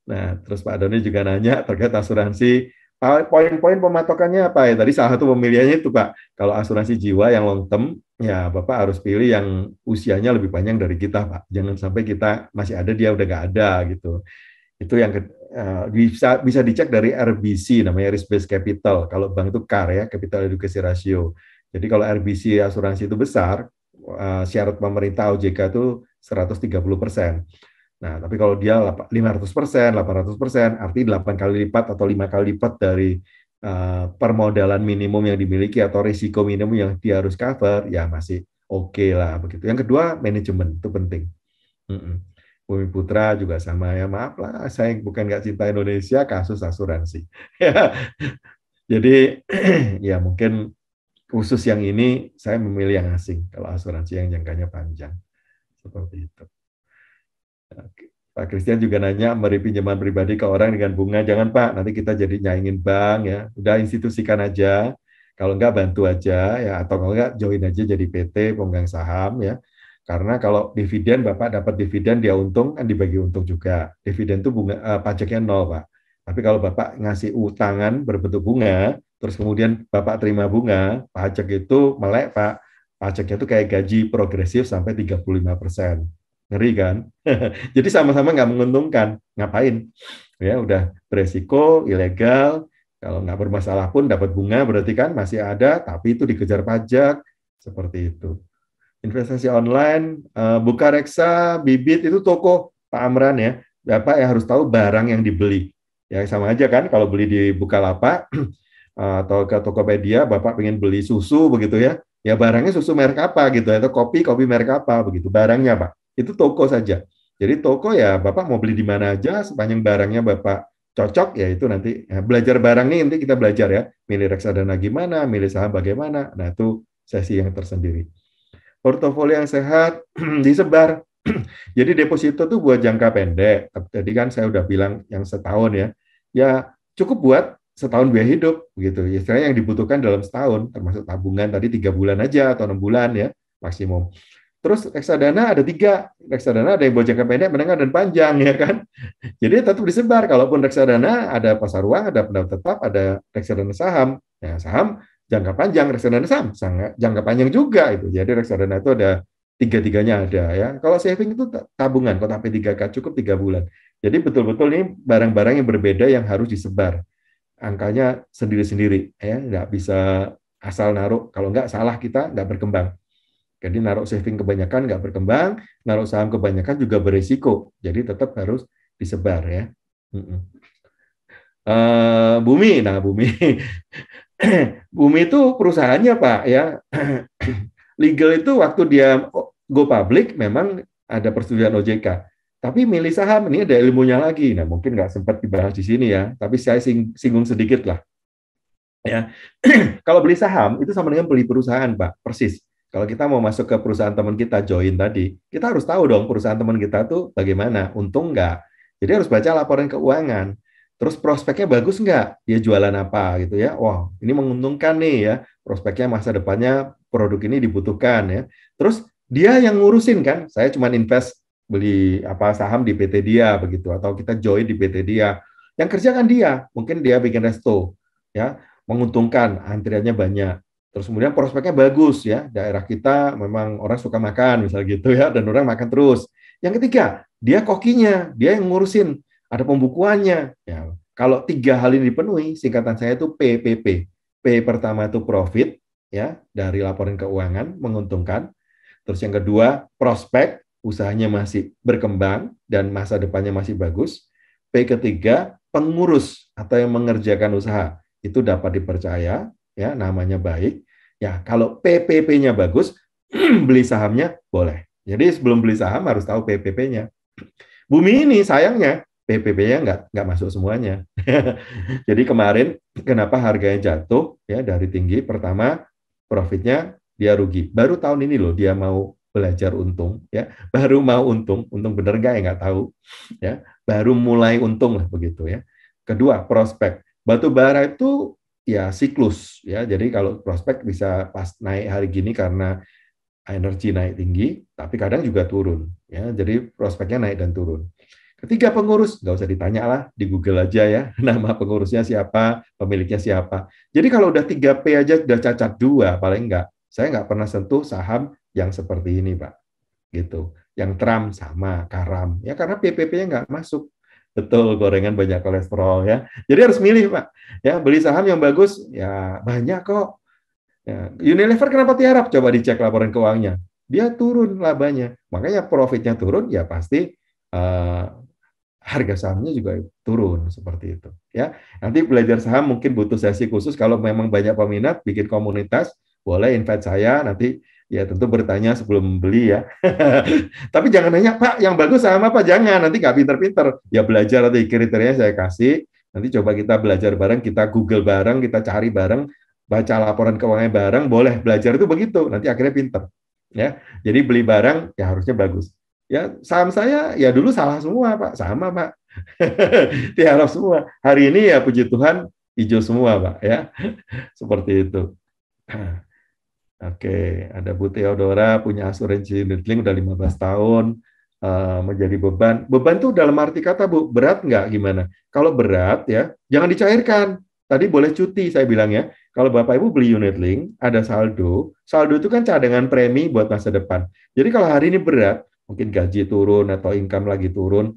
Nah, terus Pak Doni juga nanya terkait asuransi Eh, poin-poin pematokannya apa ya? Tadi salah satu pemilihannya itu Pak, kalau asuransi jiwa yang long term, ya Bapak harus pilih yang usianya lebih panjang dari kita Pak. Jangan sampai kita masih ada dia udah nggak ada gitu. Itu yang uh, bisa bisa dicek dari RBC namanya risk based capital. Kalau bank itu CAR ya, capital education ratio. Jadi kalau RBC asuransi itu besar, uh, syarat pemerintah OJK itu 130 persen. Nah, tapi kalau dia 500%, 800%, artinya 8 kali lipat atau 5 kali lipat dari uh, permodalan minimum yang dimiliki atau risiko minimum yang dia harus cover, ya masih oke okay lah begitu. Yang kedua, manajemen itu penting. Mm Bumi Putra juga sama ya maaf lah saya bukan nggak cinta Indonesia kasus asuransi [LAUGHS] jadi [CLEARS THROAT] ya mungkin khusus yang ini saya memilih yang asing kalau asuransi yang jangkanya panjang seperti itu Pak Christian juga nanya meri pinjaman pribadi ke orang dengan bunga, jangan Pak, nanti kita jadi nyaingin bank ya. Udah institusikan aja, kalau enggak bantu aja ya, atau kalau enggak join aja jadi PT pemegang saham ya. Karena kalau dividen Bapak dapat dividen dia untung kan dibagi untung juga. Dividen itu bunga eh, pajaknya nol Pak. Tapi kalau Bapak ngasih utangan berbentuk bunga, terus kemudian Bapak terima bunga, pajak itu melek Pak, pajaknya itu kayak gaji progresif sampai 35 persen ngeri kan [LAUGHS] jadi sama-sama nggak menguntungkan ngapain ya udah beresiko ilegal kalau nggak bermasalah pun dapat bunga berarti kan masih ada tapi itu dikejar pajak seperti itu investasi online eh, buka reksa bibit itu toko Pak Amran ya Bapak ya harus tahu barang yang dibeli ya sama aja kan kalau beli di Bukalapak [CLEARS THROAT] eh, atau ke Tokopedia, Bapak ingin beli susu begitu ya, ya barangnya susu merek apa gitu, atau kopi, kopi merek apa begitu, barangnya Pak itu toko saja. Jadi toko ya Bapak mau beli di mana aja sepanjang barangnya Bapak cocok ya itu nanti ya, belajar barang nih nanti kita belajar ya milih reksadana gimana, milih saham bagaimana. Nah itu sesi yang tersendiri. Portofolio yang sehat [CLEARS THROAT] disebar. [CLEARS THROAT] Jadi deposito tuh buat jangka pendek. Tadi kan saya udah bilang yang setahun ya. Ya cukup buat setahun biaya hidup gitu. Istilahnya yang dibutuhkan dalam setahun termasuk tabungan tadi tiga bulan aja atau enam bulan ya maksimum. Terus reksadana ada tiga, reksadana ada yang buat jangka pendek, menengah, dan panjang ya kan. Jadi tetap disebar. Kalaupun reksadana ada pasar uang, ada pendapat tetap, ada reksadana saham. Nah, saham jangka panjang, reksadana saham sangat jangka panjang juga itu. Jadi reksadana itu ada tiga-tiganya ada ya. Kalau saving itu tabungan, kalau sampai 3K cukup tiga bulan. Jadi betul-betul ini barang-barang yang berbeda yang harus disebar. Angkanya sendiri-sendiri ya, nggak bisa asal naruh. Kalau nggak salah kita nggak berkembang. Jadi naruh saving kebanyakan nggak berkembang, naruh saham kebanyakan juga berisiko. Jadi tetap harus disebar ya. Eh, bumi, nah bumi, [CLEARS THROAT] bumi itu perusahaannya pak ya. [CLEARS THROAT] Legal itu waktu dia go public memang ada persetujuan OJK. Tapi milih saham ini ada ilmunya lagi. Nah mungkin nggak sempat dibahas di sini ya. Tapi saya sing singgung sedikit lah. Ya, [CLEARS THROAT] kalau beli saham itu sama dengan beli perusahaan pak, persis kalau kita mau masuk ke perusahaan teman kita join tadi, kita harus tahu dong perusahaan teman kita tuh bagaimana, untung nggak. Jadi harus baca laporan keuangan. Terus prospeknya bagus nggak? Dia jualan apa gitu ya? Wah, ini menguntungkan nih ya. Prospeknya masa depannya produk ini dibutuhkan ya. Terus dia yang ngurusin kan. Saya cuma invest beli apa saham di PT dia begitu atau kita join di PT dia. Yang kerja kan dia. Mungkin dia bikin resto ya, menguntungkan, antriannya banyak. Terus kemudian prospeknya bagus ya, daerah kita memang orang suka makan misal gitu ya, dan orang makan terus. Yang ketiga, dia kokinya, dia yang ngurusin, ada pembukuannya. Ya, kalau tiga hal ini dipenuhi, singkatan saya itu PPP. P pertama itu profit ya dari laporan keuangan menguntungkan. Terus yang kedua prospek usahanya masih berkembang dan masa depannya masih bagus. P ketiga pengurus atau yang mengerjakan usaha itu dapat dipercaya ya namanya baik Ya, kalau PPP-nya bagus, [CLEARS THROAT] beli sahamnya boleh. Jadi sebelum beli saham harus tahu PPP-nya. Bumi ini sayangnya PPP-nya nggak nggak masuk semuanya. [LAUGHS] Jadi kemarin kenapa harganya jatuh ya dari tinggi? Pertama profitnya dia rugi. Baru tahun ini loh dia mau belajar untung ya baru mau untung untung bener nggak ya nggak tahu ya baru mulai untung lah begitu ya kedua prospek batu bara itu ya siklus ya. Jadi kalau prospek bisa pas naik hari gini karena energi naik tinggi, tapi kadang juga turun ya. Jadi prospeknya naik dan turun. Ketiga pengurus, nggak usah ditanya lah, di Google aja ya, [LAUGHS] nama pengurusnya siapa, pemiliknya siapa. Jadi kalau udah 3P aja udah cacat dua paling nggak. Saya nggak pernah sentuh saham yang seperti ini, Pak. Gitu. Yang Trump sama, Karam. Ya karena PPP-nya nggak masuk. Betul, gorengan banyak kolesterol ya. Jadi harus milih Pak. Ya, beli saham yang bagus, ya banyak kok. Ya, Unilever kenapa tiarap? Coba dicek laporan keuangannya. Dia turun labanya. Makanya profitnya turun, ya pasti uh, harga sahamnya juga turun seperti itu. Ya, nanti belajar saham mungkin butuh sesi khusus. Kalau memang banyak peminat, bikin komunitas, boleh invite saya nanti ya tentu bertanya sebelum beli ya. [LAUGHS] Tapi jangan nanya Pak yang bagus sama apa jangan nanti nggak pinter-pinter. Ya belajar nanti kriterianya saya kasih. Nanti coba kita belajar bareng, kita Google bareng, kita cari bareng, baca laporan keuangan bareng, boleh belajar itu begitu. Nanti akhirnya pinter. Ya, jadi beli barang ya harusnya bagus. Ya saham saya ya dulu salah semua Pak, sama Pak. [LAUGHS] Tiarap semua. Hari ini ya puji Tuhan hijau semua Pak ya. [LAUGHS] Seperti itu. [CLEARS THROAT] Oke, ada Bu Theodora punya asuransi unit link udah 15 tahun uh, menjadi beban. Beban tuh dalam arti kata Bu, berat nggak gimana? Kalau berat ya, jangan dicairkan. Tadi boleh cuti saya bilang ya. Kalau Bapak Ibu beli unit link, ada saldo. Saldo itu kan cadangan premi buat masa depan. Jadi kalau hari ini berat, mungkin gaji turun atau income lagi turun,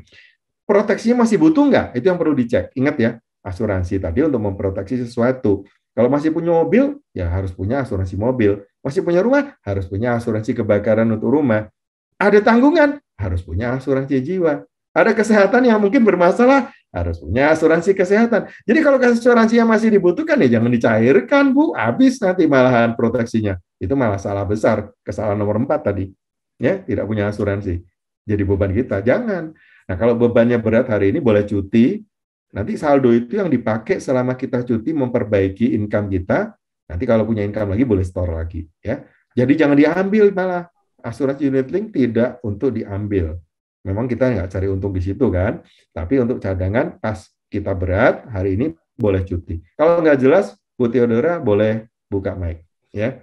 [CLEARS THROAT] proteksinya masih butuh nggak? Itu yang perlu dicek. Ingat ya, asuransi tadi untuk memproteksi sesuatu. Kalau masih punya mobil, ya harus punya asuransi mobil. Masih punya rumah, harus punya asuransi kebakaran untuk rumah. Ada tanggungan, harus punya asuransi jiwa. Ada kesehatan yang mungkin bermasalah, harus punya asuransi kesehatan. Jadi kalau asuransi yang masih dibutuhkan ya jangan dicairkan, Bu. Habis nanti malahan proteksinya. Itu malah salah besar, kesalahan nomor empat tadi. Ya, tidak punya asuransi. Jadi beban kita, jangan. Nah, kalau bebannya berat hari ini boleh cuti, Nanti saldo itu yang dipakai selama kita cuti memperbaiki income kita. Nanti kalau punya income lagi boleh store lagi ya. Jadi jangan diambil malah asuransi unit link tidak untuk diambil. Memang kita nggak cari untung di situ kan, tapi untuk cadangan pas kita berat hari ini boleh cuti. Kalau nggak jelas, Bu Theodora boleh buka mic ya.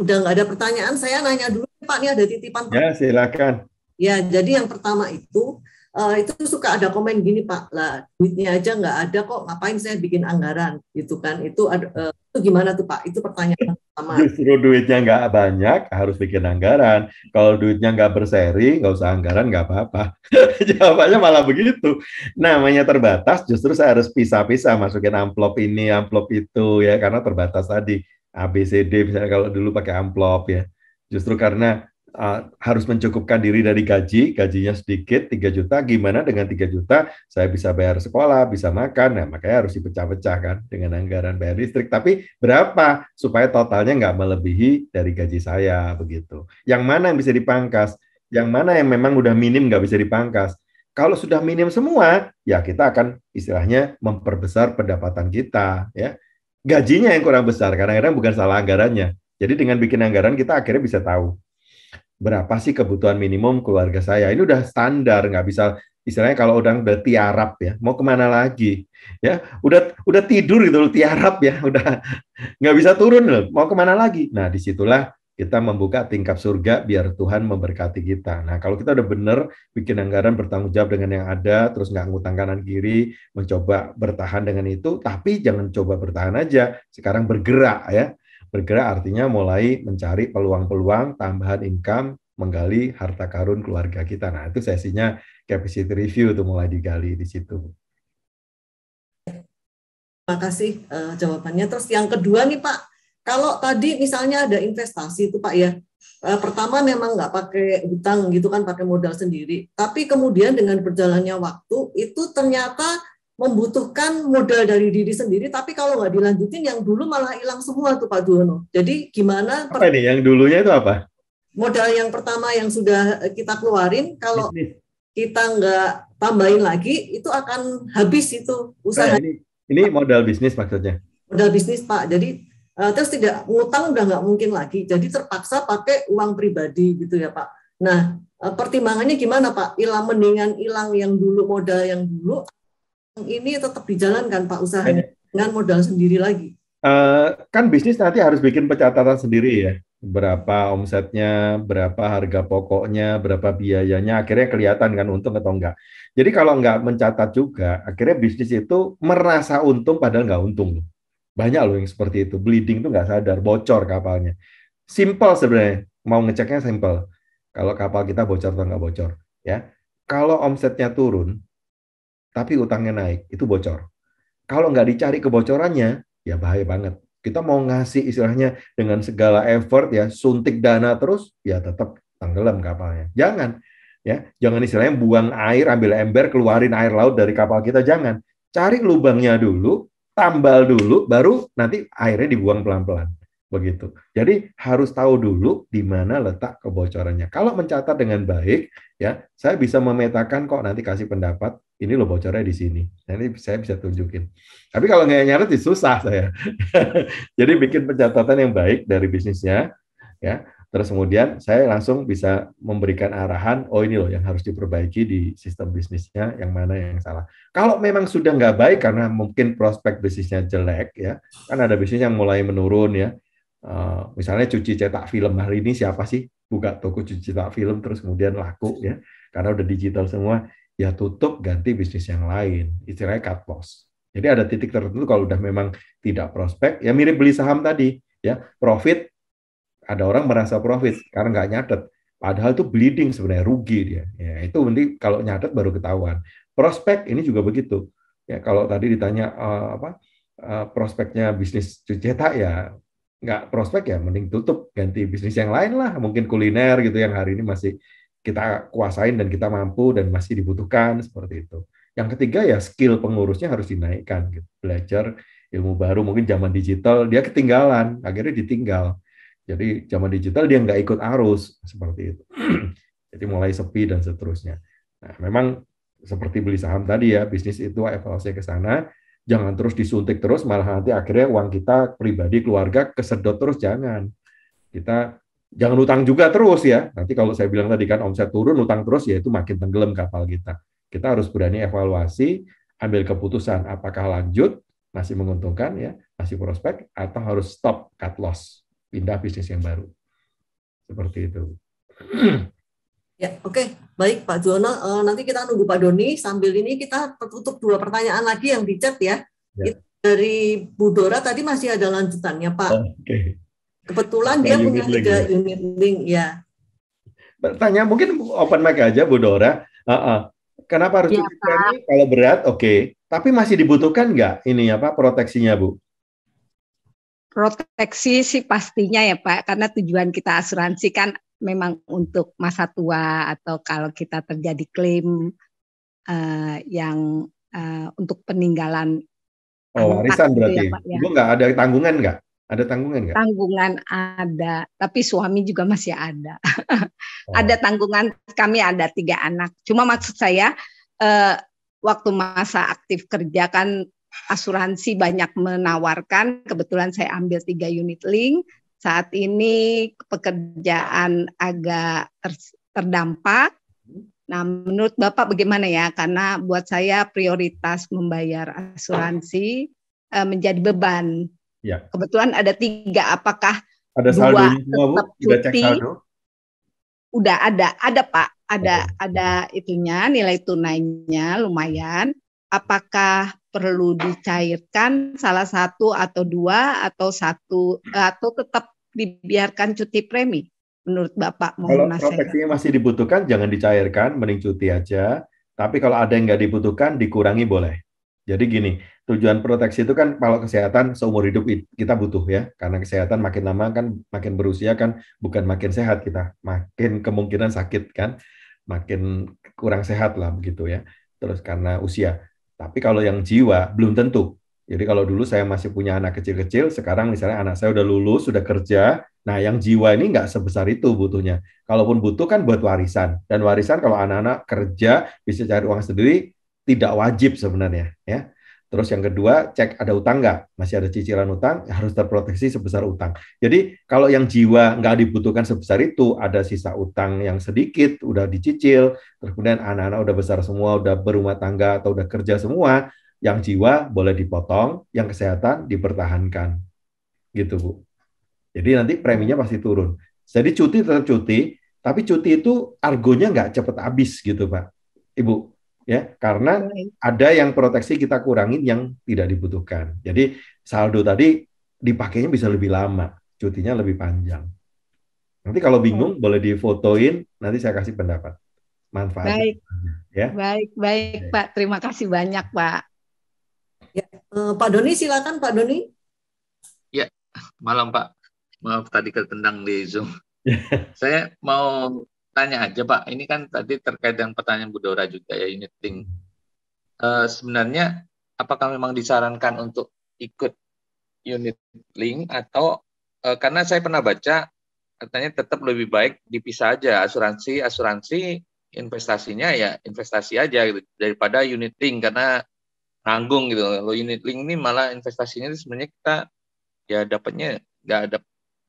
Udah nggak ada pertanyaan, saya nanya dulu Pak nih ada titipan. Ya silakan. Ya jadi yang pertama itu uh, itu suka ada komen gini Pak lah duitnya aja nggak ada kok ngapain saya bikin anggaran gitu kan itu ada, uh, eh, itu gimana tuh Pak itu pertanyaan pertama [LAUGHS] justru duitnya nggak banyak harus bikin anggaran kalau duitnya nggak berseri nggak usah anggaran nggak apa-apa [LAUGHS] jawabannya malah begitu namanya terbatas justru saya harus pisah-pisah masukin amplop ini amplop itu ya karena terbatas tadi ABCD misalnya kalau dulu pakai amplop ya justru karena Ah, harus mencukupkan diri dari gaji, gajinya sedikit 3 juta, gimana dengan 3 juta saya bisa bayar sekolah, bisa makan, nah makanya harus dipecah-pecah kan dengan anggaran bayar listrik, tapi berapa supaya totalnya nggak melebihi dari gaji saya begitu. Yang mana yang bisa dipangkas, yang mana yang memang udah minim nggak bisa dipangkas. Kalau sudah minim semua, ya kita akan istilahnya memperbesar pendapatan kita ya. Gajinya yang kurang besar, kadang-kadang bukan salah anggarannya. Jadi dengan bikin anggaran kita akhirnya bisa tahu berapa sih kebutuhan minimum keluarga saya. Ini udah standar, nggak bisa istilahnya kalau orang udah tiarap ya, mau kemana lagi? Ya, udah udah tidur gitu loh tiarap ya, [LAUGHS] udah nggak bisa turun loh, mau kemana lagi? Nah, disitulah kita membuka tingkap surga biar Tuhan memberkati kita. Nah, kalau kita udah bener bikin anggaran bertanggung jawab dengan yang ada, terus nggak ngutang kanan kiri, mencoba bertahan dengan itu, tapi jangan coba bertahan aja. Sekarang bergerak ya, Bergerak artinya mulai mencari peluang-peluang tambahan income, menggali harta karun keluarga kita. Nah, itu sesinya capacity review itu mulai digali di situ. Terima kasih uh, jawabannya. Terus yang kedua nih Pak, kalau tadi misalnya ada investasi itu Pak ya, uh, pertama memang nggak pakai hutang gitu kan, pakai modal sendiri. Tapi kemudian dengan berjalannya waktu itu ternyata membutuhkan modal dari diri sendiri, tapi kalau nggak dilanjutin, yang dulu malah hilang semua tuh Pak Duono. Jadi gimana? Apa ini yang dulunya itu apa? Modal yang pertama yang sudah eh, kita keluarin, kalau kita nggak tambahin lagi, itu akan habis itu nah, usaha. Nah, ini, ini modal bisnis maksudnya? Modal bisnis Pak. Jadi uh, terus tidak ngutang udah nggak mungkin lagi. Jadi terpaksa pakai uang pribadi gitu ya Pak. Nah eh, pertimbangannya gimana Pak? Hilang mendingan hilang yang dulu modal yang dulu ini tetap dijalankan Pak usaha dengan modal sendiri lagi? Uh, kan bisnis nanti harus bikin pencatatan sendiri ya. Berapa omsetnya, berapa harga pokoknya, berapa biayanya, akhirnya kelihatan kan untung atau enggak. Jadi kalau enggak mencatat juga, akhirnya bisnis itu merasa untung padahal enggak untung. Banyak loh yang seperti itu, bleeding tuh enggak sadar, bocor kapalnya. Simple sebenarnya, mau ngeceknya simple. Kalau kapal kita bocor atau enggak bocor. ya. Kalau omsetnya turun, tapi utangnya naik, itu bocor. Kalau nggak dicari kebocorannya, ya bahaya banget. Kita mau ngasih istilahnya dengan segala effort ya, suntik dana terus, ya tetap tenggelam kapalnya. Jangan. ya Jangan istilahnya buang air, ambil ember, keluarin air laut dari kapal kita, jangan. Cari lubangnya dulu, tambal dulu, baru nanti airnya dibuang pelan-pelan begitu. Jadi harus tahu dulu di mana letak kebocorannya. Kalau mencatat dengan baik, ya saya bisa memetakan kok nanti kasih pendapat ini lo bocornya di sini. Nanti saya bisa tunjukin. Tapi kalau nggak nyaret ya susah saya. [LAUGHS] Jadi bikin pencatatan yang baik dari bisnisnya, ya. Terus kemudian saya langsung bisa memberikan arahan, oh ini loh yang harus diperbaiki di sistem bisnisnya, yang mana yang salah. Kalau memang sudah nggak baik karena mungkin prospek bisnisnya jelek, ya kan ada bisnis yang mulai menurun ya, Eh, misalnya cuci cetak film hari ini siapa sih buka toko cuci cetak film terus kemudian laku ya karena udah digital semua ya tutup ganti bisnis yang lain istilahnya cut loss jadi ada titik tertentu kalau udah memang tidak prospek ya mirip beli saham tadi ya profit ada orang merasa profit karena nggak nyatet padahal itu bleeding sebenarnya rugi dia ya itu nanti kalau nyatet baru ketahuan prospek ini juga begitu ya kalau tadi ditanya uh, apa uh, prospeknya bisnis cuci cetak ya nggak prospek ya mending tutup ganti bisnis yang lain lah mungkin kuliner gitu yang hari ini masih kita kuasain dan kita mampu dan masih dibutuhkan seperti itu yang ketiga ya skill pengurusnya harus dinaikkan gitu. belajar ilmu baru mungkin zaman digital dia ketinggalan akhirnya ditinggal jadi zaman digital dia nggak ikut arus seperti itu [CLEARS THROAT] jadi mulai sepi dan seterusnya nah memang seperti beli saham tadi ya bisnis itu evaluasi ke sana jangan terus disuntik terus malah nanti akhirnya uang kita pribadi keluarga kesedot terus jangan kita jangan utang juga terus ya nanti kalau saya bilang tadi kan omset turun utang terus ya itu makin tenggelam kapal kita kita harus berani evaluasi ambil keputusan apakah lanjut masih menguntungkan ya masih prospek atau harus stop cut loss pindah bisnis yang baru seperti itu [CLEARS THROAT] Ya, oke. Okay. Baik, Pak Jono. Eh, nanti kita nunggu Pak Doni. Sambil ini kita tutup dua pertanyaan lagi yang dicat ya. ya. Dari Bu Dora tadi masih ada lanjutannya, Pak. Oke. okay. Kebetulan dia punya tiga ya. unit link, ya. bertanya mungkin open mic aja, Bu Dora. Uh -uh. Kenapa harus ya, cuci kalau berat? Oke. Okay. Tapi masih dibutuhkan nggak ini ya Pak proteksinya, Bu? proteksi sih pastinya ya Pak, karena tujuan kita asuransi kan memang untuk masa tua atau kalau kita terjadi klaim uh, yang uh, untuk peninggalan. Oh, warisan gitu ya, berarti. Ya, Pak, ya. Ibu nggak ada tanggungan nggak? Ada tanggungan nggak? Tanggungan ada, tapi suami juga masih ada. oh. Ada tanggungan, kami ada tiga anak. Cuma maksud saya, uh, waktu masa aktif kerja kan asuransi banyak menawarkan. Kebetulan saya ambil tiga unit link. Saat ini pekerjaan agak ter, terdampak. Nah, menurut Bapak bagaimana ya? Karena buat saya prioritas membayar asuransi uh, menjadi beban. Ya. Kebetulan ada tiga. Apakah ada dua tetap Bu? Udah cuti? Cek saldo? Udah ada, ada Pak. Ada, ada itunya nilai tunainya lumayan. Apakah perlu dicairkan salah satu atau dua atau satu atau tetap dibiarkan cuti premi menurut Bapak? mau Kalau proteksinya masih dibutuhkan jangan dicairkan, mending cuti aja. Tapi kalau ada yang nggak dibutuhkan dikurangi boleh. Jadi gini, tujuan proteksi itu kan kalau kesehatan seumur hidup kita butuh ya, karena kesehatan makin lama kan makin berusia kan bukan makin sehat kita, makin kemungkinan sakit kan, makin kurang sehat lah begitu ya. Terus karena usia. Tapi kalau yang jiwa belum tentu. Jadi kalau dulu saya masih punya anak kecil-kecil, sekarang misalnya anak saya udah lulus, sudah kerja, nah yang jiwa ini nggak sebesar itu butuhnya. Kalaupun butuh kan buat warisan. Dan warisan kalau anak-anak kerja, bisa cari uang sendiri, tidak wajib sebenarnya. ya Terus yang kedua, cek ada utang nggak? Masih ada cicilan utang, harus terproteksi sebesar utang. Jadi kalau yang jiwa nggak dibutuhkan sebesar itu, ada sisa utang yang sedikit, udah dicicil, terus kemudian anak-anak udah besar semua, udah berumah tangga atau udah kerja semua, yang jiwa boleh dipotong, yang kesehatan dipertahankan. Gitu, Bu. Jadi nanti preminya pasti turun. Jadi cuti tetap cuti, tapi cuti itu argonya nggak cepat habis gitu, Pak. Ibu, ya karena ada yang proteksi kita kurangin yang tidak dibutuhkan. Jadi saldo tadi dipakainya bisa lebih lama, cutinya lebih panjang. Nanti kalau bingung boleh difotoin, nanti saya kasih pendapat. Manfaat. Baik. Ya. Baik, baik Pak. Terima kasih banyak, Pak. Ya, eh, Pak Doni silakan Pak Doni. Ya, malam Pak. Maaf tadi ketendang di Zoom. [LAUGHS] saya mau tanya aja Pak, ini kan tadi terkait dengan pertanyaan Bu Dora juga ya unit link. Uh, sebenarnya apakah memang disarankan untuk ikut unit link atau uh, karena saya pernah baca katanya tetap lebih baik dipisah aja asuransi asuransi investasinya ya investasi aja gitu, daripada unit link karena nanggung gitu. Lo unit link ini malah investasinya sebenarnya kita ya dapatnya nggak ada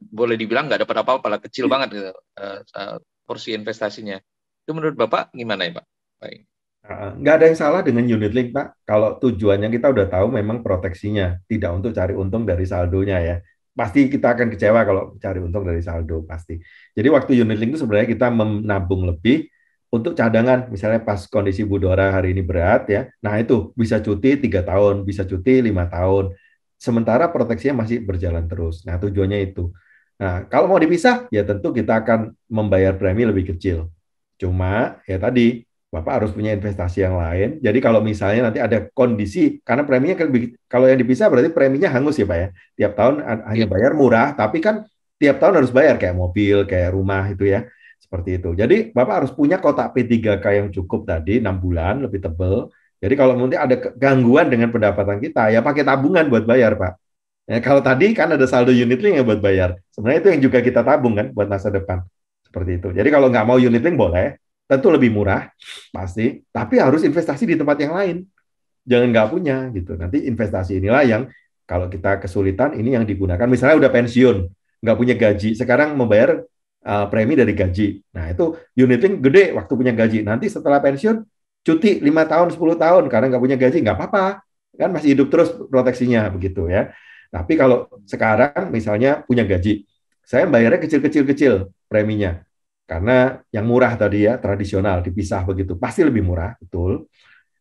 boleh dibilang nggak dapat apa-apa lah kecil iya. banget gitu. Uh, porsi investasinya. Itu menurut Bapak gimana ya Pak? Baik. Eh, nggak ada yang salah dengan unit link, Pak. Kalau tujuannya kita udah tahu memang proteksinya, tidak untuk cari untung dari saldonya ya. Pasti kita akan kecewa kalau cari untung dari saldo, pasti. Jadi waktu unit link itu sebenarnya kita menabung lebih untuk cadangan, misalnya pas kondisi Budora hari ini berat ya, nah itu bisa cuti tiga tahun, bisa cuti lima tahun. Sementara proteksinya masih berjalan terus. Nah tujuannya itu. Nah, kalau mau dipisah, ya tentu kita akan membayar premi lebih kecil. Cuma, ya tadi, Bapak harus punya investasi yang lain. Jadi kalau misalnya nanti ada kondisi, karena preminya kan kalau yang dipisah berarti preminya hangus ya Pak ya. Tiap tahun hanya iya. bayar murah, tapi kan tiap tahun harus bayar kayak mobil, kayak rumah itu ya. Seperti itu. Jadi Bapak harus punya kotak P3K yang cukup tadi, 6 bulan, lebih tebel. Jadi kalau nanti ada gangguan dengan pendapatan kita, ya pakai tabungan buat bayar Pak. Ya, kalau tadi kan ada saldo unit link yang buat bayar. Sebenarnya itu yang juga kita tabung kan buat masa depan. Seperti itu. Jadi kalau nggak mau unit link boleh, tentu lebih murah pasti, tapi harus investasi di tempat yang lain. Jangan nggak punya gitu. Nanti investasi inilah yang kalau kita kesulitan ini yang digunakan. Misalnya udah pensiun, nggak punya gaji, sekarang membayar uh, premi dari gaji. Nah itu unit link gede waktu punya gaji. Nanti setelah pensiun cuti lima tahun 10 tahun karena nggak punya gaji nggak apa-apa kan masih hidup terus proteksinya begitu ya. Tapi kalau sekarang misalnya punya gaji, saya bayarnya kecil-kecil-kecil preminya. Karena yang murah tadi ya, tradisional, dipisah begitu. Pasti lebih murah, betul.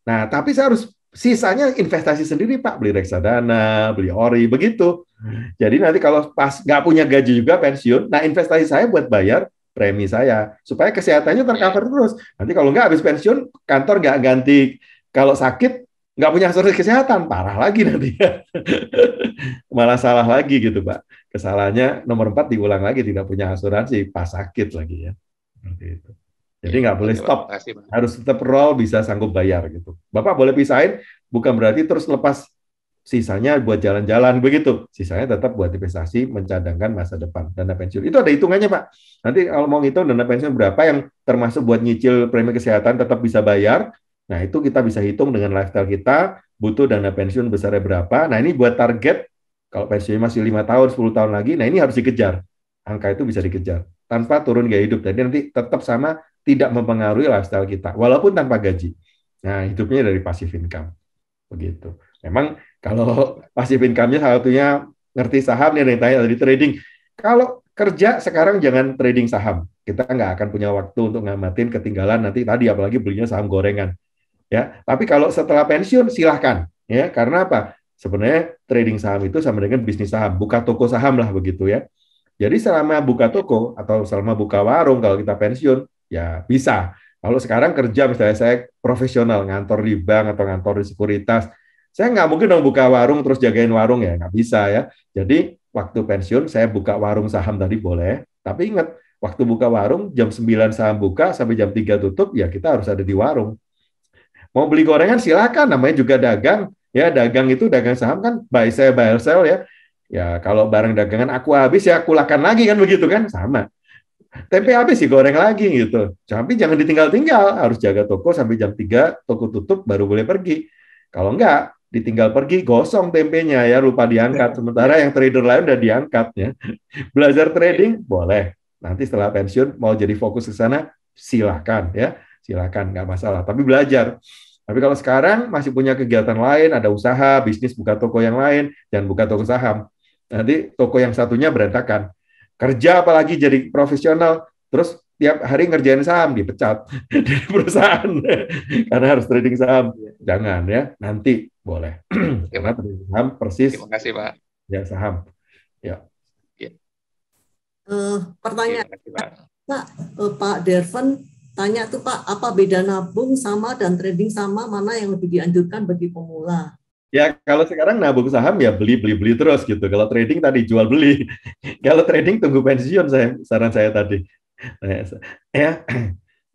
Nah, tapi saya harus sisanya investasi sendiri, Pak. Beli reksadana, beli ori, begitu. Jadi nanti kalau pas nggak punya gaji juga pensiun, nah investasi saya buat bayar premi saya. Supaya kesehatannya tercover terus. Nanti kalau nggak habis pensiun, kantor nggak ganti. Kalau sakit, nggak punya asuransi kesehatan parah lagi nanti [LAUGHS] malah salah lagi gitu pak kesalahannya nomor empat diulang lagi tidak punya asuransi pas sakit lagi ya itu. jadi iya, nggak boleh stop kasih, harus tetap roll bisa sanggup bayar gitu bapak boleh pisahin bukan berarti terus lepas sisanya buat jalan-jalan begitu sisanya tetap buat investasi mencadangkan masa depan dana pensiun itu ada hitungannya pak nanti kalau mau ngitung dana pensiun berapa yang termasuk buat nyicil premi kesehatan tetap bisa bayar Nah, itu kita bisa hitung dengan lifestyle kita, butuh dana pensiun besarnya berapa. Nah, ini buat target, kalau pensiunnya masih lima tahun, 10 tahun lagi, nah ini harus dikejar. Angka itu bisa dikejar. Tanpa turun gaya hidup. Jadi nanti tetap sama, tidak mempengaruhi lifestyle kita. Walaupun tanpa gaji. Nah, hidupnya dari passive income. Begitu. Memang kalau [LAUGHS] passive income-nya salah satunya ngerti saham, nih yang tanya dari trading. Kalau kerja sekarang jangan trading saham. Kita nggak akan punya waktu untuk ngamatin ketinggalan nanti tadi, apalagi belinya saham gorengan ya. Tapi kalau setelah pensiun silahkan ya. Karena apa? Sebenarnya trading saham itu sama dengan bisnis saham, buka toko saham lah begitu ya. Jadi selama buka toko atau selama buka warung kalau kita pensiun ya bisa. Kalau sekarang kerja misalnya saya profesional ngantor di bank atau ngantor di sekuritas, saya nggak mungkin dong buka warung terus jagain warung ya nggak bisa ya. Jadi waktu pensiun saya buka warung saham tadi boleh, tapi ingat waktu buka warung jam 9 saham buka sampai jam 3 tutup ya kita harus ada di warung Mau beli gorengan silakan, namanya juga dagang. Ya, dagang itu dagang saham kan buy sell buy sell ya. Ya, kalau barang dagangan aku habis ya aku lakan lagi kan begitu kan? Sama. Tempe habis sih goreng lagi gitu. Tapi jangan ditinggal-tinggal, harus jaga toko sampai jam 3, toko tutup baru boleh pergi. Kalau enggak, ditinggal pergi gosong tempenya ya lupa diangkat sementara yang trader lain udah diangkat ya [LAUGHS] belajar trading boleh nanti setelah pensiun mau jadi fokus ke sana silahkan ya silakan nggak masalah. Tapi belajar. Tapi kalau sekarang masih punya kegiatan lain, ada usaha, bisnis, buka toko yang lain, dan buka toko saham. Nanti toko yang satunya berantakan. Kerja apalagi jadi profesional, terus tiap hari ngerjain saham dipecat [LAUGHS] dari perusahaan karena harus trading saham jangan ya nanti boleh [CLEARS THROAT] karena trading saham persis terima kasih pak ya saham ya uh, pertanyaan pak. Pak eh, Derven tanya tuh Pak, apa beda nabung sama dan trading sama mana yang lebih dianjurkan bagi pemula? Ya kalau sekarang nabung saham ya beli beli beli terus gitu. Kalau trading tadi jual beli. [LAUGHS] kalau trading tunggu pensiun saya saran saya tadi. Nah, ya, ya [CLEARS THROAT]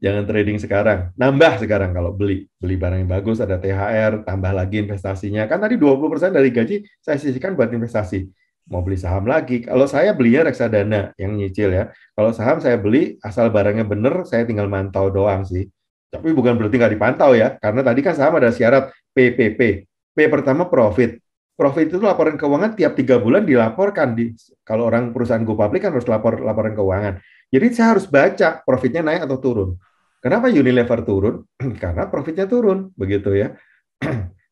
jangan trading sekarang. Nambah sekarang kalau beli beli barang yang bagus ada THR, tambah lagi investasinya. Kan tadi 20% dari gaji saya sisihkan buat investasi mau beli saham lagi. Kalau saya beli belinya reksadana yang nyicil ya. Kalau saham saya beli asal barangnya bener saya tinggal mantau doang sih. Tapi bukan berarti nggak dipantau ya, karena tadi kan saham ada syarat PPP. P pertama profit. Profit itu laporan keuangan tiap tiga bulan dilaporkan. Di, kalau orang perusahaan go public kan harus lapor laporan keuangan. Jadi saya harus baca profitnya naik atau turun. Kenapa Unilever turun? [CLEARS THROAT] Karena profitnya turun, begitu ya. [CLEARS THROAT]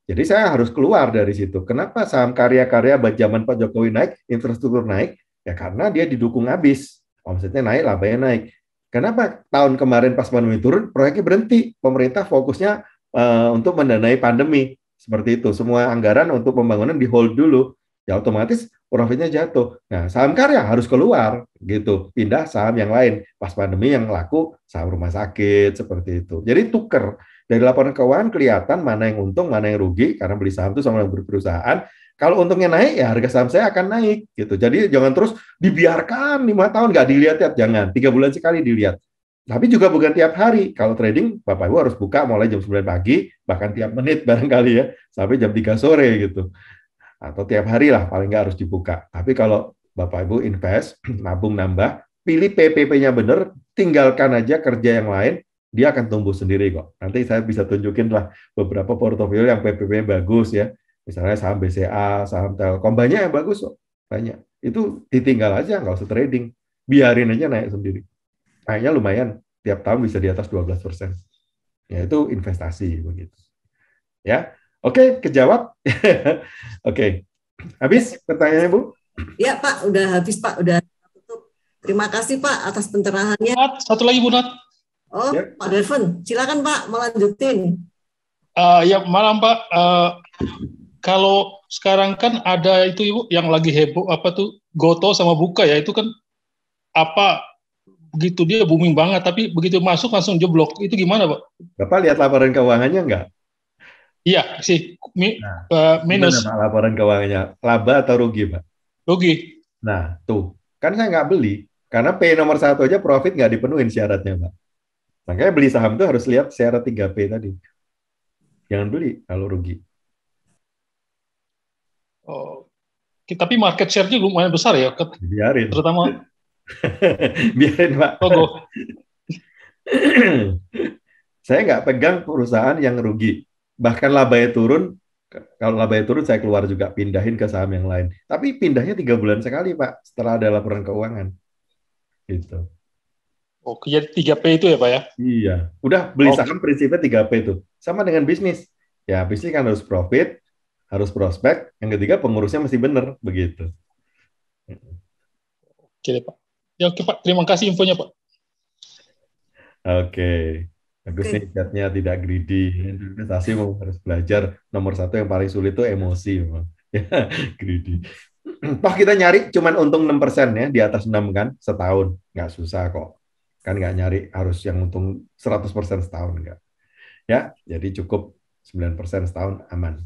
Jadi saya harus keluar dari situ. Kenapa saham karya-karya zaman Pak Jokowi naik, infrastruktur naik? Ya karena dia didukung habis. Omsetnya naik, labanya naik. Kenapa tahun kemarin pas pandemi turun, proyeknya berhenti. Pemerintah fokusnya uh, untuk mendanai pandemi. Seperti itu. Semua anggaran untuk pembangunan di hold dulu. Ya otomatis profitnya jatuh. Nah, saham karya harus keluar gitu, pindah saham yang lain. Pas pandemi yang laku saham rumah sakit seperti itu. Jadi tuker dari laporan keuangan kelihatan mana yang untung, mana yang rugi karena beli saham itu sama dengan perusahaan. Kalau untungnya naik ya harga saham saya akan naik gitu. Jadi jangan terus dibiarkan lima tahun nggak dilihat tiap jangan. Tiga bulan sekali dilihat. Tapi juga bukan tiap hari. Kalau trading, Bapak Ibu harus buka mulai jam 9 pagi, bahkan tiap menit [LAUGHS] barangkali ya, sampai jam 3 sore gitu. Atau tiap hari lah, paling nggak harus dibuka. Tapi kalau Bapak Ibu invest, [CLEARS THROAT] nabung nambah, pilih PPP-nya benar, tinggalkan aja kerja yang lain, dia akan tumbuh sendiri kok. Nanti saya bisa tunjukin lah beberapa portofolio yang PPP bagus ya. Misalnya saham BCA, saham Telkom, banyak yang bagus kok. Banyak. Itu ditinggal aja, nggak usah trading. Biarin aja naik sendiri. Naiknya lumayan, tiap tahun bisa di atas 12 persen. Ya, itu investasi begitu. Ya, oke, kejawab. [LAUGHS] oke, habis pertanyaannya Bu? Ya Pak, udah habis Pak, udah tutup. Terima kasih Pak atas pencerahannya. Satu lagi Bu Nat. Oh, yep. Ya. Pak Devon, silakan Pak melanjutin. Uh, ya malam Pak. Uh, kalau sekarang kan ada itu Ibu yang lagi heboh apa tuh Goto sama Buka ya itu kan apa begitu dia booming banget tapi begitu masuk langsung jeblok itu gimana Pak? Bapak lihat laporan keuangannya enggak? Iya sih mi, nah, uh, minus. Pak, laporan keuangannya laba atau rugi Pak? Rugi. Nah tuh kan saya nggak beli karena P nomor satu aja profit nggak dipenuhi syaratnya Pak. Makanya beli saham itu harus lihat secara 3P tadi. Jangan beli kalau rugi. Oh, tapi market share-nya lumayan besar ya. Biarin. Terutama. [LAUGHS] Biarin, Pak. Oh, [CLEARS THROAT] saya nggak pegang perusahaan yang rugi. Bahkan labanya turun, kalau labanya turun saya keluar juga, pindahin ke saham yang lain. Tapi pindahnya tiga bulan sekali, Pak, setelah ada laporan keuangan. Gitu. Oh, jadi 3P itu ya Pak ya? Iya. Udah, beli oh. saham prinsipnya 3P itu. Sama dengan bisnis. Ya, bisnis kan harus profit, harus prospek, yang ketiga pengurusnya mesti benar, begitu. Oke Pak. Ya oke Pak, terima kasih infonya Pak. Oke. Bagus ini nih chatnya tidak greedy. Investasi mau harus belajar. Nomor satu yang paling sulit itu emosi. [LAUGHS] Ya, greedy. Pak [CLEARS THROAT] kita nyari cuman untung 6% ya, di atas 6 kan setahun. Nggak susah kok. Kan nggak nyari harus yang untung 100% setahun enggak. Ya, jadi cukup 9% setahun aman.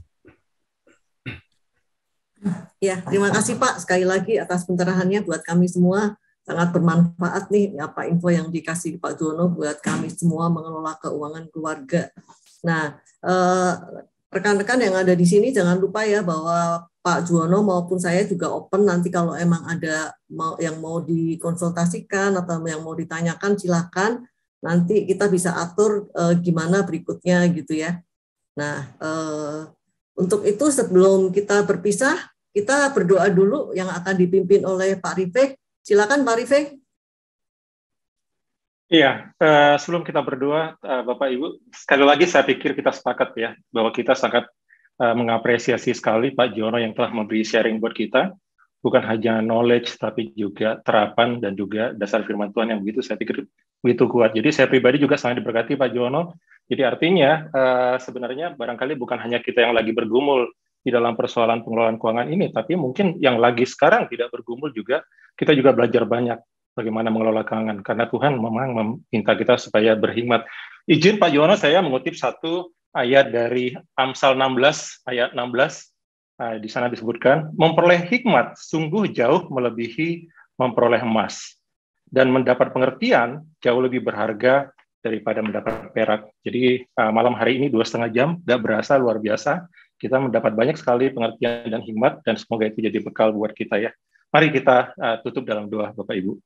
Ya, terima kasih Pak sekali lagi atas pencerahannya buat kami semua. Sangat bermanfaat nih apa info yang dikasih Pak Jono buat kami semua mengelola keuangan keluarga. Nah, eh, rekan-rekan yang ada di sini jangan lupa ya bahwa Pak Juwono maupun saya juga open nanti kalau emang ada yang mau dikonsultasikan atau yang mau ditanyakan silakan nanti kita bisa atur e, gimana berikutnya gitu ya. Nah, e, untuk itu sebelum kita berpisah, kita berdoa dulu yang akan dipimpin oleh Pak Rifek. Silakan Pak Rifek. Iya, uh, sebelum kita berdua, uh, Bapak Ibu, sekali lagi saya pikir kita sepakat ya bahwa kita sangat uh, mengapresiasi sekali Pak Jono yang telah memberi sharing buat kita, bukan hanya knowledge tapi juga terapan dan juga dasar firman Tuhan yang begitu saya pikir begitu kuat. Jadi saya pribadi juga sangat diberkati Pak Jono. Jadi artinya uh, sebenarnya barangkali bukan hanya kita yang lagi bergumul di dalam persoalan pengelolaan keuangan ini, tapi mungkin yang lagi sekarang tidak bergumul juga kita juga belajar banyak bagaimana mengelola keuangan karena Tuhan memang meminta kita supaya berhikmat. Izin Pak Yono saya mengutip satu ayat dari Amsal 16 ayat 16 Nah, di sana disebutkan memperoleh hikmat sungguh jauh melebihi memperoleh emas dan mendapat pengertian jauh lebih berharga daripada mendapat perak. Jadi uh, malam hari ini dua setengah jam tidak berasa luar biasa. Kita mendapat banyak sekali pengertian dan hikmat dan semoga itu jadi bekal buat kita ya. Mari kita uh, tutup dalam doa Bapak Ibu.